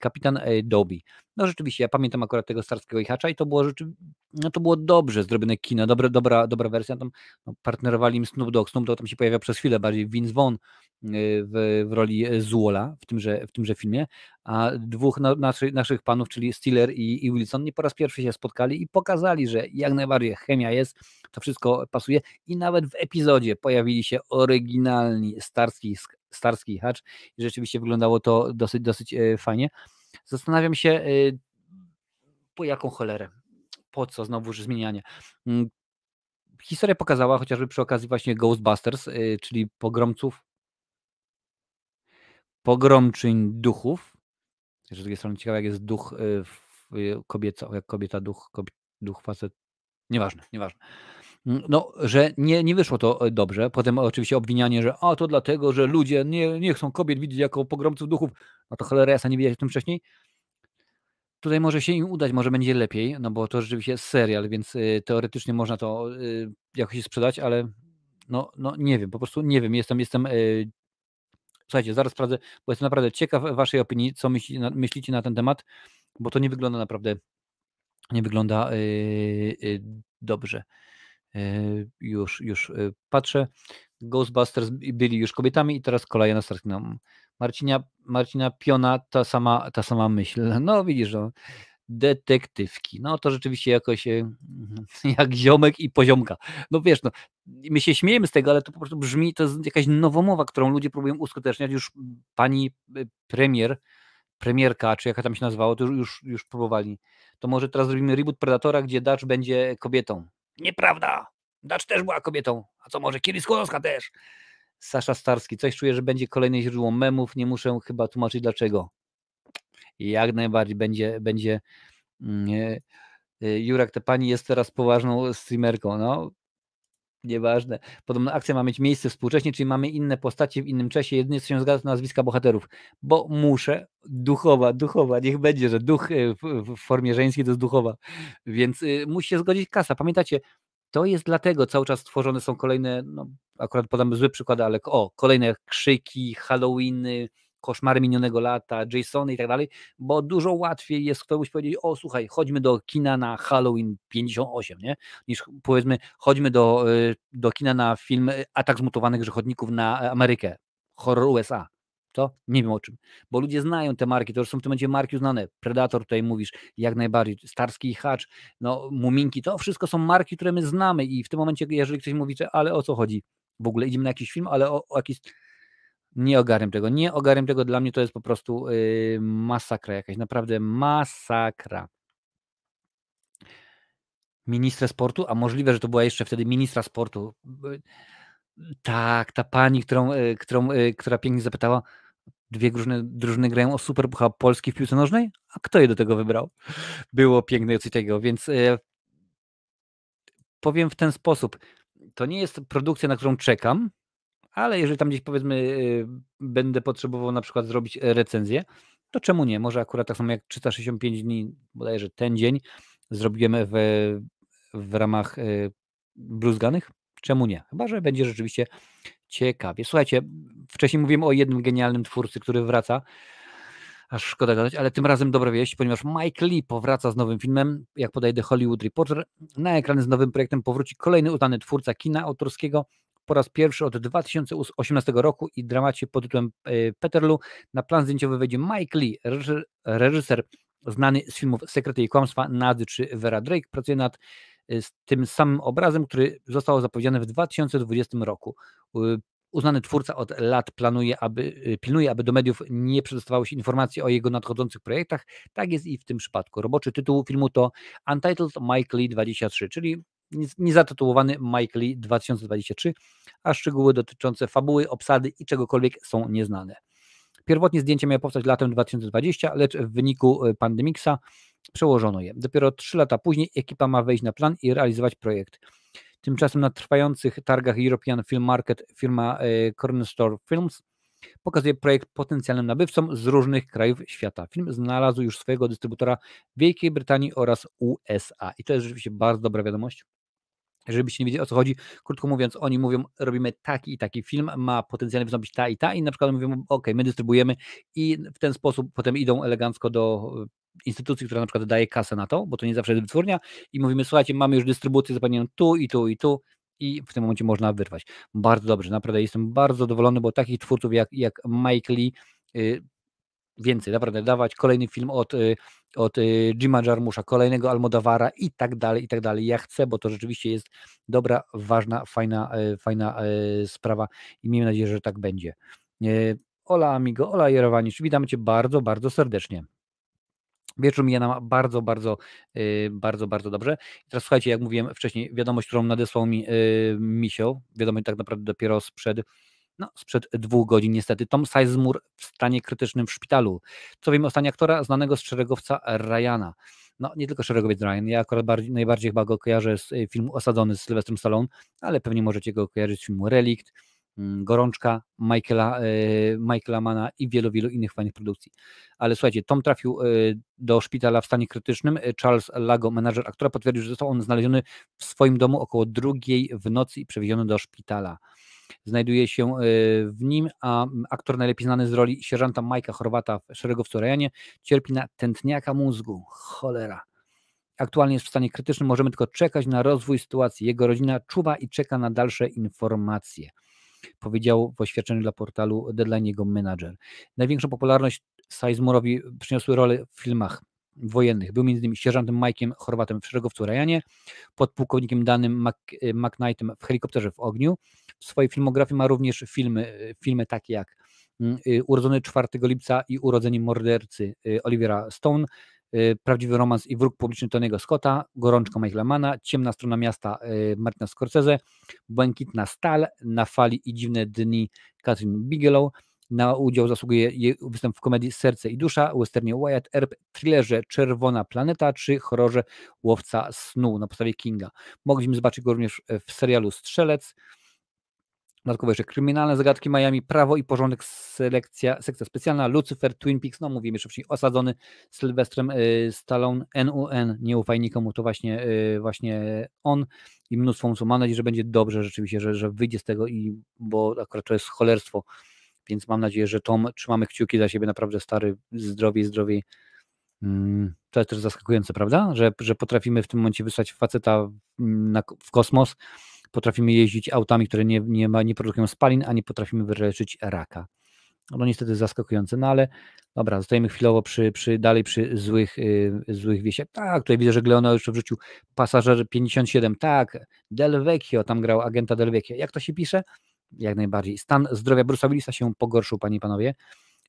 kapitan e, Dobby. No rzeczywiście, ja pamiętam akurat tego starskiego ichacza i to było rzeczy, no to było dobrze zrobione kino, dobre, dobra, dobra wersja. Tam no, partnerowali im Snoop Dogg, Snoop Dogg tam się pojawia przez chwilę bardziej Vince Vaughn y, w, w roli e, Zuola w tymże, w tymże filmie, a dwóch na, naszych, naszych panów, czyli Stiller i, i Wilson, nie po raz pierwszy się spotkali i pokazali, że jak najbardziej chemia jest, to wszystko pasuje i nawet w epizodzie pojawili się oryginalni starski, starski hacz i rzeczywiście wyglądało to dosyć, dosyć e, fajnie. Zastanawiam się, y, po jaką cholerę, po co znowuż zmienianie. Mm, historia pokazała, chociażby przy okazji właśnie Ghostbusters, y, czyli pogromców, pogromczyń duchów. Z drugiej strony ciekawe, jak jest duch y, kobieca, jak kobieta, duch, duch facet. Nieważne, nieważne. Mm, no, że nie, nie wyszło to e, dobrze. Potem oczywiście obwinianie, że a to dlatego, że ludzie nie, nie chcą kobiet widzieć jako pogromców duchów, no to cholera jasna nie widziałem o tym wcześniej. Tutaj może się im udać, może będzie lepiej, no bo to rzeczywiście jest serial, więc y, teoretycznie można to y, jakoś sprzedać, ale no, no nie wiem, po prostu nie wiem, jestem, jestem y, Słuchajcie, zaraz sprawdzę, bo jestem naprawdę ciekaw Waszej opinii, co myślicie na ten temat, bo to nie wygląda naprawdę, nie wygląda dobrze. Y, już, już y, patrzę. Ghostbusters byli już kobietami i teraz kolejna startną. No, Marcinia, Marcina Piona, ta sama, ta sama myśl. No widzisz, no. detektywki. No to rzeczywiście jakoś y, jak ziomek i poziomka. No wiesz, no, my się śmiejemy z tego, ale to po prostu brzmi, to jest jakaś nowomowa, którą ludzie próbują uskuteczniać. Już pani premier, premierka, czy jaka tam się nazywało, to już, już próbowali. To może teraz zrobimy reboot Predatora, gdzie Dutch będzie kobietą. Nieprawda. Dacz też była kobietą. A co może Kiri Skłodowska też? Sasza Starski. Coś czuję, że będzie kolejne źródło memów. Nie muszę chyba tłumaczyć dlaczego. Jak najbardziej będzie, będzie mm, e, e, Jurek, ta pani jest teraz poważną streamerką. No, Nieważne. Podobno akcja ma mieć miejsce współcześnie, czyli mamy inne postacie w innym czasie. Jedynie co się zgadza to nazwiska bohaterów, bo muszę, duchowa, duchowa, niech będzie, że duch e, w, formie żeńskiej to jest duchowa, więc e, musi się zgodzić kasa. Pamiętacie, to jest dlatego cały czas tworzone są kolejne, no, akurat podam zły przykład, ale o, kolejne krzyki, Halloweeny, koszmary minionego lata, Jasony i tak dalej, bo dużo łatwiej jest komuś powiedzieć, o słuchaj, chodźmy do kina na Halloween 58, nie? niż powiedzmy, chodźmy do, y, do kina na film y, Atak zmutowanych grzechotników na e, Amerykę, horror USA. To nie wiem o czym, bo ludzie znają te marki, to już są w tym momencie marki znane. Predator tutaj mówisz, jak najbardziej, Starski i Hatch, no Muminki, to wszystko są marki, które my znamy i w tym momencie, jeżeli ktoś mówi, że ale o co chodzi, w ogóle idziemy na jakiś film, ale o, o jakiś nie ogarniam tego, nie ogarniam tego. Dla mnie to jest po prostu yy, masakra jakaś, naprawdę masakra. Ministra sportu, a możliwe, że to była jeszcze wtedy ministra sportu. Tak, ta pani, którą, yy, którą, yy, która pięknie zapytała, dwie drużyny, drużyny grają o Superpucha Polski w piłce nożnej? A kto je do tego wybrał? Było piękne i tego, więc yy, powiem w ten sposób. To nie jest produkcja, na którą czekam, ale jeżeli tam gdzieś powiedzmy y, będę potrzebował na przykład zrobić e, recenzję, to czemu nie? Może akurat tak samo jak 365 dni, bodajże ten dzień zrobiłem w, w ramach y, bruzganych, czemu nie? Chyba, że będzie rzeczywiście ciekawie. Słuchajcie, wcześniej mówiłem o jednym genialnym twórcy, który wraca, aż szkoda gadać, ale tym razem dobra wieść, ponieważ Mike Lee powraca z nowym filmem, jak podaje The Hollywood Reporter. Na ekrany z nowym projektem powróci kolejny udany twórca kina autorskiego, po raz pierwszy od 2018 roku i dramacie pod tytułem e, "Peterloo" Na plan zdjęciowy wejdzie Mike Lee, reżyser znany z filmów Sekrety i Kłamstwa, Nady czy Vera Drake. Pracuje nad e, tym samym obrazem, który został zapowiedziany w 2020 roku. Uznany twórca od lat planuje, aby, e, pilnuje, aby do mediów nie przedostawały się informacji o jego nadchodzących projektach. Tak jest i w tym przypadku. Roboczy tytuł filmu to Untitled Mike Lee 23, czyli niezatytułowany Mike Lee 2023, a szczegóły dotyczące fabuły, obsady i czegokolwiek są nieznane. Pierwotnie zdjęcie miało powstać latem 2020, lecz w wyniku e, pandemiksa przełożono je. Dopiero trzy lata później ekipa ma wejść na plan i realizować projekt. Tymczasem na trwających targach European Film Market firma e, Cornerstone Films pokazuje projekt potencjalnym nabywcom z różnych krajów świata. Film znalazł już swojego dystrybutora w Wielkiej Brytanii oraz USA. I to jest rzeczywiście bardzo dobra wiadomość żebyście nie wiedzieli o co chodzi, krótko mówiąc, oni mówią, robimy taki i taki film, ma potencjalnie wystąpić ta i ta i na przykład mówią, ok, my dystrybuujemy i w ten sposób potem idą elegancko do e, instytucji, która na przykład daje kasę na to, bo to nie zawsze jest wytwórnia i mówimy, słuchajcie, mamy już dystrybucję zapewnioną tu i tu i tu i w tym momencie można wyrwać. Bardzo dobrze, naprawdę jestem bardzo zadowolony, bo takich twórców jak, jak Mike Lee, y, więcej, naprawdę dawać kolejny film od, y, od y, Jima Jarmusza, kolejnego Almodawara i tak dalej, i tak dalej. Ja chcę, bo to rzeczywiście jest dobra, ważna, fajna, y, fajna sprawa i miejmy nadzieję, że tak będzie. Ola Amigo, Ola Jerowanicz, witamy Cię bardzo, bardzo serdecznie. Wieczór mija nam bardzo, bardzo, bardzo, bardzo dobrze. teraz słuchajcie, jak mówiłem wcześniej, wiadomość, którą nadesłał mi Misio, wiadomość tak naprawdę dopiero sprzed no, sprzed dwóch godzin niestety. Tom Sizemore w stanie krytycznym w szpitalu. Co wiem o stanie aktora znanego z szeregowca Ryana. No, nie tylko szeregowiec Ryan, ja akurat bardziej, najbardziej chyba go kojarzę z y, filmu Osadzony z Sylwestrem Stallone, ale pewnie możecie go kojarzyć z filmu Relikt, mm, Gorączka Michaela, y, Michaela Mana i wielu, wielu innych fajnych produkcji. Ale słuchajcie, Tom trafił y, do szpitala w stanie krytycznym. Charles Lago, menadżer aktora, potwierdził, że został on znaleziony w swoim domu około drugiej w nocy i przewieziony do szpitala znajduje się e, w nim, a aktor najlepiej znany z roli sierżanta Majka Chorwata w Szeregowcu Rajanie cierpi na tętniaka mózgu. Cholera. Aktualnie jest w stanie krytycznym, możemy tylko czekać na rozwój sytuacji. Jego rodzina czuwa i czeka na dalsze informacje. Powiedział w oświadczeniu dla portalu Deadline jego menadżer. Największą popularność Sizemurowi przyniosły role w filmach wojennych. Był między innymi sierżantem Majkiem Chorwatem w Szeregowcu Rajanie, podpułkownikiem Danym Mac e, McKnightem w helikopterze w ogniu, w swojej filmografii ma również filmy, y, filmy takie jak mm, y, Urodzony 4 lipca i Urodzenie mordercy y, Olivera Stone, Prawdziwy romans i wróg publiczny Tony'ego Scotta, Gorączka Michaela Mana, Ciemna strona miasta Martina Scorsese, Błękitna stal, Na fali i dziwne dni Catherine Bigelow, na udział zasługuje jej występ w komedii Serce i Dusza, westernie Wyatt Earp, thrillerze Czerwona Planeta czy horrorze Łowca Snu na podstawie Kinga. Mogliśmy zobaczyć go również w serialu Strzelec, Dodatkowo jeszcze kryminalne zagadki Miami, prawo i porządek, selekcja, sekcja specjalna, Lucifer, Twin Peaks, no mówimy jeszcze wcześniej, osadzony Sylwestrem y, Stallone, NUN, nie ufaj nikomu, to właśnie, y, właśnie on i mnóstwo osób. Mam nadzieję, że będzie dobrze rzeczywiście, że, że wyjdzie z tego, i bo akurat to jest cholerstwo, więc mam nadzieję, że Tom, trzymamy kciuki za siebie, naprawdę stary, zdrowiej, zdrowiej. Mm, to jest też zaskakujące, prawda? Że, że potrafimy w tym momencie wysłać faceta na, w kosmos, potrafimy jeździć autami, które nie, nie, ma, nie produkują spalin, a nie potrafimy wyleczyć raka. No niestety zaskakujące, no ale dobra, zostajemy chwilowo przy, przy dalej przy złych, yy, złych wieściach. Tak, tutaj widzę, że Gleona już wrzucił pasażer 57, tak, Del Vecchio, tam grał agenta Del Vecchio. Jak to się pisze? Jak najbardziej. Stan zdrowia Bruce'a Willisa się pogorszył, panie i panowie.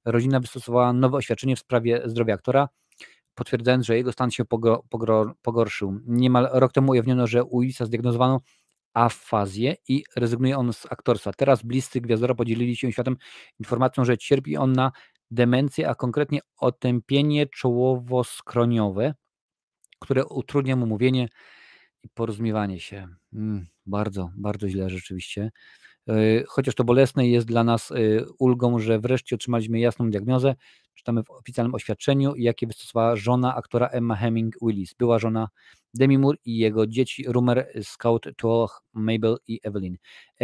Rodzina wystosowała nowe oświadczenie w sprawie zdrowia aktora, potwierdzając, że jego stan się pogor pogorszył. Niemal rok temu ujawniono, że Willisa zdiagnozowano afazję i rezygnuje on z aktorstwa. Teraz bliscy gwiazdora podzielili się światem informacją, że cierpi on na demencję, a konkretnie otępienie czołowo-skroniowe, które utrudnia mu mówienie i porozumiewanie się. Mm, bardzo, bardzo źle rzeczywiście. E, chociaż to bolesne jest dla nas e, ulgą, że wreszcie otrzymaliśmy jasną diagnozę. Czytamy w oficjalnym oświadczeniu, jakie wystosowała żona aktora Emma Heming Willis, była żona Demi Moore i jego dzieci Rumer, Scout, Tuoch, Mabel i Evelyn.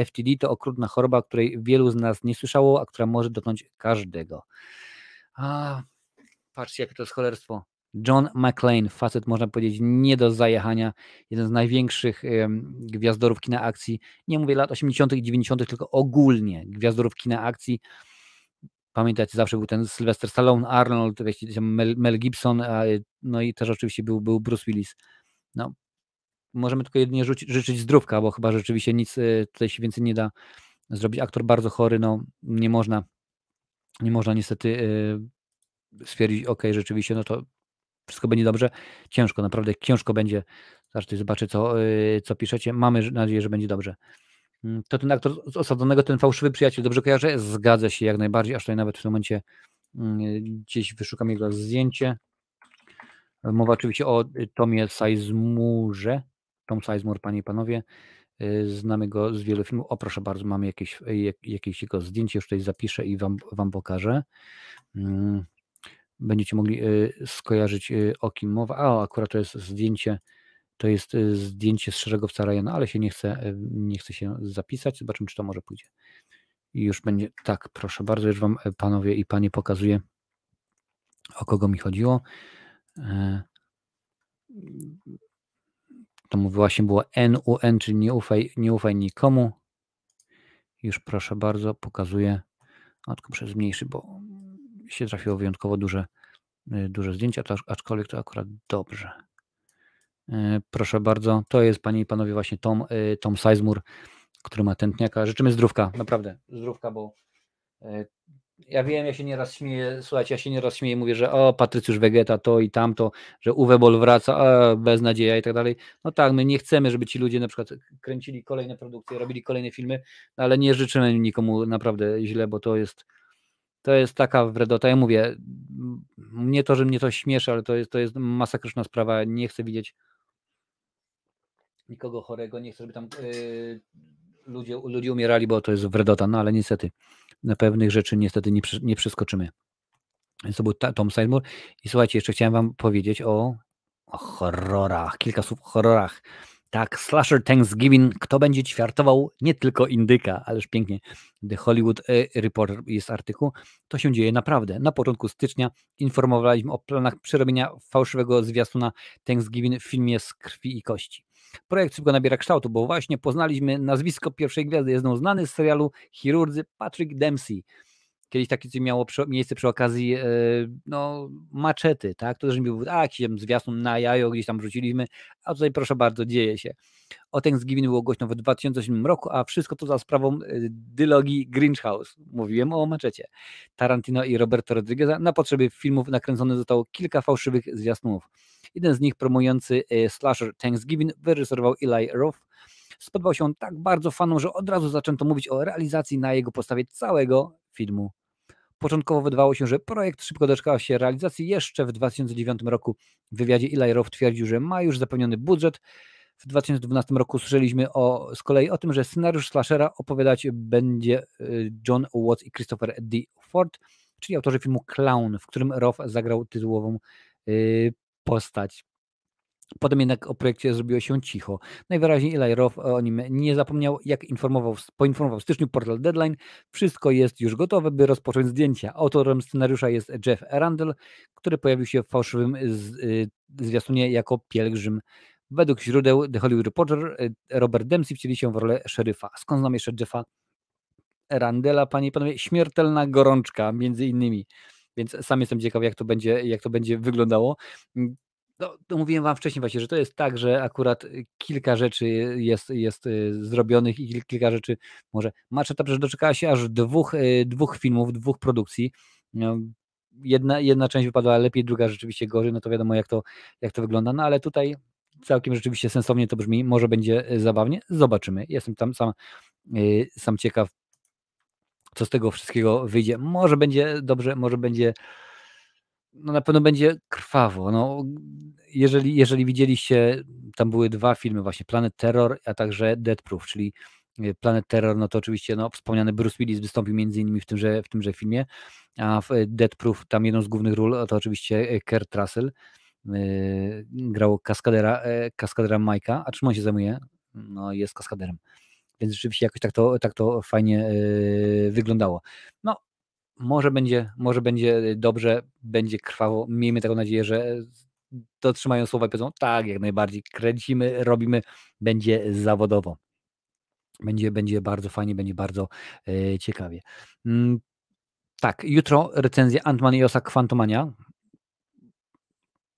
FTD to okrutna choroba, której wielu z nas nie słyszało, a która może dotknąć każdego. A, patrzcie, jakie to jest cholerstwo. John McClane, facet można powiedzieć nie do zajechania, jeden z największych gwiazdorów kina akcji. Nie mówię lat 80. i 90., tylko ogólnie gwiazdorów kina akcji. Pamiętacie, zawsze był ten Sylvester Stallone, Arnold, Mel, Gibson, no i też oczywiście był, był Bruce Willis. No, możemy tylko jedynie życzyć, życzyć zdrówka, bo chyba rzeczywiście nic e, tutaj się więcej nie da zrobić. Aktor bardzo chory, no nie można, nie można niestety e, stwierdzić, ok, rzeczywiście, no to wszystko będzie dobrze. Ciężko, naprawdę ciężko będzie. Każdy zobaczę co, y, co piszecie. Mamy nadzieję, że będzie dobrze. Mm, to ten aktor z osadzonego, ten fałszywy przyjaciel, dobrze kojarzę? Zgadza się jak najbardziej, aż tutaj nawet w tym momencie mm, gdzieś wyszukam jego zdjęcie. Mowa oczywiście o y, Tomie Sizemurze. Tom Sizemur, panie i panowie. Y, znamy go z wielu filmów. O, proszę bardzo, mamy jakieś, jakieś jego zdjęcie, już tutaj zapiszę i wam, wam pokażę. Mm będziecie mogli y, skojarzyć y, o kim mowa. A o, akurat to jest zdjęcie, to jest y, zdjęcie z szeregowca Ryana, ale się nie chce, nie chce się zapisać. Zobaczymy, czy to może pójdzie. I już będzie, tak, proszę bardzo, już wam panowie i panie pokazuję, o kogo mi chodziło. Tam właśnie było NUN, czyli nie ufaj, nie ufaj nikomu. Już proszę bardzo, pokazuję. A tylko przez mniejszy, bo się trafiło wyjątkowo duże, y, duże zdjęcia, aczkolwiek to akurat dobrze. Y, proszę bardzo, to jest panie i panowie właśnie Tom, y, Tom Sizemore, który ma tętniaka. Życzymy zdrówka, naprawdę zdrówka, bo ja wiem, ja się nieraz śmieję, słuchajcie, ja się nieraz śmieję, mówię, że o, Patrycjusz Wegeta to i tamto, że Uwebol wraca, a, nadzieja i tak dalej. No tak, my nie chcemy, żeby ci ludzie na przykład kręcili kolejne produkcje, robili kolejne filmy, no ale nie życzymy nikomu naprawdę źle, bo to jest to jest taka wredota. Ja mówię, mnie to, że mnie to śmieszy, ale to jest, to jest masakryczna sprawa. Nie chcę widzieć nikogo chorego, nie chcę, żeby tam yy, ludzie, ludzie umierali, bo to jest wredota, no ale niestety na pewnych rzeczy niestety nie, nie przeskoczymy. Więc to był Tom Seymour. I słuchajcie, jeszcze chciałem wam powiedzieć o, o horrorach, kilka słów o horrorach. Tak, Slasher Thanksgiving, kto będzie ćwiartował nie tylko indyka, ależ pięknie. The Hollywood e, Report jest artykuł. To się dzieje naprawdę. Na początku stycznia informowaliśmy o planach przerobienia fałszywego zwiastuna Thanksgiving w filmie z krwi i kości. Projekt szybko nabiera kształtu, bo właśnie poznaliśmy nazwisko pierwszej gwiazdy. Jest on znany z serialu Chirurdzy Patrick Dempsey. Kiedyś takie coś miało przy, miejsce przy okazji e, no, maczety, tak? To też nie był, a jakiś zwiastun na jajo gdzieś tam wrzuciliśmy, a tutaj proszę bardzo, dzieje się. O Thanksgiving było głośno w 2008 roku, a wszystko to za sprawą e, dylogii Grinch House. Mówiłem o maczecie. Tarantino i Roberto Rodriguez na potrzeby filmów nakręcone zostało kilka fałszywych zwiastunów. Jeden z nich promujący e, slasher Thanksgiving wyreżyserował Eli Roth. Spodobał się on tak bardzo fanom, że od razu zaczęto mówić o realizacji na jego podstawie całego filmu. Początkowo wydawało się, że projekt szybko doczekał się realizacji. Jeszcze w 2009 roku w wywiadzie Eli Roth twierdził, że ma już zapewniony budżet. W 2012 roku słyszeliśmy o, z kolei o tym, że scenariusz slashera opowiadać będzie y, John Watts i Christopher D. Ford, czyli autorzy filmu Clown, w którym Roth zagrał tytułową y, postać. Potem jednak o projekcie zrobiło się cicho. Najwyraźniej Eli Roth o nim nie zapomniał, jak informował, poinformował w styczniu portal Deadline. Wszystko jest już gotowe, by rozpocząć zdjęcia. Autorem scenariusza jest Jeff Randall, który pojawił się w fałszywym z, y, zwiastunie jako pielgrzym. Według źródeł The Hollywood Reporter y, Robert Dempsey wcieli się w rolę szeryfa. Skąd znam jeszcze Jeffa Randella, panie i panowie? Śmiertelna gorączka, między innymi więc sam jestem ciekaw, jak to będzie, jak to będzie wyglądało no, to mówiłem wam wcześniej właśnie, że to jest tak, że akurat y, kilka rzeczy jest, jest y, zrobionych i kilka rzeczy może. Maczeta przecież doczekała się aż dwóch, y, dwóch filmów, dwóch produkcji. No, jedna, jedna część wypadła lepiej, druga rzeczywiście gorzej, no to wiadomo jak to, jak to wygląda, no ale tutaj całkiem rzeczywiście sensownie to brzmi, może będzie zabawnie, zobaczymy. Jestem tam sam, sam ciekaw, co z tego wszystkiego wyjdzie. Może będzie dobrze, może będzie no na pewno będzie krwawo. No, jeżeli, jeżeli widzieliście, tam były dwa filmy właśnie, Planet Terror, a także Dead Proof, czyli e, Planet Terror, no to oczywiście no, wspomniany Bruce Willis wystąpił między innymi w tymże, w tymże filmie, a w e, Dead Proof tam jedną z głównych ról to oczywiście e, Kurt Russell, yy, grał kaskadera, yy, kaskadera Majka, a czym on się zajmuje? No jest kaskaderem. Więc rzeczywiście jakoś tak to, tak to fajnie yy, wyglądało. No może będzie, może będzie y, dobrze, będzie krwawo. Miejmy taką nadzieję, że e, dotrzymają słowa i powiedzą, tak, jak najbardziej, kręcimy, robimy, będzie zawodowo. Będzie, będzie bardzo fajnie, będzie bardzo e, ciekawie. Mm, tak, jutro recenzja Antman i Osa Quantumania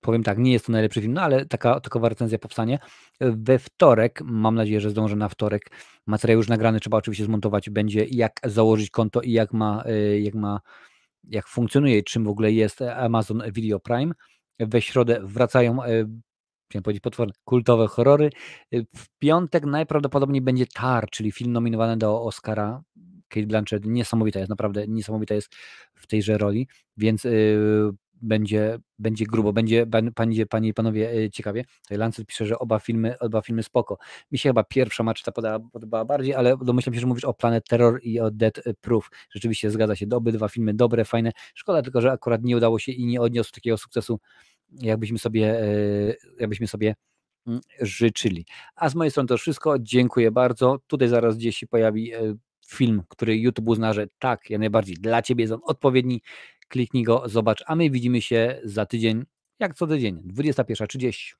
powiem tak, nie jest to najlepszy film, no ale taka, takowa recenzja powstanie. We wtorek, mam nadzieję, że zdążę na wtorek, materiał już nagrany, trzeba oczywiście zmontować, będzie jak założyć konto i jak ma, e, jak ma, jak funkcjonuje i czym w ogóle jest Amazon Video Prime. We środę wracają e, chciałem powiedzieć potworne, kultowe horrory. E, w piątek najprawdopodobniej będzie Tar, czyli film nominowany do Oscara. Kate Blanchett niesamowita jest, naprawdę niesamowita jest w tejże roli, więc będzie, będzie grubo, będzie panie, panie i panowie e, ciekawie. Tutaj Lancet pisze, że oba filmy, oba filmy spoko. Mi się chyba pierwsza maczeta podobała, podobała bardziej, ale domyślam się, że mówisz o Planet Terror i o Dead Proof. Rzeczywiście zgadza się, doby, dwa filmy dobre, fajne. Szkoda tylko, że akurat nie udało się i nie odniósł takiego sukcesu, jakbyśmy sobie, e, jakbyśmy sobie mm, życzyli. A z mojej strony to wszystko. Dziękuję bardzo. Tutaj zaraz gdzieś się pojawi e, film, który YouTube uzna, że tak, ja najbardziej dla Ciebie jest on odpowiedni. Kliknij go, zobacz, a my widzimy się za tydzień, jak co tydzień, 21.30.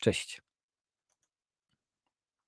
Cześć.